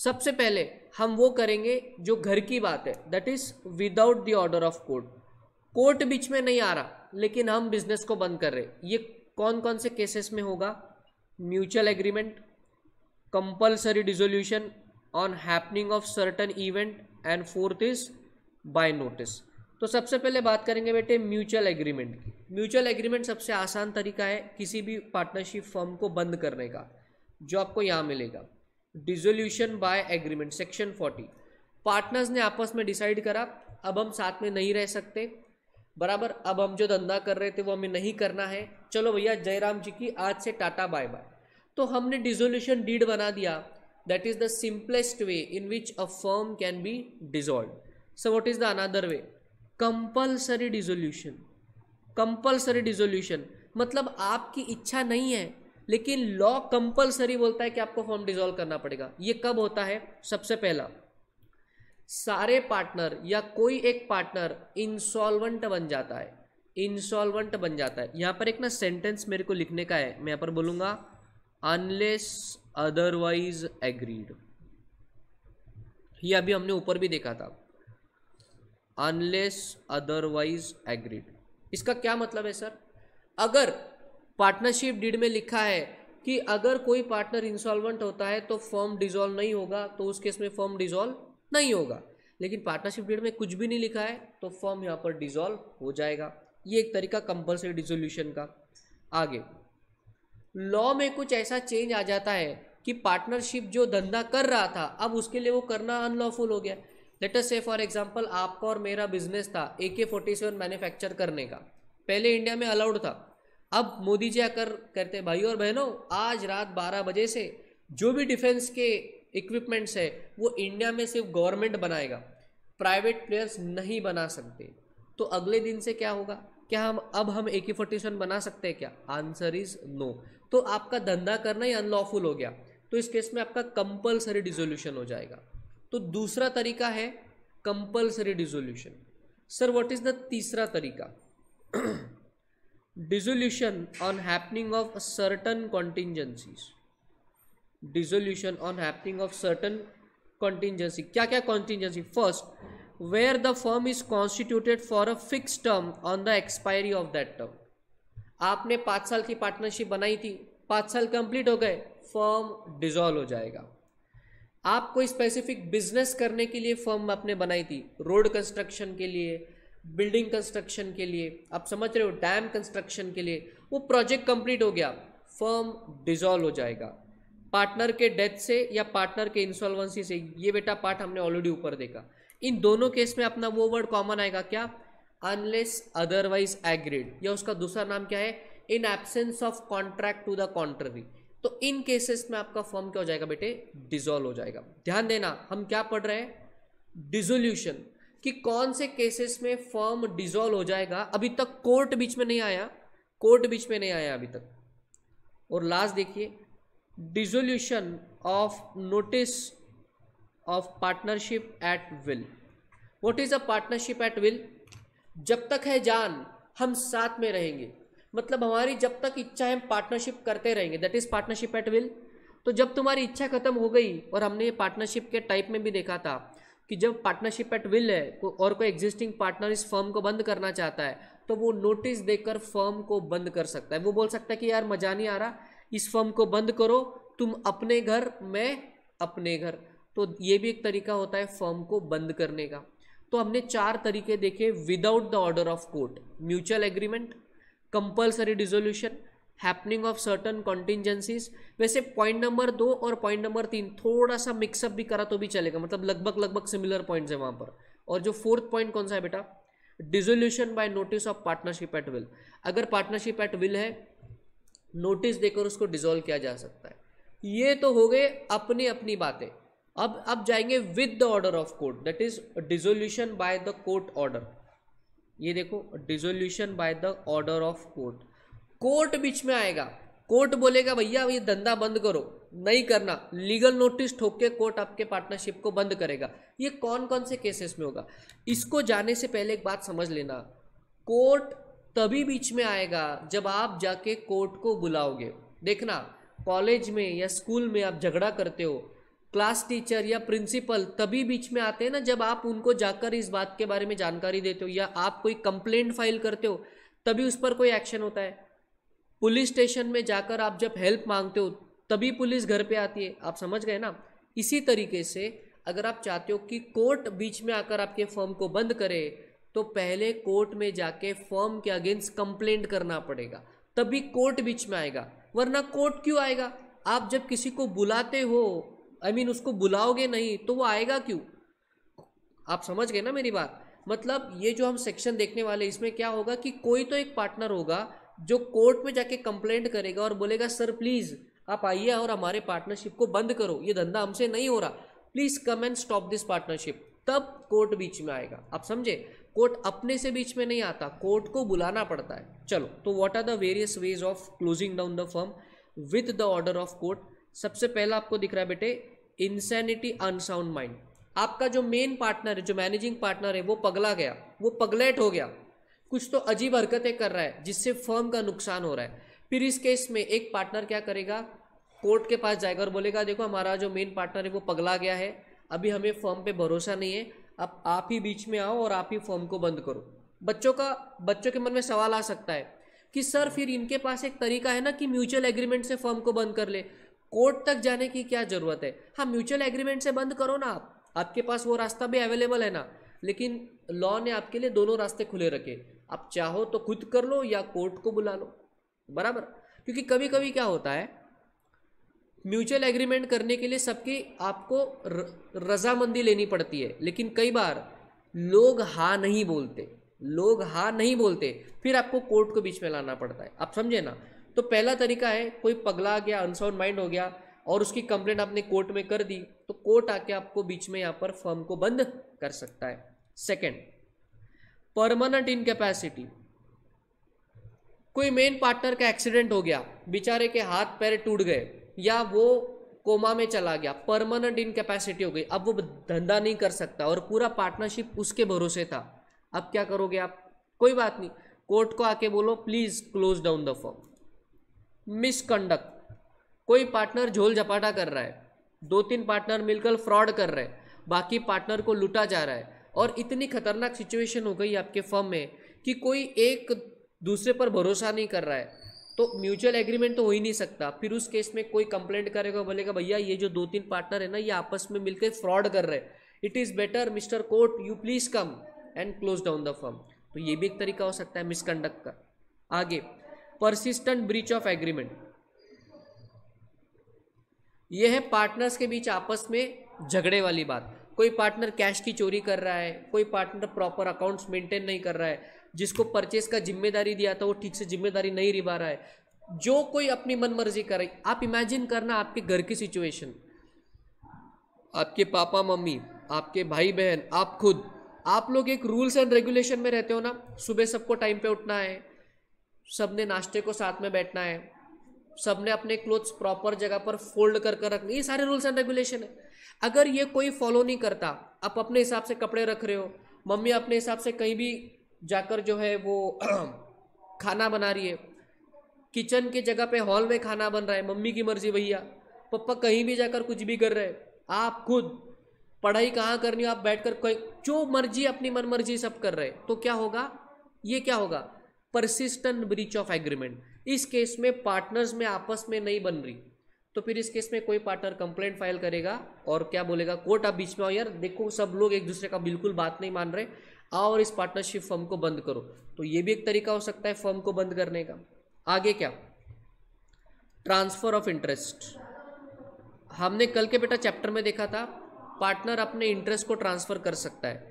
सबसे पहले हम वो करेंगे जो घर की बात है that is without the order of court court बीच में नहीं आ रहा लेकिन हम बिजनेस को बंद कर रहे ये कौन कौन से केसेस में होगा mutual agreement compulsory dissolution on happening of certain event and fourth is by notice तो सबसे पहले बात करेंगे बेटे म्यूचुअल एग्रीमेंट की म्यूचुअल एग्रीमेंट सबसे आसान तरीका है किसी भी पार्टनरशिप फर्म को बंद करने का जो आपको यहाँ मिलेगा dissolution by agreement section forty partners ने आपस में डिसाइड करा अब हम साथ में नहीं रह सकते बराबर अब हम जो धंधा कर रहे थे वो हमें नहीं करना है चलो भैया जयराम जी की आज से टाटा बाय बाय तो हमने डिजोल्यूशन डीड बना दिया that is the simplest way in which a firm can be dissolved so what is the another way compulsory dissolution compulsory dissolution मतलब आपकी इच्छा नहीं है लेकिन लॉ कंपल्सरी बोलता है कि आपको फॉर्म डिजोल्व करना पड़ेगा ये कब होता है सबसे पहला सारे पार्टनर या कोई एक पार्टनर इंसॉल्वेंट बन जाता है इंसॉल्वेंट बन जाता है यहाँ पर एक ना सेंटेंस मेरे को लिखने का है मैं यहाँ पर बोलूंगा अनलेस अदरवाइज एग्रीड ये अभी हमने ऊपर भी देखा था अनलेस अदरवाइज एग्रीड इसका क्या मतलब है सर अगर पार्टनरशिप डीड में लिखा है कि अगर कोई पार्टनर इंसॉल्वेंट होता है तो फॉर्म डिजोल्व नहीं होगा तो उस केस में फॉर्म डिजोल्व नहीं होगा लेकिन पार्टनरशिप डीड में कुछ भी नहीं लिखा है तो फॉर्म यहाँ पर डिजोल्व हो जाएगा ये एक तरीका कंपल्सरी डिजोल्यूशन का आगे लॉ में कुछ ऐसा चेंज आ जाता है कि पार्टनरशिप जो धंधा कर रहा था अब उसके लिए वो करना अनलॉफुल हो गया अस से फॉर एग्जाम्पल आपका और मेरा बिजनेस था ए के फोर्टी सेवन मैन्युफैक्चर करने का पहले इंडिया में अलाउड था अब मोदी जी आकर कहते भाई और बहनों आज रात बारह बजे से जो भी डिफेंस के इक्विपमेंट्स है वो इंडिया में सिर्फ गवर्नमेंट बनाएगा प्राइवेट प्लेयर्स नहीं बना सकते तो अगले दिन से क्या होगा क्या हम अब हम ए के फोर्टी सेवन बना सकते हैं क्या आंसर इज नो तो आपका धंधा करना ही अनलॉफुल हो गया तो इस केस में आपका कंपलसरी डिजोल्यूशन हो जाएगा तो दूसरा तरीका है compulsory dissolution sir what is the तीसरा तरीका dissolution on happening of certain contingencies dissolution on happening of certain contingency क्या क्या contingency first where the firm is constituted for a fix term on the expiry of that term आपने पाँच साल की partnership बनाई थी पाँच साल कंप्लीट हो गए फर्म डिजॉल्व हो जाएगा आप कोई स्पेसिफिक बिजनेस करने के लिए फर्म आपने बनाई थी रोड कंस्ट्रक्शन के लिए बिल्डिंग कंस्ट्रक्शन के लिए आप समझ रहे हो डैम कंस्ट्रक्शन के लिए वो प्रोजेक्ट कंप्लीट हो गया फर्म डिजॉल्व हो जाएगा पार्टनर के डेथ से या पार्टनर के इंसॉल्वेंसी से ये बेटा पार्ट हमने ऑलरेडी ऊपर देखा इन दोनों केस में अपना वो वर्ड कॉमन आएगा क्या अनलेस अदरवाइज एग्रीड या उसका दूसरा नाम क्या है in absence of contract to the contrary तो इन केसेस में आपका फॉर्म क्या हो जाएगा बेटे डिजोल्व हो जाएगा ध्यान देना हम क्या पढ़ रहे हैं डिजोल्यूशन कि कौन से केसेस में फॉर्म डिजोल्व हो जाएगा अभी तक कोर्ट बीच में नहीं आया कोर्ट बीच में नहीं आया अभी तक और लास्ट देखिए dissolution of notice of partnership at will what is a partnership at will जब तक है जान हम साथ में रहेंगे मतलब हमारी जब तक इच्छा है हम पार्टनरशिप करते रहेंगे that is partnership at will तो जब तुम्हारी इच्छा खत्म हो गई और हमने ये पार्टनरशिप के टाइप में भी देखा था कि जब पार्टनरशिप एट विल है और कोई एग्जिस्टिंग पार्टनर इस फर्म को बंद करना चाहता है तो वो नोटिस देकर फर्म को बंद कर सकता है वो बोल सकता है कि यार मजा नहीं आ रहा इस फर्म को बंद करो तुम अपने घर मैं अपने घर तो ये भी एक तरीका होता है फर्म को बंद करने का तो हमने चार तरीके देखे without the order of court mutual agreement compulsory dissolution happening of certain contingencies वैसे पॉइंट नंबर दो और पॉइंट नंबर तीन थोड़ा सा मिक्सअप भी करा तो भी चलेगा मतलब लगभग लगभग सिमिलर पॉइंट्स है वहां पर और जो फोर्थ पॉइंट कौन सा है बेटा dissolution by notice of partnership at will अगर पार्टनरशिप एट विल है नोटिस देकर उसको डिजोल्व किया जा सकता है ये तो हो गए अपनी अपनी बातें अब अब जाएंगे with the order of court that is dissolution by the court order ये देखो dissolution by the order of court court बीच में आएगा कोर्ट बोलेगा भैया ये धंधा बंद करो नहीं करना लीगल नोटिस ठोक के कोर्ट आपके पार्टनरशिप को बंद करेगा ये कौन कौन से केसेस में होगा इसको जाने से पहले एक बात समझ लेना कोर्ट तभी बीच में आएगा जब आप जाके कोर्ट को बुलाओगे देखना कॉलेज में या स्कूल में आप झगड़ा करते हो क्लास टीचर या प्रिंसिपल तभी बीच में आते हैं ना जब आप उनको जाकर इस बात के बारे में जानकारी देते हो या आप कोई कंप्लेंट फाइल करते हो तभी उस पर कोई एक्शन होता है पुलिस स्टेशन में जाकर आप जब हेल्प मांगते हो तभी पुलिस घर पे आती है आप समझ गए ना इसी तरीके से अगर आप चाहते हो कि कोर्ट बीच में आकर आपके फर्म को बंद करे तो पहले कोर्ट में जाके फर्म के अगेंस्ट कंप्लेंट करना पड़ेगा तभी कोर्ट बीच में आएगा वरना कोर्ट क्यों आएगा आप जब किसी को बुलाते हो आई I मीन mean, उसको बुलाओगे नहीं तो वो आएगा क्यों आप समझ गए ना मेरी बात मतलब ये जो हम सेक्शन देखने वाले इसमें क्या होगा कि कोई तो एक पार्टनर होगा जो कोर्ट में जाके कंप्लेंट करेगा और बोलेगा सर प्लीज़ आप आइए और हमारे पार्टनरशिप को बंद करो ये धंधा हमसे नहीं हो रहा please come and stop this partnership तब कोर्ट बीच में आएगा आप समझे कोर्ट अपने से बीच में नहीं आता कोर्ट को बुलाना पड़ता है चलो तो what are the various ways of closing down the firm with the order of court सबसे पहला आपको दिख रहा है बेटे इंसेनिटी अनसाउंड माइंड आपका जो मेन पार्टनर है जो मैनेजिंग पार्टनर है वो पगला गया वो पगलेट हो गया कुछ तो अजीब हरकतें कर रहा है जिससे फर्म का नुकसान हो रहा है फिर इस केस में एक पार्टनर क्या करेगा कोर्ट के पास जाएगा और बोलेगा देखो हमारा जो मेन पार्टनर है वो पगला गया है अभी हमें फर्म पे भरोसा नहीं है अब आप ही बीच में आओ और आप ही फर्म को बंद करो बच्चों का बच्चों के मन में सवाल आ सकता है कि सर फिर इनके पास एक तरीका है ना कि म्यूचुअल एग्रीमेंट से फर्म को बंद कर ले कोर्ट तक जाने की क्या ज़रूरत है हाँ म्यूचुअल एग्रीमेंट से बंद करो ना आप आपके पास वो रास्ता भी अवेलेबल है ना लेकिन लॉ ने आपके लिए दोनों रास्ते खुले रखे आप चाहो तो खुद कर लो या कोर्ट को बुला लो बराबर क्योंकि कभी कभी क्या होता है म्यूचुअल एग्रीमेंट करने के लिए सबकी आपको रजामंदी लेनी पड़ती है लेकिन कई बार लोग हाँ नहीं बोलते लोग हाँ नहीं बोलते फिर आपको कोर्ट को बीच में लाना पड़ता है आप समझे ना तो पहला तरीका है कोई पगला गया अनसाउंड माइंड हो गया और उसकी कंप्लेंट आपने कोर्ट में कर दी तो कोर्ट आके आपको बीच में यहां पर फर्म को बंद कर सकता है सेकेंड परमानेंट इनकेपैसिटी कोई मेन पार्टनर का एक्सीडेंट हो गया बेचारे के हाथ पैर टूट गए या वो कोमा में चला गया परमानेंट इनकेपैसिटी हो गई अब वो धंधा नहीं कर सकता और पूरा पार्टनरशिप उसके भरोसे था अब क्या करोगे आप कोई बात नहीं कोर्ट को आके बोलो please close down the firm misconduct कोई पार्टनर झोल झपाटा कर रहा है दो तीन पार्टनर मिलकर फ्रॉड कर रहे हैं बाकी पार्टनर को लूटा जा रहा है और इतनी खतरनाक सिचुएशन हो गई आपके फर्म में कि कोई एक दूसरे पर भरोसा नहीं कर रहा है तो म्यूचुअल एग्रीमेंट तो हो ही नहीं सकता फिर उस केस में कोई कंप्लेंट करेगा बोलेगा भैया ये जो दो तीन पार्टनर है ना ये आपस में मिलकर फ्रॉड कर रहे हैं it is better mister court you please come and close down the firm तो ये भी एक तरीका हो सकता है मिसकंडक्ट का आगे परसिस्टेंट ब्रीच ऑफ एग्रीमेंट यह है पार्टनर्स के बीच आपस में झगड़े वाली बात कोई पार्टनर कैश की चोरी कर रहा है कोई पार्टनर प्रॉपर अकाउंट्स मेंटेन नहीं कर रहा है जिसको परचेस का जिम्मेदारी दिया था वो ठीक से जिम्मेदारी नहीं निभा रहा है जो कोई अपनी मनमर्जी कर रही आप इमेजिन करना आपके घर की सिचुएशन आपके पापा मम्मी आपके भाई बहन आप खुद आप लोग एक रूल्स एंड रेगुलेशन में रहते हो ना सुबह सबको टाइम पे उठना है सब ने नाश्ते को साथ में बैठना है सब ने अपने क्लोथ्स प्रॉपर जगह पर फोल्ड कर कर रखने ये सारे रूल्स एंड रेगुलेशन है अगर ये कोई फॉलो नहीं करता आप अपने हिसाब से कपड़े रख रहे हो मम्मी अपने हिसाब से कहीं भी जाकर जो है वो खाना बना रही है किचन की जगह पे हॉल में खाना बन रहा है मम्मी की मर्जी भैया पप्पा कहीं भी जाकर कुछ भी कर रहे हैं आप खुद पढ़ाई कहाँ करनी हो आप बैठकर जो मर्जी अपनी मन मर्जी सब कर रहे हैं तो क्या होगा ये क्या होगा परसिस्टेंट ब्रीच ऑफ एग्रीमेंट इस केस में पार्टनर्स में आपस में नहीं बन रही तो फिर इस केस में कोई पार्टनर कंप्लेंट फाइल करेगा और क्या बोलेगा कोर्ट आप बीच में आओ यार देखो सब लोग एक दूसरे का बिल्कुल बात नहीं मान रहे आओ और इस पार्टनरशिप फर्म को बंद करो तो ये भी एक तरीका हो सकता है फर्म को बंद करने का आगे क्या ट्रांसफर ऑफ इंटरेस्ट हमने कल के बेटा चैप्टर में देखा था पार्टनर अपने इंटरेस्ट को ट्रांसफर कर सकता है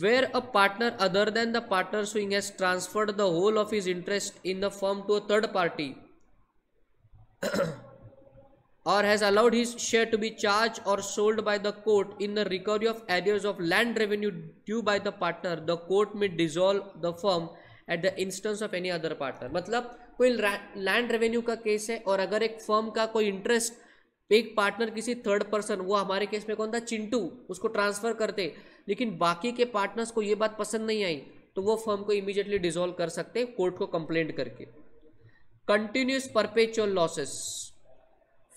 where a partner other than the partner suing has transferred the whole of his interest in the firm to a third party or has allowed his share to be charged or sold by the court in the recovery of arrears of land revenue due by the partner the court may dissolve the firm at the instance of any other partner मतलब कोई land revenue का case है और अगर एक firm का कोई interest एक पार्टनर किसी थर्ड पर्सन वो हमारे केस में कौन था चिंटू उसको ट्रांसफर करते लेकिन बाकी के पार्टनर्स को ये बात पसंद नहीं आई तो वो फर्म को इमीडिएटली डिसॉल्व कर सकते कोर्ट को कंप्लेंट करके कंटिन्यूस परपेचुअल लॉसेस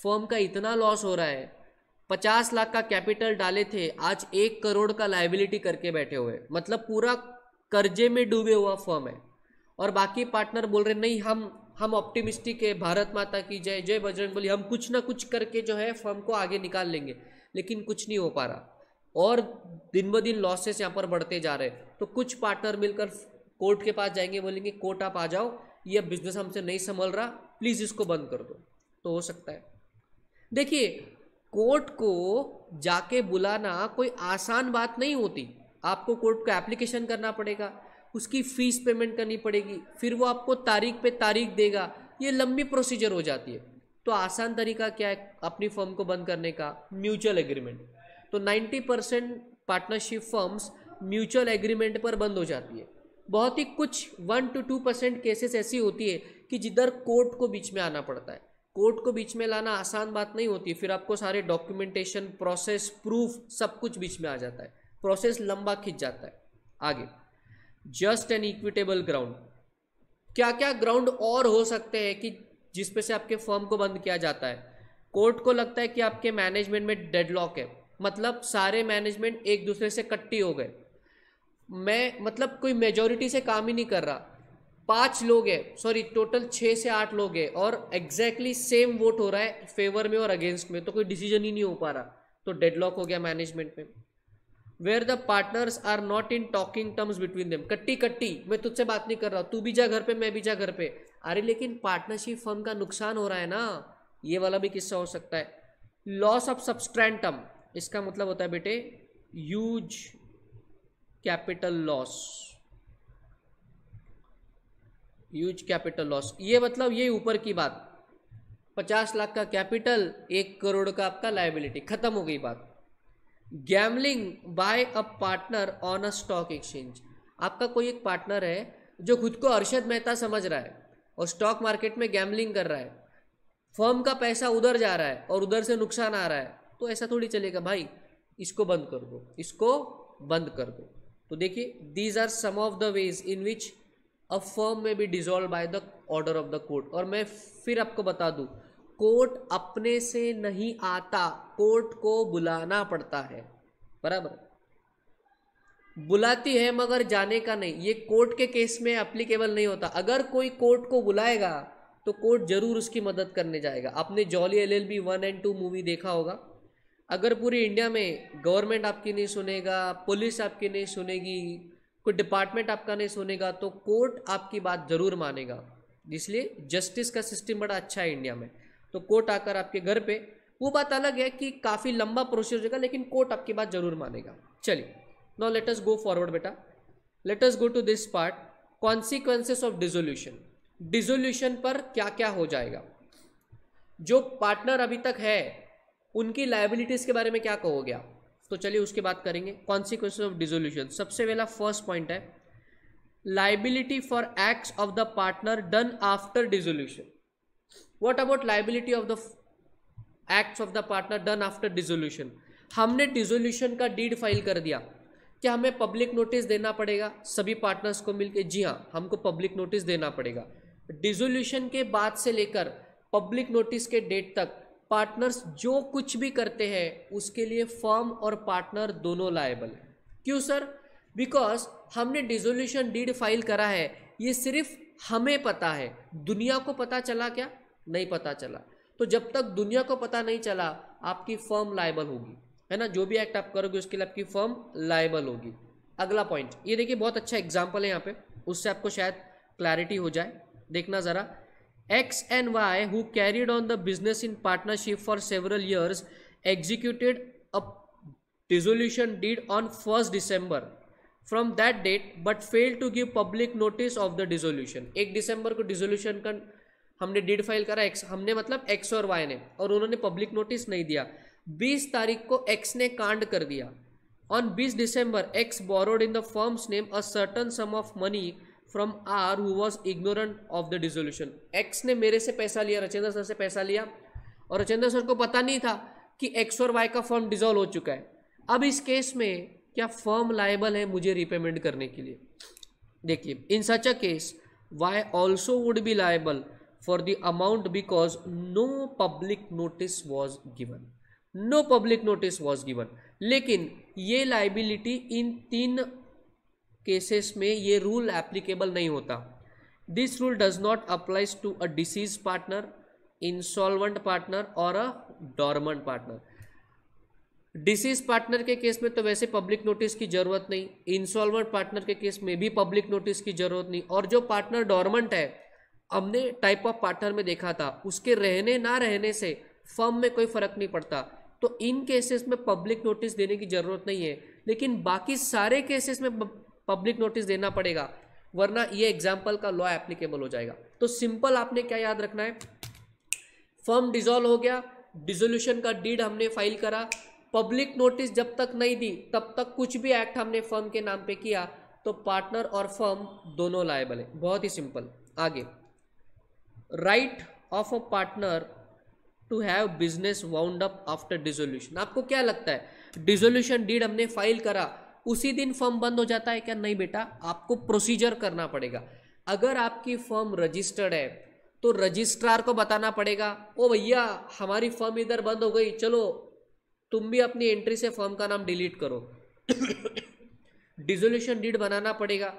फर्म का इतना लॉस हो रहा है पचास लाख का कैपिटल डाले थे आज एक करोड़ का लाइबिलिटी करके बैठे हुए मतलब पूरा कर्जे में डूबे हुआ फर्म है और बाकी पार्टनर बोल रहे नहीं हम हम ऑप्टिमिस्टिक है भारत माता की जय जय बजरंग बली हम कुछ ना कुछ करके जो है फर्म को आगे निकाल लेंगे लेकिन कुछ नहीं हो पा रहा और दिन ब दिन लॉसेस यहाँ पर बढ़ते जा रहे हैं तो कुछ पार्टनर मिलकर कोर्ट के पास जाएंगे बोलेंगे कोर्ट आप आ जाओ ये बिजनेस हमसे नहीं संभल रहा प्लीज़ इसको बंद कर दो तो हो सकता है देखिए कोर्ट को जाके बुलाना कोई आसान बात नहीं होती आपको कोर्ट को एप्लीकेशन करना पड़ेगा उसकी फ़ीस पेमेंट करनी पड़ेगी फिर वो आपको तारीख पे तारीख देगा ये लंबी प्रोसीजर हो जाती है तो आसान तरीका क्या है अपनी फर्म को बंद करने का म्यूचुअल एग्रीमेंट तो 90 percent partnership firms mutual agreement पर बंद हो जाती है बहुत ही कुछ one to two percent cases ऐसी होती है कि जिधर कोर्ट को बीच में आना पड़ता है कोर्ट को बीच में लाना आसान बात नहीं होती फिर आपको सारे डॉक्यूमेंटेशन प्रोसेस प्रूफ सब कुछ बीच में आ जाता है प्रोसेस लंबा खिंच जाता है आगे जस्ट एंड इक्विटेबल ग्राउंड क्या क्या ग्राउंड और हो सकते हैं कि पे से आपके फर्म को बंद किया जाता है कोर्ट को लगता है कि आपके मैनेजमेंट में डेडलॉक है मतलब सारे मैनेजमेंट एक दूसरे से कट्टी हो गए मैं मतलब कोई मेजोरिटी से काम ही नहीं कर रहा पांच लोग हैं सॉरी टोटल छः से आठ लोग हैं और एग्जैक्टली सेम वोट हो रहा है फेवर में और अगेंस्ट में तो कोई डिसीजन ही नहीं हो पा रहा तो डेडलॉक हो गया मैनेजमेंट में where the partners are not in talking terms between them कट्टी कट्टी मैं तुझसे बात नहीं कर रहा हूँ तू भी जा घर पे मैं भी जा घर पे अरे लेकिन पार्टनरशिप फर्म का नुकसान हो रहा है ना ये वाला भी किस्सा हो सकता है लॉस ऑफ सब्सट्रेंटम इसका मतलब होता है बेटे huge capital loss huge capital loss ये मतलब ये ऊपर की बात पचास लाख का कैपिटल एक करोड़ का आपका लाइबिलिटी खत्म हो गई बात gambling by a partner on a stock exchange आपका कोई एक पार्टनर है जो खुद को अरशद मेहता समझ रहा है और स्टॉक मार्केट में गैमलिंग कर रहा है फर्म का पैसा उधर जा रहा है और उधर से नुकसान आ रहा है तो ऐसा थोड़ी चलेगा भाई इसको बंद कर दो इसको बंद कर दो तो देखिए these are some of the ways in which a firm may be dissolve by the order of the court और मैं फिर आपको बता दूँ कोर्ट अपने से नहीं आता कोर्ट को बुलाना पड़ता है बराबर बुलाती है मगर जाने का नहीं ये कोर्ट के केस में अप्लीकेबल नहीं होता अगर कोई कोर्ट को बुलाएगा तो कोर्ट जरूर उसकी मदद करने जाएगा आपने Jolly L L B one and two movie देखा होगा अगर पूरी इंडिया में गवर्नमेंट आपकी नहीं सुनेगा पुलिस आपकी नहीं सुनेगी कोई डिपार्टमेंट आपका नहीं सुनेगा तो कोर्ट आपकी बात ज़रूर मानेगा इसलिए जस्टिस का सिस्टम बड़ा अच्छा है इंडिया में तो कोर्ट आकर आपके घर पे वो बात अलग है कि काफ़ी लंबा प्रोसेस होगा लेकिन कोर्ट आपकी बात जरूर मानेगा चलिए now let us go forward बेटा let us go to this part consequences of dissolution dissolution पर क्या क्या हो जाएगा जो पार्टनर अभी तक है उनकी लाइबिलिटीज़ के बारे में क्या कहोगे आप तो चलिए उसकी बात करेंगे कॉन्सिक्वेंसेस ऑफ डिजोल्यूशन सबसे पहला फर्स्ट पॉइंट है liability for acts of the partner done after dissolution what about liability of the acts of the partner done after dissolution हमने डिजोल्यूशन का डीड फाइल कर दिया क्या हमें पब्लिक नोटिस देना पड़ेगा सभी पार्टनर्स को मिलकर जी हाँ हमको पब्लिक नोटिस देना पड़ेगा डिजोल्यूशन के बाद से लेकर पब्लिक नोटिस के डेट तक पार्टनर्स जो कुछ भी करते हैं उसके लिए फर्म और पार्टनर दोनों लायबल है क्यों सर बिकॉज हमने डिजोल्यूशन डीड फाइल करा है ये सिर्फ हमें पता है दुनिया को पता चला क्या नहीं पता चला तो जब तक दुनिया को पता नहीं चला आपकी फर्म लाइबल होगी है ना जो भी एक्ट आप करोगे उसके लिए आपकी फर्म लाइबल होगी अगला पॉइंट ये देखिए बहुत अच्छा एग्जाम्पल है यहाँ पे उससे आपको शायद क्लैरिटी हो जाए देखना ज़रा X and Y who carried on the business in partnership for several years executed a dissolution deed on first December from that date but fail to give public notice of the dissolution एक दिसंबर को dissolution का हमने deed file करा x हमने मतलब x और Y ने और उन्होंने पब्लिक नोटिस नहीं दिया बीस तारीख को एक्स ने कांड कर दिया ऑन बीस दिसंबर X borrowed in the firm's name a certain sum of money from R who was ignorant of the dissolution X ने मेरे से पैसा लिया रचेंद्र सर से पैसा लिया और रचेंद्र सर को पता नहीं था कि एक्स और वाई का फॉर्म डिजोल्व हो चुका है अब इस केस में क्या फर्म लाइबल है मुझे रिपेमेंट करने के लिए देखिए in such a case Y also would be liable for the amount because no public notice was given no public notice was given लेकिन ये लाइबिलिटी इन तीन केसेस में ये रूल एप्लीकेबल नहीं होता this rule does not applies to a deceased partner insolvent partner और a dormant partner deceased partner के case में तो वैसे पब्लिक नोटिस की जरूरत नहीं इंसॉल्वेंट पार्टनर के केस में भी पब्लिक नोटिस की जरूरत नहीं और जो पार्टनर डॉर्मेंट है हमने टाइप ऑफ पार्टनर में देखा था उसके रहने ना रहने से फर्म में कोई फर्क नहीं पड़ता तो इन केसेस में पब्लिक नोटिस देने की ज़रूरत नहीं है लेकिन बाकी सारे केसेस में पब्लिक नोटिस देना पड़ेगा वरना ये एग्जाम्पल का लॉ एप्लीकेबल हो जाएगा तो सिंपल आपने क्या याद रखना है फर्म डिजोल्व हो गया डिजोल्यूशन का डीड हमने फाइल करा पब्लिक नोटिस जब तक नहीं दी तब तक कुछ भी एक्ट हमने फर्म के नाम पे किया तो पार्टनर और फर्म दोनों लायबल है बहुत ही सिंपल आगे right of a partner to have business wound up after dissolution आपको क्या लगता है डिजोल्यूशन डीड हमने फाइल करा उसी दिन फर्म बंद हो जाता है क्या नहीं बेटा आपको प्रोसीजर करना पड़ेगा अगर आपकी फर्म रजिस्टर्ड है तो रजिस्ट्रार को बताना पड़ेगा ओ भैया हमारी फर्म इधर बंद हो गई चलो तुम भी अपनी एंट्री से फर्म का नाम डिलीट करो डिजोल्यूशन डीड बनाना पड़ेगा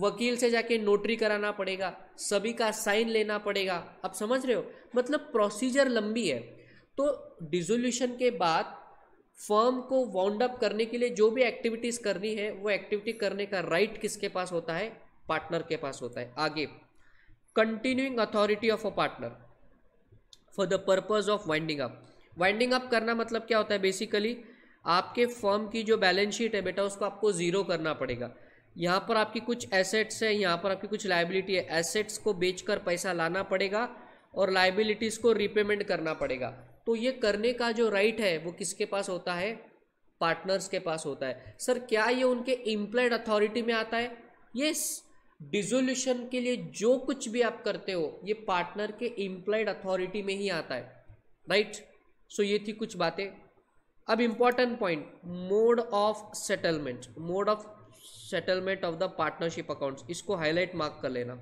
वकील से जाके नोटरी कराना पड़ेगा सभी का साइन लेना पड़ेगा आप समझ रहे हो मतलब प्रोसीजर लंबी है तो डिजोल्यूशन के बाद फर्म को वाउंड अप करने के लिए जो भी एक्टिविटीज़ करनी है वो एक्टिविटी करने का राइट किसके पास होता है पार्टनर के पास होता है आगे continuing authority of a partner for the purpose of winding up winding up करना मतलब क्या होता है बेसिकली आपके फर्म की जो बैलेंस शीट है बेटा उसको आपको ज़ीरो करना पड़ेगा यहाँ पर आपकी कुछ एसेट्स है यहाँ पर आपकी कुछ लाइबिलिटी है एसेट्स को बेचकर पैसा लाना पड़ेगा और लाइबिलिटीज़ को रिपेमेंट करना पड़ेगा तो ये करने का जो राइट है वो किसके पास होता है पार्टनर्स के पास होता है सर क्या ये उनके इम्प्लॉयड अथॉरिटी में आता है ये डिजोल्यूशन के लिए जो कुछ भी आप करते हो ये पार्टनर के इम्प्लॉयड अथॉरिटी में ही आता है राइट right? सो so ये थी कुछ बातें अब important point mode of settlement mode of settlement of the partnership accounts इसको हाईलाइट मार्क कर लेना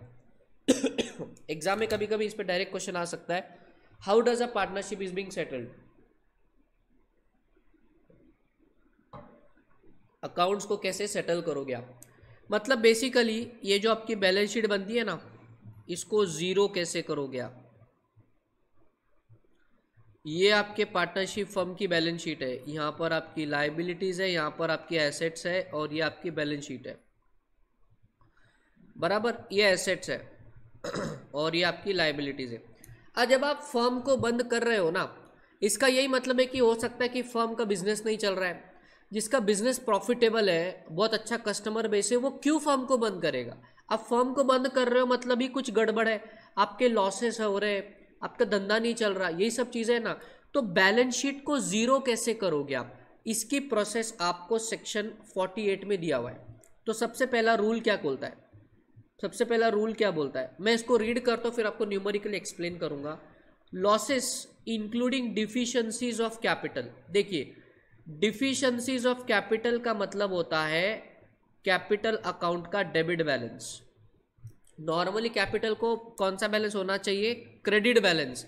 एग्जाम में कभी कभी इस पर डायरेक्ट क्वेश्चन आ सकता है how does a partnership is being settled accounts को कैसे सेटल करोगे आप मतलब बेसिकली ये जो आपकी बैलेंस शीट बनती है ना इसको ज़ीरो कैसे करोगे आप ये आपके पार्टनरशिप फर्म की बैलेंस शीट है यहाँ पर आपकी लाइबिलिटीज़ है यहाँ पर आपकी एसेट्स है और ये आपकी बैलेंस शीट है बराबर ये एसेट्स है और ये आपकी लाइबिलिटीज़ है अब जब आप फर्म को बंद कर रहे हो ना इसका यही मतलब है कि हो सकता है कि फर्म का बिजनेस नहीं चल रहा है जिसका बिजनेस प्रॉफिटेबल है बहुत अच्छा कस्टमर बेस है वो क्यों फर्म को बंद करेगा आप फर्म को बंद कर रहे हो मतलब ही कुछ गड़बड़ है आपके लॉसेस हो रहे हैं आपका धंधा नहीं चल रहा यही सब चीज़ें ना तो बैलेंस शीट को ज़ीरो कैसे करोगे आप इसकी प्रोसेस आपको सेक्शन 48 में दिया हुआ है तो सबसे पहला रूल क्या बोलता है सबसे पहला रूल क्या बोलता है मैं इसको रीड करता हूँ फिर आपको न्यूमरिकली एक्सप्लेन करूँगा losses including deficiencies of capital देखिए डिफिशंसीज ऑफ कैपिटल का मतलब होता है कैपिटल अकाउंट का डेबिट बैलेंस नॉर्मली कैपिटल को कौन सा बैलेंस होना चाहिए क्रेडिट बैलेंस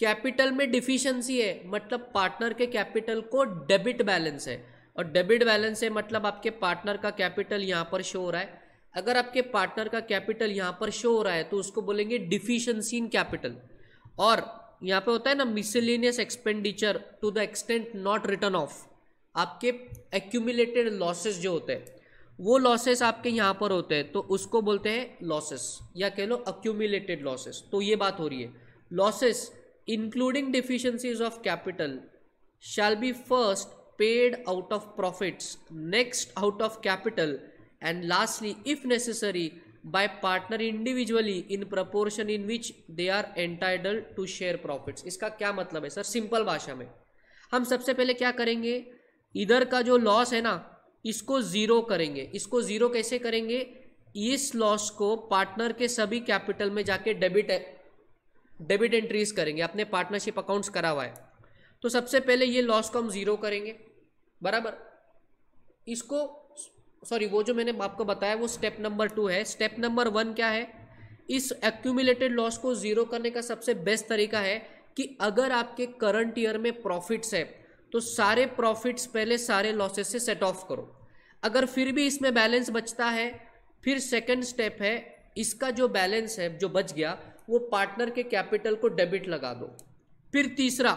कैपिटल में डिफिशियंसी है मतलब पार्टनर के कैपिटल को डेबिट बैलेंस है और डेबिट बैलेंस है मतलब आपके पार्टनर का कैपिटल यहाँ पर शो हो रहा है अगर आपके पार्टनर का कैपिटल यहाँ पर शो हो रहा है तो उसको बोलेंगे डिफिशियंसी इन कैपिटल और यहाँ पे होता है ना miscellaneous expenditure to the extent not return of आपके एक्यूमिलेटेड लॉसेस जो होते हैं वो लॉसेस आपके यहाँ पर होते हैं तो उसको बोलते हैं लॉसेस या कह लो अक्यूमिलेटेड लॉसेस तो ये बात हो रही है losses including deficiencies of capital shall be first paid out of profits next out of capital and lastly if necessary by partner individually in proportion in which they are entitle to share profits इसका क्या मतलब है sir simple भाषा में हम सबसे पहले क्या करेंगे इधर का जो लॉस है ना इसको ज़ीरो करेंगे इसको ज़ीरो कैसे करेंगे इस लॉस को पार्टनर के सभी कैपिटल में जाके डेबिट डेबिट एंट्रीज करेंगे अपने पार्टनरशिप अकाउंट्स करा हुआ है तो सबसे पहले ये लॉस को हम ज़ीरो करेंगे बराबर इसको सॉरी वो जो मैंने आपको बताया वो स्टेप नंबर टू है स्टेप नंबर वन क्या है इस एक्यूमुलेटेड लॉस को ज़ीरो करने का सबसे बेस्ट तरीका है कि अगर आपके करंट ईयर में प्रॉफिट्स है तो सारे प्रॉफिट्स पहले सारे लॉसेस से सेट ऑफ करो अगर फिर भी इसमें बैलेंस बचता है फिर सेकंड स्टेप है इसका जो बैलेंस है जो बच गया वो पार्टनर के कैपिटल को डेबिट लगा दो फिर तीसरा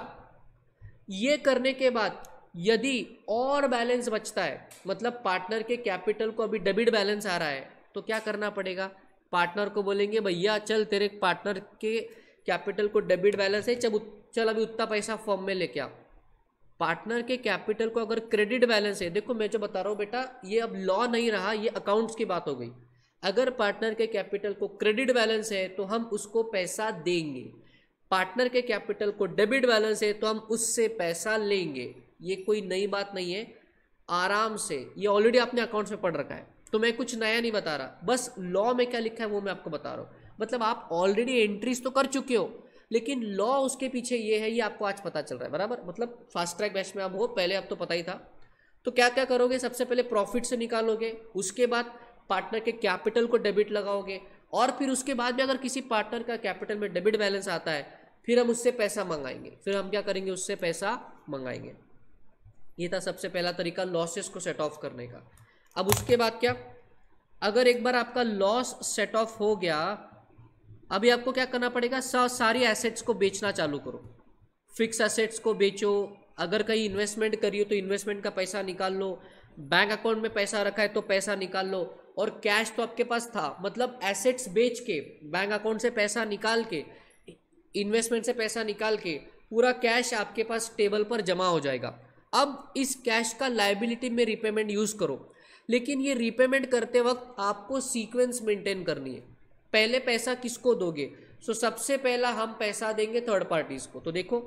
ये करने के बाद यदि और बैलेंस बचता है मतलब पार्टनर के कैपिटल को अभी डेबिट बैलेंस आ रहा है तो क्या करना पड़ेगा पार्टनर को बोलेंगे भैया चल तेरे पार्टनर के कैपिटल को डेबिट बैलेंस है चल चल अभी उतना पैसा फॉर्म में लेके आओ पार्टनर के कैपिटल को अगर क्रेडिट बैलेंस है देखो मैं जो बता रहा हूँ बेटा ये अब लॉ नहीं रहा ये अकाउंट्स की बात हो गई अगर पार्टनर के कैपिटल को क्रेडिट बैलेंस है तो हम उसको पैसा देंगे पार्टनर के कैपिटल को डेबिट बैलेंस है तो हम उससे पैसा लेंगे ये कोई नई बात नहीं है आराम से ये ऑलरेडी आपने अकाउंट्स में पढ़ रखा है तो मैं कुछ नया नहीं बता रहा बस लॉ में क्या लिखा है वो मैं आपको बता रहा हूँ मतलब आप ऑलरेडी एंट्रीज तो कर चुके हो लेकिन लॉ उसके पीछे ये है ये आपको आज पता चल रहा है बराबर मतलब फास्ट ट्रैक बैच में आप हो पहले आप तो पता ही था तो क्या क्या करोगे सबसे पहले प्रॉफिट से निकालोगे उसके बाद पार्टनर के कैपिटल को डेबिट लगाओगे और फिर उसके बाद में अगर किसी पार्टनर का कैपिटल में डेबिट बैलेंस आता है फिर हम उससे पैसा मंगाएंगे फिर हम क्या करेंगे उससे पैसा मंगाएंगे ये था सबसे पहला तरीका लॉसेस को सेट ऑफ करने का अब उसके बाद क्या अगर एक बार आपका लॉस सेट ऑफ हो गया अभी आपको क्या करना पड़ेगा सा, सारी एसेट्स को बेचना चालू करो फिक्स एसेट्स को बेचो अगर कहीं इन्वेस्टमेंट करियो तो इन्वेस्टमेंट का पैसा निकाल लो बैंक अकाउंट में पैसा रखा है तो पैसा निकाल लो और कैश तो आपके पास था मतलब एसेट्स बेच के बैंक अकाउंट से पैसा निकाल के इन्वेस्टमेंट से पैसा निकाल के पूरा कैश आपके पास टेबल पर जमा हो जाएगा अब इस कैश का लाइबिलिटी में रिपेमेंट यूज़ करो लेकिन ये रिपेमेंट करते वक्त आपको सीक्वेंस मेंटेन करनी है पहले पैसा किसको दोगे सो so, सबसे पहला हम पैसा देंगे थर्ड पार्टीज को तो देखो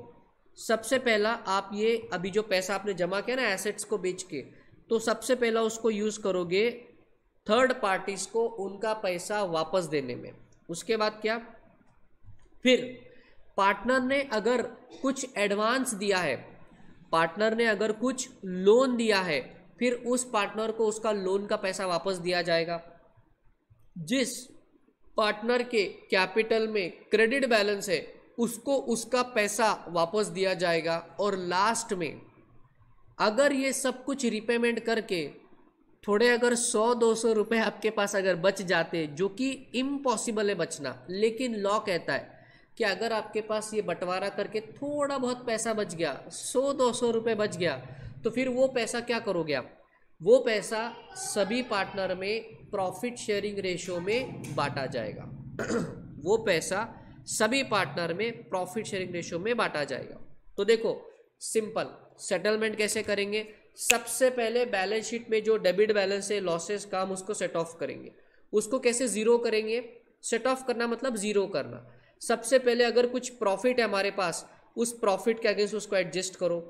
सबसे पहला आप ये अभी जो पैसा आपने जमा किया ना एसेट्स को बेच के तो सबसे पहला उसको यूज करोगे थर्ड पार्टीज को उनका पैसा वापस देने में उसके बाद क्या फिर पार्टनर ने अगर कुछ एडवांस दिया है पार्टनर ने अगर कुछ लोन दिया है फिर उस पार्टनर को उसका लोन का पैसा वापस दिया जाएगा जिस पार्टनर के कैपिटल में क्रेडिट बैलेंस है उसको उसका पैसा वापस दिया जाएगा और लास्ट में अगर ये सब कुछ रिपेमेंट करके थोड़े अगर सौ दो सौ रुपये आपके पास अगर बच जाते जो कि इम्पॉसिबल है बचना लेकिन लॉ कहता है कि अगर आपके पास ये बंटवारा करके थोड़ा बहुत पैसा बच गया सौ दो सौ रुपये बच गया तो फिर वो पैसा क्या करोगे आप वो पैसा सभी पार्टनर में प्रॉफिट शेयरिंग रेशो में बांटा जाएगा वो पैसा सभी पार्टनर में प्रॉफिट शेयरिंग रेशो में बांटा जाएगा तो देखो सिंपल सेटलमेंट कैसे करेंगे सबसे पहले बैलेंस शीट में जो डेबिट बैलेंस है लॉसेस का हम उसको सेट ऑफ करेंगे उसको कैसे ज़ीरो करेंगे सेट ऑफ करना मतलब ज़ीरो करना सबसे पहले अगर कुछ प्रॉफिट है हमारे पास उस प्रॉफिट के अगेंस्ट उसको एडजस्ट करो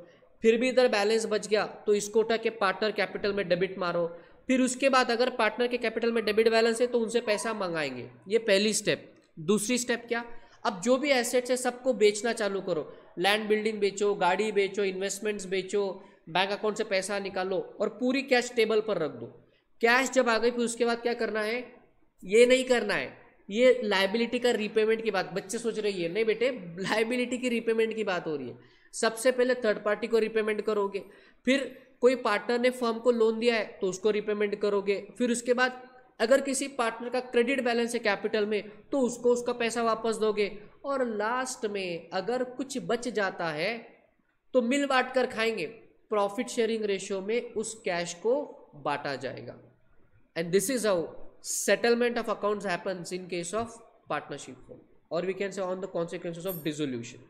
फिर भी इधर बैलेंस बच गया तो स्कोटा के पार्टनर कैपिटल में डेबिट मारो फिर उसके बाद अगर पार्टनर के कैपिटल में डेबिट बैलेंस है तो उनसे पैसा मंगाएंगे ये पहली स्टेप दूसरी स्टेप क्या अब जो भी एसेट्स है सबको बेचना चालू करो लैंड बिल्डिंग बेचो गाड़ी बेचो इन्वेस्टमेंट्स बेचो बैंक अकाउंट से पैसा निकालो और पूरी कैश टेबल पर रख दो कैश जब आ गई फिर उसके बाद क्या करना है ये नहीं करना है ये लाइबिलिटी का रिपेमेंट की बात बच्चे सोच रहे हैं नहीं बेटे लाइबिलिटी की रिपेमेंट की बात हो रही है सबसे पहले थर्ड पार्टी को रिपेमेंट करोगे फिर कोई पार्टनर ने फर्म को लोन दिया है तो उसको रिपेमेंट करोगे फिर उसके बाद अगर किसी पार्टनर का क्रेडिट बैलेंस है कैपिटल में तो उसको उसका पैसा वापस दोगे और लास्ट में अगर कुछ बच जाता है तो मिल बांट कर खाएंगे प्रॉफिट शेयरिंग रेशियो में उस कैश को बांटा जाएगा and this is how settlement of accounts happens in case of partnership और we can say on the consequences of dissolution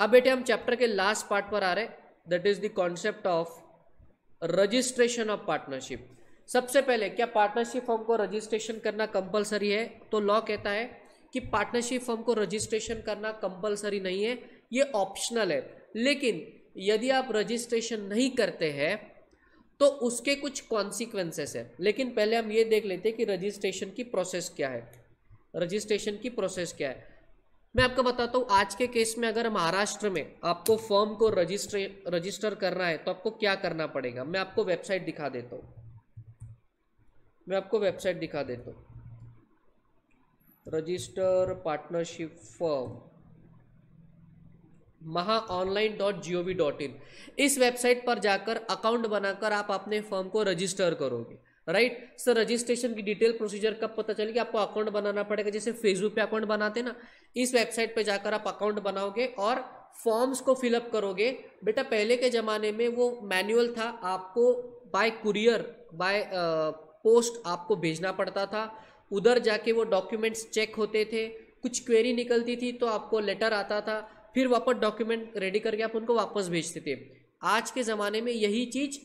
अब बेटे हम चैप्टर के लास्ट पार्ट पर आ रहे that is the concept of registration of partnership सबसे पहले क्या पार्टनरशिप फॉर्म को रजिस्ट्रेशन करना कंपलसरी है तो लॉ कहता है कि पार्टनरशिप फॉर्म को रजिस्ट्रेशन करना कंपलसरी नहीं है ये ऑप्शनल है लेकिन यदि आप रजिस्ट्रेशन नहीं करते हैं तो उसके कुछ कॉन्सिक्वेंसेस है लेकिन पहले हम ये देख लेते हैं कि रजिस्ट्रेशन की प्रोसेस क्या है रजिस्ट्रेशन की प्रोसेस क्या है मैं आपको बताता हूँ आज के केस में अगर महाराष्ट्र में आपको फॉर्म को रजिस्ट्रे रजिस्टर करना है तो आपको क्या करना पड़ेगा मैं आपको वेबसाइट दिखा देता हूँ मैं आपको वेबसाइट दिखा देता हूँ register partnership firm Maha online dot G O V dot in इस वेबसाइट पर जाकर अकाउंट बनाकर आप अपने फॉर्म को रजिस्टर करोगे राइट सर रजिस्ट्रेशन की डिटेल प्रोसीजर कब पता चलेगी आपको अकाउंट बनाना पड़ेगा जैसे फेसबुक पे अकाउंट बनाते ना इस वेबसाइट पे जाकर आप अकाउंट बनाओगे और फॉर्म्स को फिलअप करोगे बेटा पहले के ज़माने में वो मैनुअल था आपको बाय कुरियर बाय पोस्ट आपको भेजना पड़ता था उधर जाके वो डॉक्यूमेंट्स चेक होते थे कुछ क्वेरी निकलती थी तो आपको लेटर आता था फिर वापस डॉक्यूमेंट रेडी करके आप उनको वापस भेजते थे आज के ज़माने में यही चीज़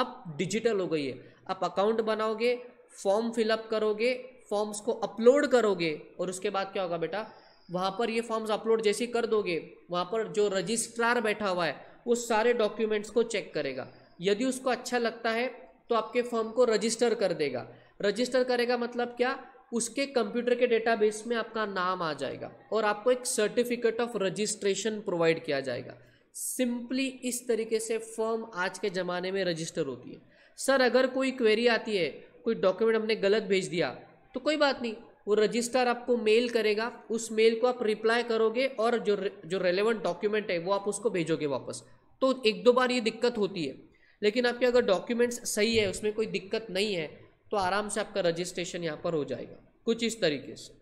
अब डिजिटल हो गई है आप अकाउंट बनाओगे फॉर्म फिलअप करोगे फॉर्म्स को अपलोड करोगे और उसके बाद क्या होगा बेटा वहाँ पर ये फॉर्म्स अपलोड जैसे कर दोगे वहाँ पर जो रजिस्ट्रार बैठा हुआ है वो सारे डॉक्यूमेंट्स को चेक करेगा यदि उसको अच्छा लगता है तो आपके फॉर्म को रजिस्टर कर देगा रजिस्टर करेगा मतलब क्या उसके कंप्यूटर के डेटाबेस में आपका नाम आ जाएगा और आपको एक सर्टिफिकेट ऑफ रजिस्ट्रेशन प्रोवाइड किया जाएगा सिंपली इस तरीके से फॉर्म आज के ज़माने में रजिस्टर होती है सर अगर कोई क्वेरी आती है कोई डॉक्यूमेंट हमने गलत भेज दिया तो कोई बात नहीं वो रजिस्टर आपको मेल करेगा उस मेल को आप रिप्लाई करोगे और जो जो रेलेवेंट डॉक्यूमेंट है वो आप उसको भेजोगे वापस तो एक दो बार ये दिक्कत होती है लेकिन आपके अगर डॉक्यूमेंट्स सही है उसमें कोई दिक्कत नहीं है तो आराम से आपका रजिस्ट्रेशन यहाँ पर हो जाएगा कुछ इस तरीके से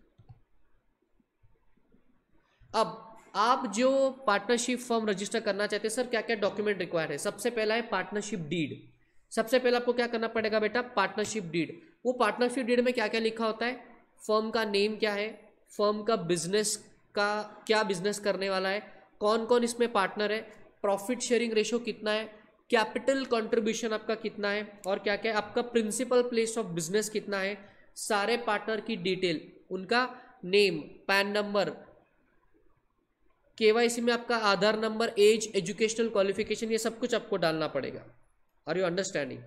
अब आप जो पार्टनरशिप फॉर्म रजिस्टर करना चाहते हैं सर क्या क्या डॉक्यूमेंट रिक्वायर है सबसे पहला है पार्टनरशिप डीड सबसे पहले आपको क्या करना पड़ेगा बेटा पार्टनरशिप डीड वो पार्टनरशिप डीड में क्या क्या लिखा होता है फर्म का नेम क्या है फर्म का बिजनेस का क्या बिजनेस करने वाला है कौन कौन इसमें पार्टनर है प्रॉफिट शेयरिंग रेशो कितना है कैपिटल कंट्रीब्यूशन आपका कितना है और क्या क्या है आपका प्रिंसिपल प्लेस ऑफ बिजनेस कितना है सारे पार्टनर की डिटेल उनका नेम पैन नंबर केवाईसी में आपका Aadhaar number as educational qualification ये सब कुछ आपको डालना पड़ेगा आर यू अंडरस्टैंडिंग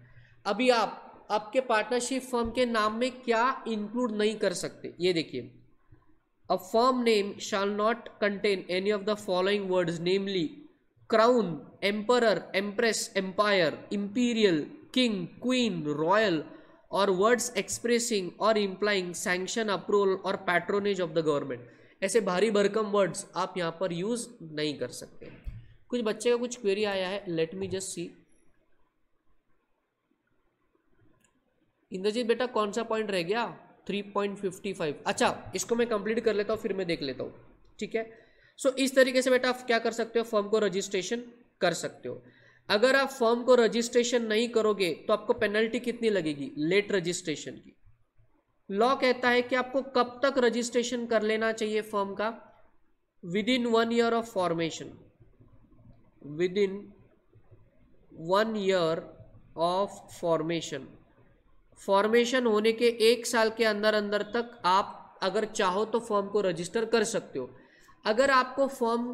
अभी आप आपके पार्टनरशिप फर्म के नाम में क्या इंक्लूड नहीं कर सकते ये देखिए a firm name shall not contain any of the following words namely crown emperor empress empire imperial king queen royal और वर्ड्स एक्सप्रेसिंग और इम्प्लाइंग सैंक्शन अप्रूवल और पैट्रोनेज ऑफ द गवर्नमेंट ऐसे भारी भरकम वर्ड्स आप यहाँ पर यूज़ नहीं कर सकते कुछ बच्चे का कुछ क्वेरी आया है let me just see Indrajeet बेटा कौन सा पॉइंट रह गया 3.55 अच्छा इसको मैं कंप्लीट कर लेता हूँ फिर मैं देख लेता हूँ ठीक है सो so, इस तरीके से बेटा आप क्या कर सकते हो फॉर्म को रजिस्ट्रेशन कर सकते हो अगर आप फॉर्म को रजिस्ट्रेशन नहीं करोगे तो आपको पेनल्टी कितनी लगेगी लेट रजिस्ट्रेशन की लॉ कहता है कि आपको कब तक रजिस्ट्रेशन कर लेना चाहिए फॉर्म का within one year of formation within one year of formation formation होने के एक साल के अंदर अंदर तक आप अगर चाहो तो फॉर्म को रजिस्टर कर सकते हो अगर आपको फॉर्म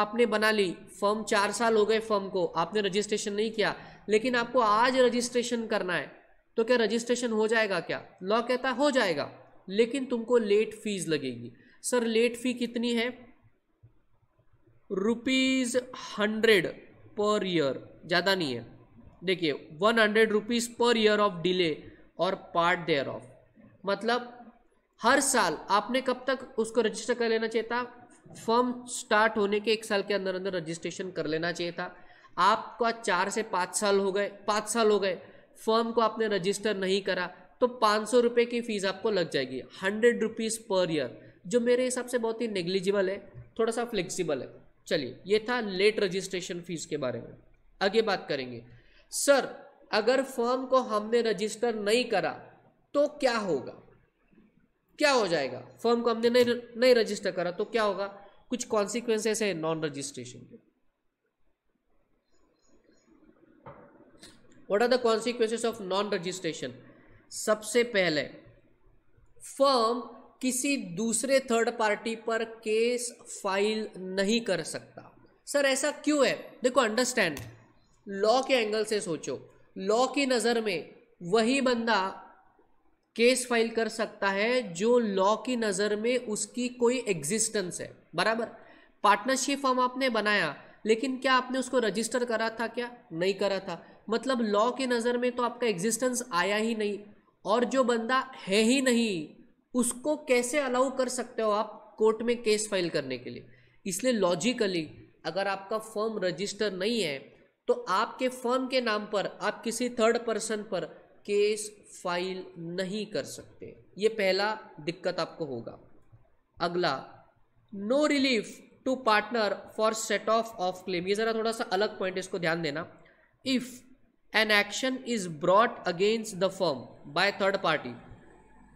आपने बना ली फॉर्म चार साल हो गए फॉर्म को आपने रजिस्ट्रेशन नहीं किया लेकिन आपको आज रजिस्ट्रेशन करना है तो क्या रजिस्ट्रेशन हो जाएगा क्या लॉ कहता हो जाएगा लेकिन तुमको लेट फीस लगेगी सर लेट फी कितनी है रुपीज़ हंड्रेड पर ईयर ज़्यादा नहीं है देखिए one hundred rupees per year of delay और पार्ट देयर ऑफ मतलब हर साल आपने कब तक उसको रजिस्टर कर लेना चाहिए था फर्म स्टार्ट होने के एक साल के अंदर अंदर रजिस्ट्रेशन कर लेना चाहिए था आपका चार से पाँच साल हो गए पाँच साल हो गए फर्म को आपने रजिस्टर नहीं करा तो पाँच सौ रुपये की फ़ीस आपको लग जाएगी हंड्रेड रुपीज़ पर ईयर जो मेरे हिसाब से बहुत ही नेग्लिजिबल है थोड़ा सा फ्लेक्सिबल है चलिए ये था लेट रजिस्ट्रेशन फीस के बारे में आगे बात करेंगे सर अगर फॉर्म को हमने रजिस्टर नहीं करा तो क्या होगा क्या हो जाएगा फॉर्म को हमने नहीं नहीं रजिस्टर करा तो क्या होगा कुछ कॉन्सिक्वेंसेस है नॉन रजिस्ट्रेशन के what are the consequences of non registration सबसे पहले फर्म किसी दूसरे थर्ड पार्टी पर केस फाइल नहीं कर सकता सर ऐसा क्यों है देखो अंडरस्टैंड लॉ के एंगल से सोचो लॉ की नज़र में वही बंदा केस फाइल कर सकता है जो लॉ की नज़र में उसकी कोई एग्जिस्टेंस है बराबर पार्टनरशिप फॉर्म आपने बनाया लेकिन क्या आपने उसको रजिस्टर करा था क्या नहीं करा था मतलब लॉ की नज़र में तो आपका एग्जिस्टेंस आया ही नहीं और जो बंदा है ही नहीं उसको कैसे अलाउ कर सकते हो आप कोर्ट में केस फाइल करने के लिए इसलिए लॉजिकली अगर आपका फॉर्म रजिस्टर नहीं है तो आपके फर्म के नाम पर आप किसी थर्ड पर्सन पर केस फाइल नहीं कर सकते ये पहला दिक्कत आपको होगा अगला no relief to partner for set off of claim ये ज़रा थोड़ा सा अलग पॉइंट इसको ध्यान देना if an action is brought against the firm by third party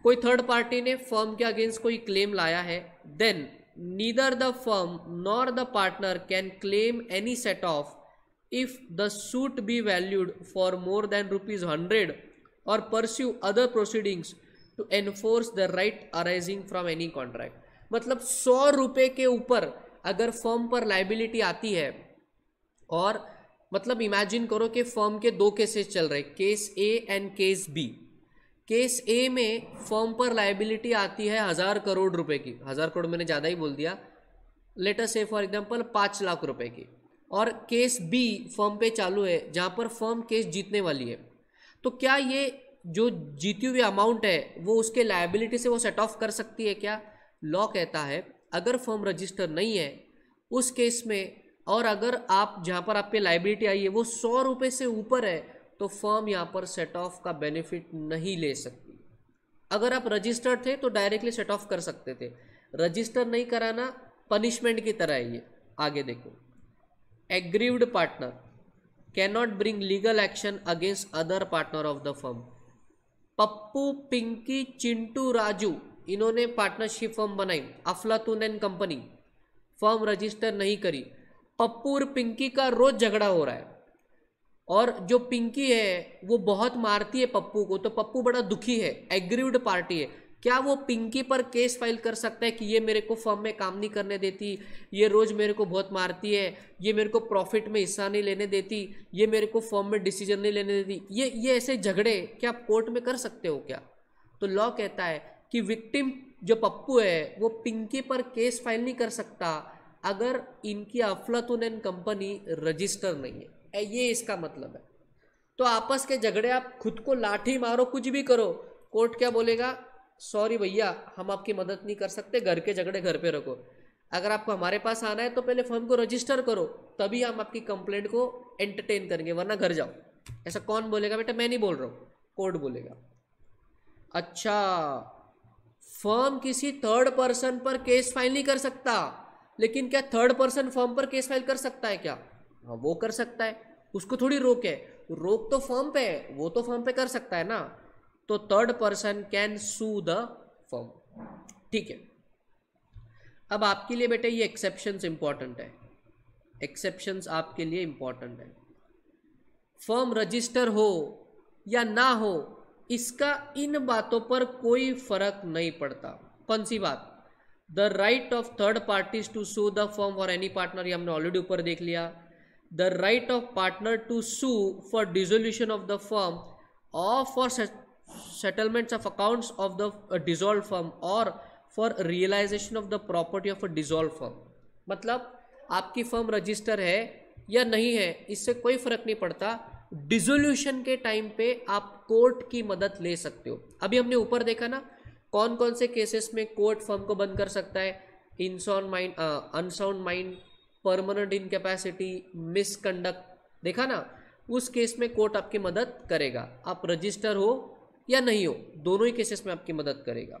कोई थर्ड पार्टी ने फर्म के अगेंस्ट कोई क्लेम लाया है then neither the firm nor the partner can claim any set of if the suit be valued for more than rupees 100 or pursue other proceedings to enforce the right arising from any contract मतलब सौ रुपये के ऊपर अगर firm पर liability आती है और मतलब इमेजिन करो कि फर्म के दो केसेस चल रहे case A and case B case A में फर्म पर लाइबिलिटी आती है हज़ार करोड़ रुपए की हज़ार करोड़ मैंने ज़्यादा ही बोल दिया लेटर से फॉर एग्जांपल पाँच लाख रुपए की और केस बी फर्म पे चालू है जहाँ पर फर्म केस जीतने वाली है तो क्या ये जो जीती हुई अमाउंट है वो उसके लाइबिलिटी से वो सेट ऑफ कर सकती है क्या लॉ कहता है अगर फर्म रजिस्टर नहीं है उस केस में और अगर आप जहाँ पर आपके लाइबिलिटी आई है वो सौ रुपये से ऊपर है तो फर्म यहाँ पर सेट ऑफ का बेनिफिट नहीं ले सकती अगर आप रजिस्टर्ड थे तो डायरेक्टली सेट ऑफ कर सकते थे रजिस्टर नहीं कराना पनिशमेंट की तरह है ये आगे देखो aggrieved partner cannot bring legal action against other partner of the firm Pappu Pinky Chintu Raju इन्होंने पार्टनरशिप फर्म बनाई अफलातून एंड कंपनी फर्म रजिस्टर नहीं करी पप्पू और पिंकी का रोज झगड़ा हो रहा है और जो पिंकी है वो बहुत मारती है पप्पू को तो पप्पू बड़ा दुखी है एग्रीव्ड पार्टी है क्या वो पिंकी पर केस फाइल कर सकता है कि ये मेरे को फर्म में काम नहीं करने देती ये रोज़ मेरे को बहुत मारती है ये मेरे को प्रॉफिट में हिस्सा नहीं लेने देती ये मेरे को फर्म में डिसीजन नहीं लेने देती ये ये ऐसे झगड़े क्या आप कोर्ट में कर सकते हो क्या तो लॉ कहता है कि विक्टिम जो पप्पू है वो पिंकी पर केस फाइल नहीं कर सकता अगर इनकी अफलातून एंड कंपनी रजिस्टर नहीं है ये इसका मतलब है तो आपस के झगड़े आप खुद को लाठी मारो कुछ भी करो कोर्ट क्या बोलेगा सॉरी भैया हम आपकी मदद नहीं कर सकते घर के झगड़े घर पे रखो अगर आपको हमारे पास आना है तो पहले फॉर्म को रजिस्टर करो तभी हम आपकी कंप्लेंट को एंटरटेन करेंगे वरना घर जाओ ऐसा कौन बोलेगा बेटा मैं नहीं बोल रहा हूँ कोर्ट बोलेगा अच्छा फॉर्म किसी थर्ड पर्सन पर केस फाइल नहीं कर सकता लेकिन क्या थर्ड पर्सन फॉर्म पर केस फाइल कर सकता है क्या हाँ वो कर सकता है उसको थोड़ी रोक है रोक तो फॉर्म पे है वो तो फॉर्म पे कर सकता है ना तो third person can sue the firm ठीक है अब आपके लिए बेटे ये एक्सेप्शंस इंपॉर्टेंट है एक्सेप्शंस आपके लिए इंपॉर्टेंट है फर्म रजिस्टर हो या ना हो इसका इन बातों पर कोई फर्क नहीं पड़ता कौन सी बात the right of third parties to sue the firm for any partner ये हमने ऑलरेडी ऊपर देख लिया the right of partner to sue for dissolution of the firm of for settlements of accounts of the uh, dissolved firm और for realisation of the property of a dissolve firm मतलब आपकी firm register है या नहीं है इससे कोई फर्क नहीं पड़ता डिजोल्यूशन के टाइम पे आप कोर्ट की मदद ले सकते हो अभी हमने ऊपर देखा ना कौन कौन से केसेस में कोर्ट फर्म को बंद कर सकता है in sound mind unsound mind permanent incapacity misconduct देखा ना उस केस में कोर्ट आपकी मदद करेगा आप रजिस्टर हो या नहीं हो दोनों ही केसेस में आपकी मदद करेगा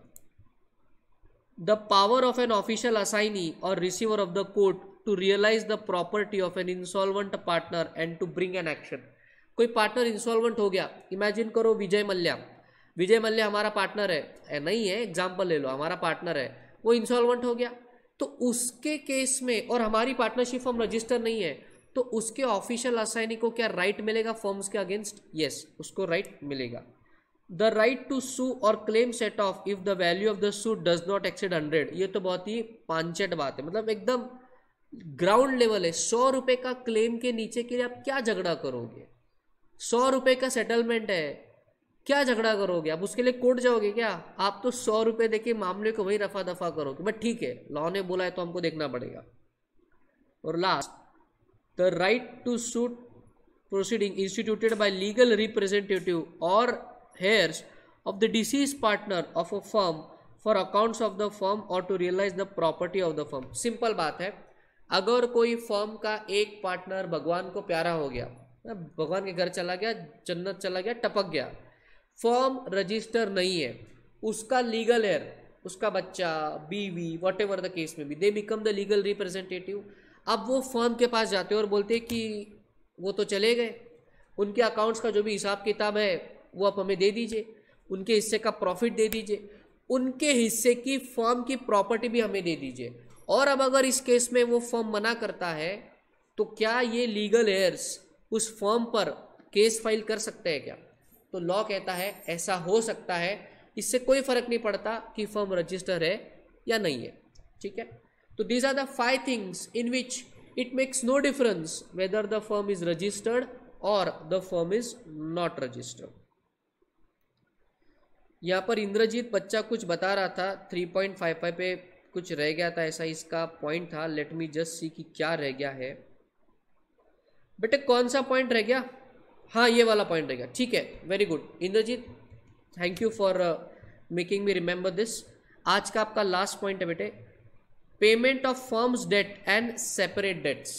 the power of an official assignee और receiver of the court to realise the property of an insolvent partner and to bring an action कोई पार्टनर इंसॉल्वेंट हो गया इमेजिन करो विजय मल्या विजय मल्या हमारा पार्टनर है नहीं है एग्जाम्पल ले लो हमारा पार्टनर है वो इंसॉल्वेंट हो गया तो उसके केस में और हमारी पार्टनरशिप फॉर्म रजिस्टर नहीं है तो उसके ऑफिशियल असाइनी को क्या राइट मिलेगा फॉर्म्स के अगेंस्ट यस उसको राइट मिलेगा द राइट टू सू और claim set off if the value of the sue does not exceed hundred ये तो बहुत ही पांचेट बात है मतलब एकदम ग्राउंड लेवल है सौ रुपए का क्लेम के नीचे के लिए आप क्या झगड़ा करोगे सौ रुपए का सेटलमेंट है क्या झगड़ा करोगे आप उसके लिए कोर्ट जाओगे क्या आप तो सौ रुपए देके मामले को वही रफा दफा करोगे बट ठीक है लॉ ने बोला है तो हमको देखना पड़ेगा और last the right to suit proceeding instituted by legal representative और heirs of the deceased partner of a firm for accounts of the firm और to realise the property of the firm simple बात है अगर कोई firm का एक partner भगवान को प्यारा हो गया भगवान के घर चला गया जन्नत चला गया टपक गया फॉर्म रजिस्टर नहीं है उसका लीगल एयर उसका बच्चा बीवी वॉट एवर द केस में भी they become the legal representative अब वो फॉर्म के पास जाते हैं और बोलते हैं कि वो तो चले गए उनके अकाउंट्स का जो भी हिसाब किताब है वो आप हमें दे दीजिए उनके हिस्से का प्रॉफिट दे दीजिए उनके हिस्से की फर्म की प्रॉपर्टी भी हमें दे दीजिए और अब अगर इस केस में वो फर्म मना करता है तो क्या ये लीगल एयर्स उस फर्म पर केस फाइल कर सकते हैं क्या तो लॉ कहता है ऐसा हो सकता है इससे कोई फर्क नहीं पड़ता कि फर्म रजिस्टर है या नहीं है ठीक है तो these are the five things in which it makes no difference whether the firm is registered और the firm is not registered यहाँ पर इंद्रजीत बच्चा कुछ बता रहा था थ्री पॉइंट फाइव फाइव पे कुछ रह गया था ऐसा इसका पॉइंट था लेट मी जस्ट सी कि क्या रह गया है बेटे कौन सा पॉइंट रह गया हाँ ये वाला पॉइंट रह गया ठीक है very good Indrajeet thank you for making me remember this आज का आपका लास्ट पॉइंट है बेटे payment of firms debt and separate debts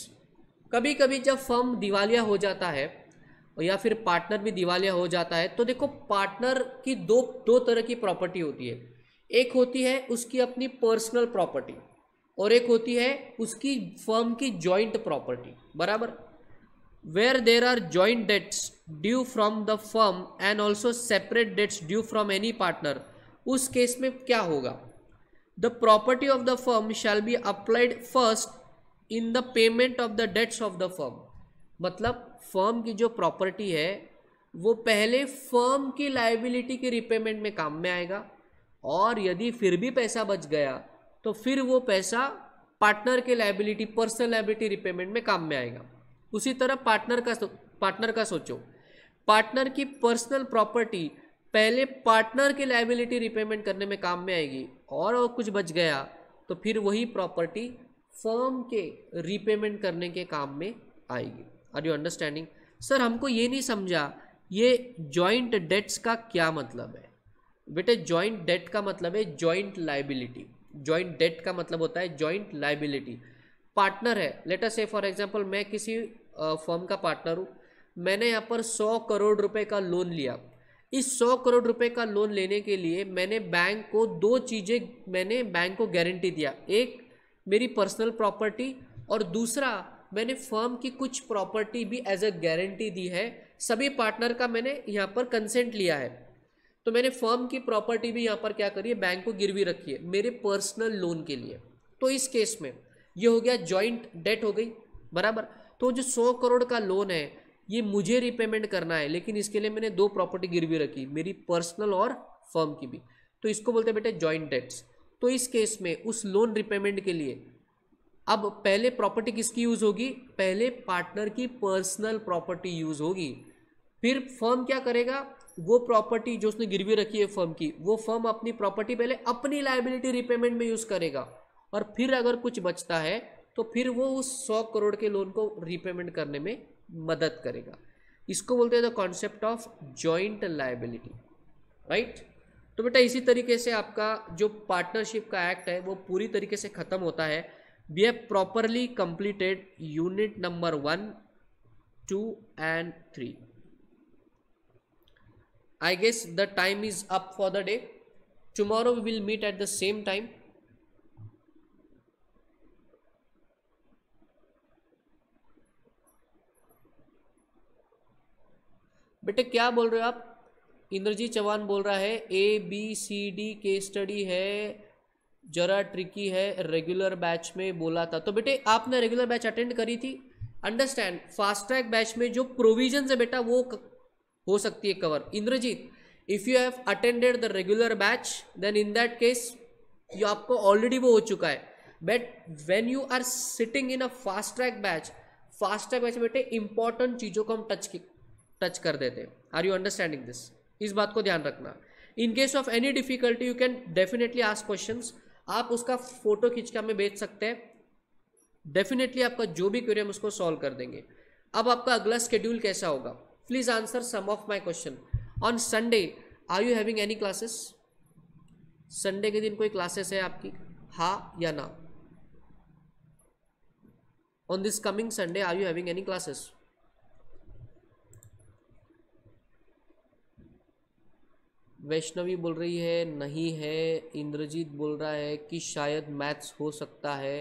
कभी कभी जब फर्म दिवालिया हो जाता है और या फिर पार्टनर भी दिवालिया हो जाता है तो देखो पार्टनर की दो दो तरह की प्रॉपर्टी होती है एक होती है उसकी अपनी पर्सनल प्रॉपर्टी और एक होती है उसकी फर्म की जॉइंट प्रॉपर्टी बराबर where there are joint debts due from the firm and also separate debts due from any partner उस केस में क्या होगा the property of the firm shall be applied first in the payment of the debts of the firm मतलब firm की जो property है वो पहले फर्म की लाइबिलिटी के रिपेमेंट में काम में आएगा और यदि फिर भी पैसा बच गया तो फिर वो पैसा पार्टनर के लाइबिलिटी पर्सनल लाइबिलिटी रिपेमेंट में काम में आएगा उसी तरह पार्टनर का पार्टनर का सोचो पार्टनर की पर्सनल प्रॉपर्टी पहले पार्टनर के लाइबिलिटी रिपेमेंट करने में काम में आएगी और, और कुछ बच गया तो फिर वही प्रॉपर्टी फर्म के रिपेमेंट करने के काम में आएगी आर यू अंडरस्टैंडिंग सर हमको ये नहीं समझा ये जॉइंट डेट्स का क्या मतलब है बेटे जॉइंट डेट का मतलब है जॉइंट लाइबिलिटी जॉइंट डेट का मतलब होता है जॉइंट लाइबिलिटी पार्टनर है लेटर से फॉर एग्जाम्पल मैं किसी फॉर्म का पार्टनर हूँ मैंने यहाँ पर सौ करोड़ रुपए का लोन लिया इस सौ करोड़ रुपए का लोन लेने के लिए मैंने बैंक को दो चीज़ें मैंने बैंक को गारंटी दिया एक मेरी पर्सनल प्रॉपर्टी और दूसरा मैंने फर्म की कुछ प्रॉपर्टी भी एज अ गारंटी दी है सभी पार्टनर का मैंने यहाँ पर कंसेंट लिया है तो मैंने फर्म की प्रॉपर्टी भी यहाँ पर क्या करी है बैंक को गिरवी रखी है मेरे पर्सनल लोन के लिए तो इस केस में ये हो गया जॉइंट डेट हो गई बराबर तो जो सौ करोड़ का लोन है ये मुझे रिपेमेंट करना है लेकिन इसके लिए मैंने दो प्रॉपर्टी गिरवी रखी मेरी पर्सनल और फर्म की भी तो इसको बोलते हैं बेटे जॉइंट डेट्स तो इस केस में उस लोन रिपेमेंट के लिए अब पहले प्रॉपर्टी किसकी यूज होगी पहले पार्टनर की पर्सनल प्रॉपर्टी यूज होगी फिर फर्म क्या करेगा वो प्रॉपर्टी जो उसने गिरवी रखी है फर्म की वो फर्म अपनी प्रॉपर्टी पहले अपनी लाइबिलिटी रिपेमेंट में यूज करेगा और फिर अगर कुछ बचता है तो फिर वो उस सौ करोड़ के लोन को रिपेमेंट करने में मदद करेगा इसको बोलते हैं the concept of joint liability right तो बेटा इसी तरीके से आपका जो पार्टनरशिप का एक्ट है वो पूरी तरीके से ख़त्म होता है we have properly completed unit number 1 2 and 3 i guess the time is up for the day tomorrow we will meet at the same time बेटे क्या बोल रहे हो आप इंद्रजीत चौहान बोल रहा है A B C D case study है जरा ट्रिकी है रेगुलर बैच में बोला था तो बेटे आपने रेगुलर बैच अटेंड करी थी अंडरस्टैंड फास्ट ट्रैक बैच में जो प्रोविजन है बेटा वो हो सकती है cover Indrajeet if you have attended the regular batch then in that case ये आपको ऑलरेडी वो हो चुका है but when you are sitting in a fast track batch fast track batch बेटे इंपॉर्टेंट चीज़ों को हम टच टच कर देते हैं आर यू अंडरस्टैंडिंग दिस इस बात को ध्यान रखना in case of any difficulty you can definitely ask questions आप उसका फोटो खींच के हमें भेज सकते हैं डेफिनेटली आपका जो भी क्वेरी हम उसको सॉल्व कर देंगे अब आपका अगला स्केड्यूल कैसा होगा please answer some of my question on Sunday are you having any classes Sunday के दिन कोई क्लासेस है आपकी हा या ना on this coming Sunday are you having any classes Vaishnavi बोल रही है नहीं है इंद्रजीत बोल रहा है कि शायद मैथ्स हो सकता है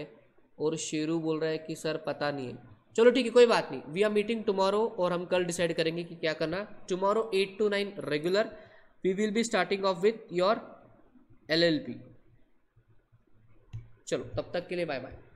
और शेरू बोल रहा है कि सर पता नहीं है चलो ठीक है कोई बात नहीं वी आर मीटिंग टुमारो और हम कल डिसाइड करेंगे कि क्या करना tomorrow eight to nine regular we will be starting off with your L L P चलो तब तक के लिए बाय बाय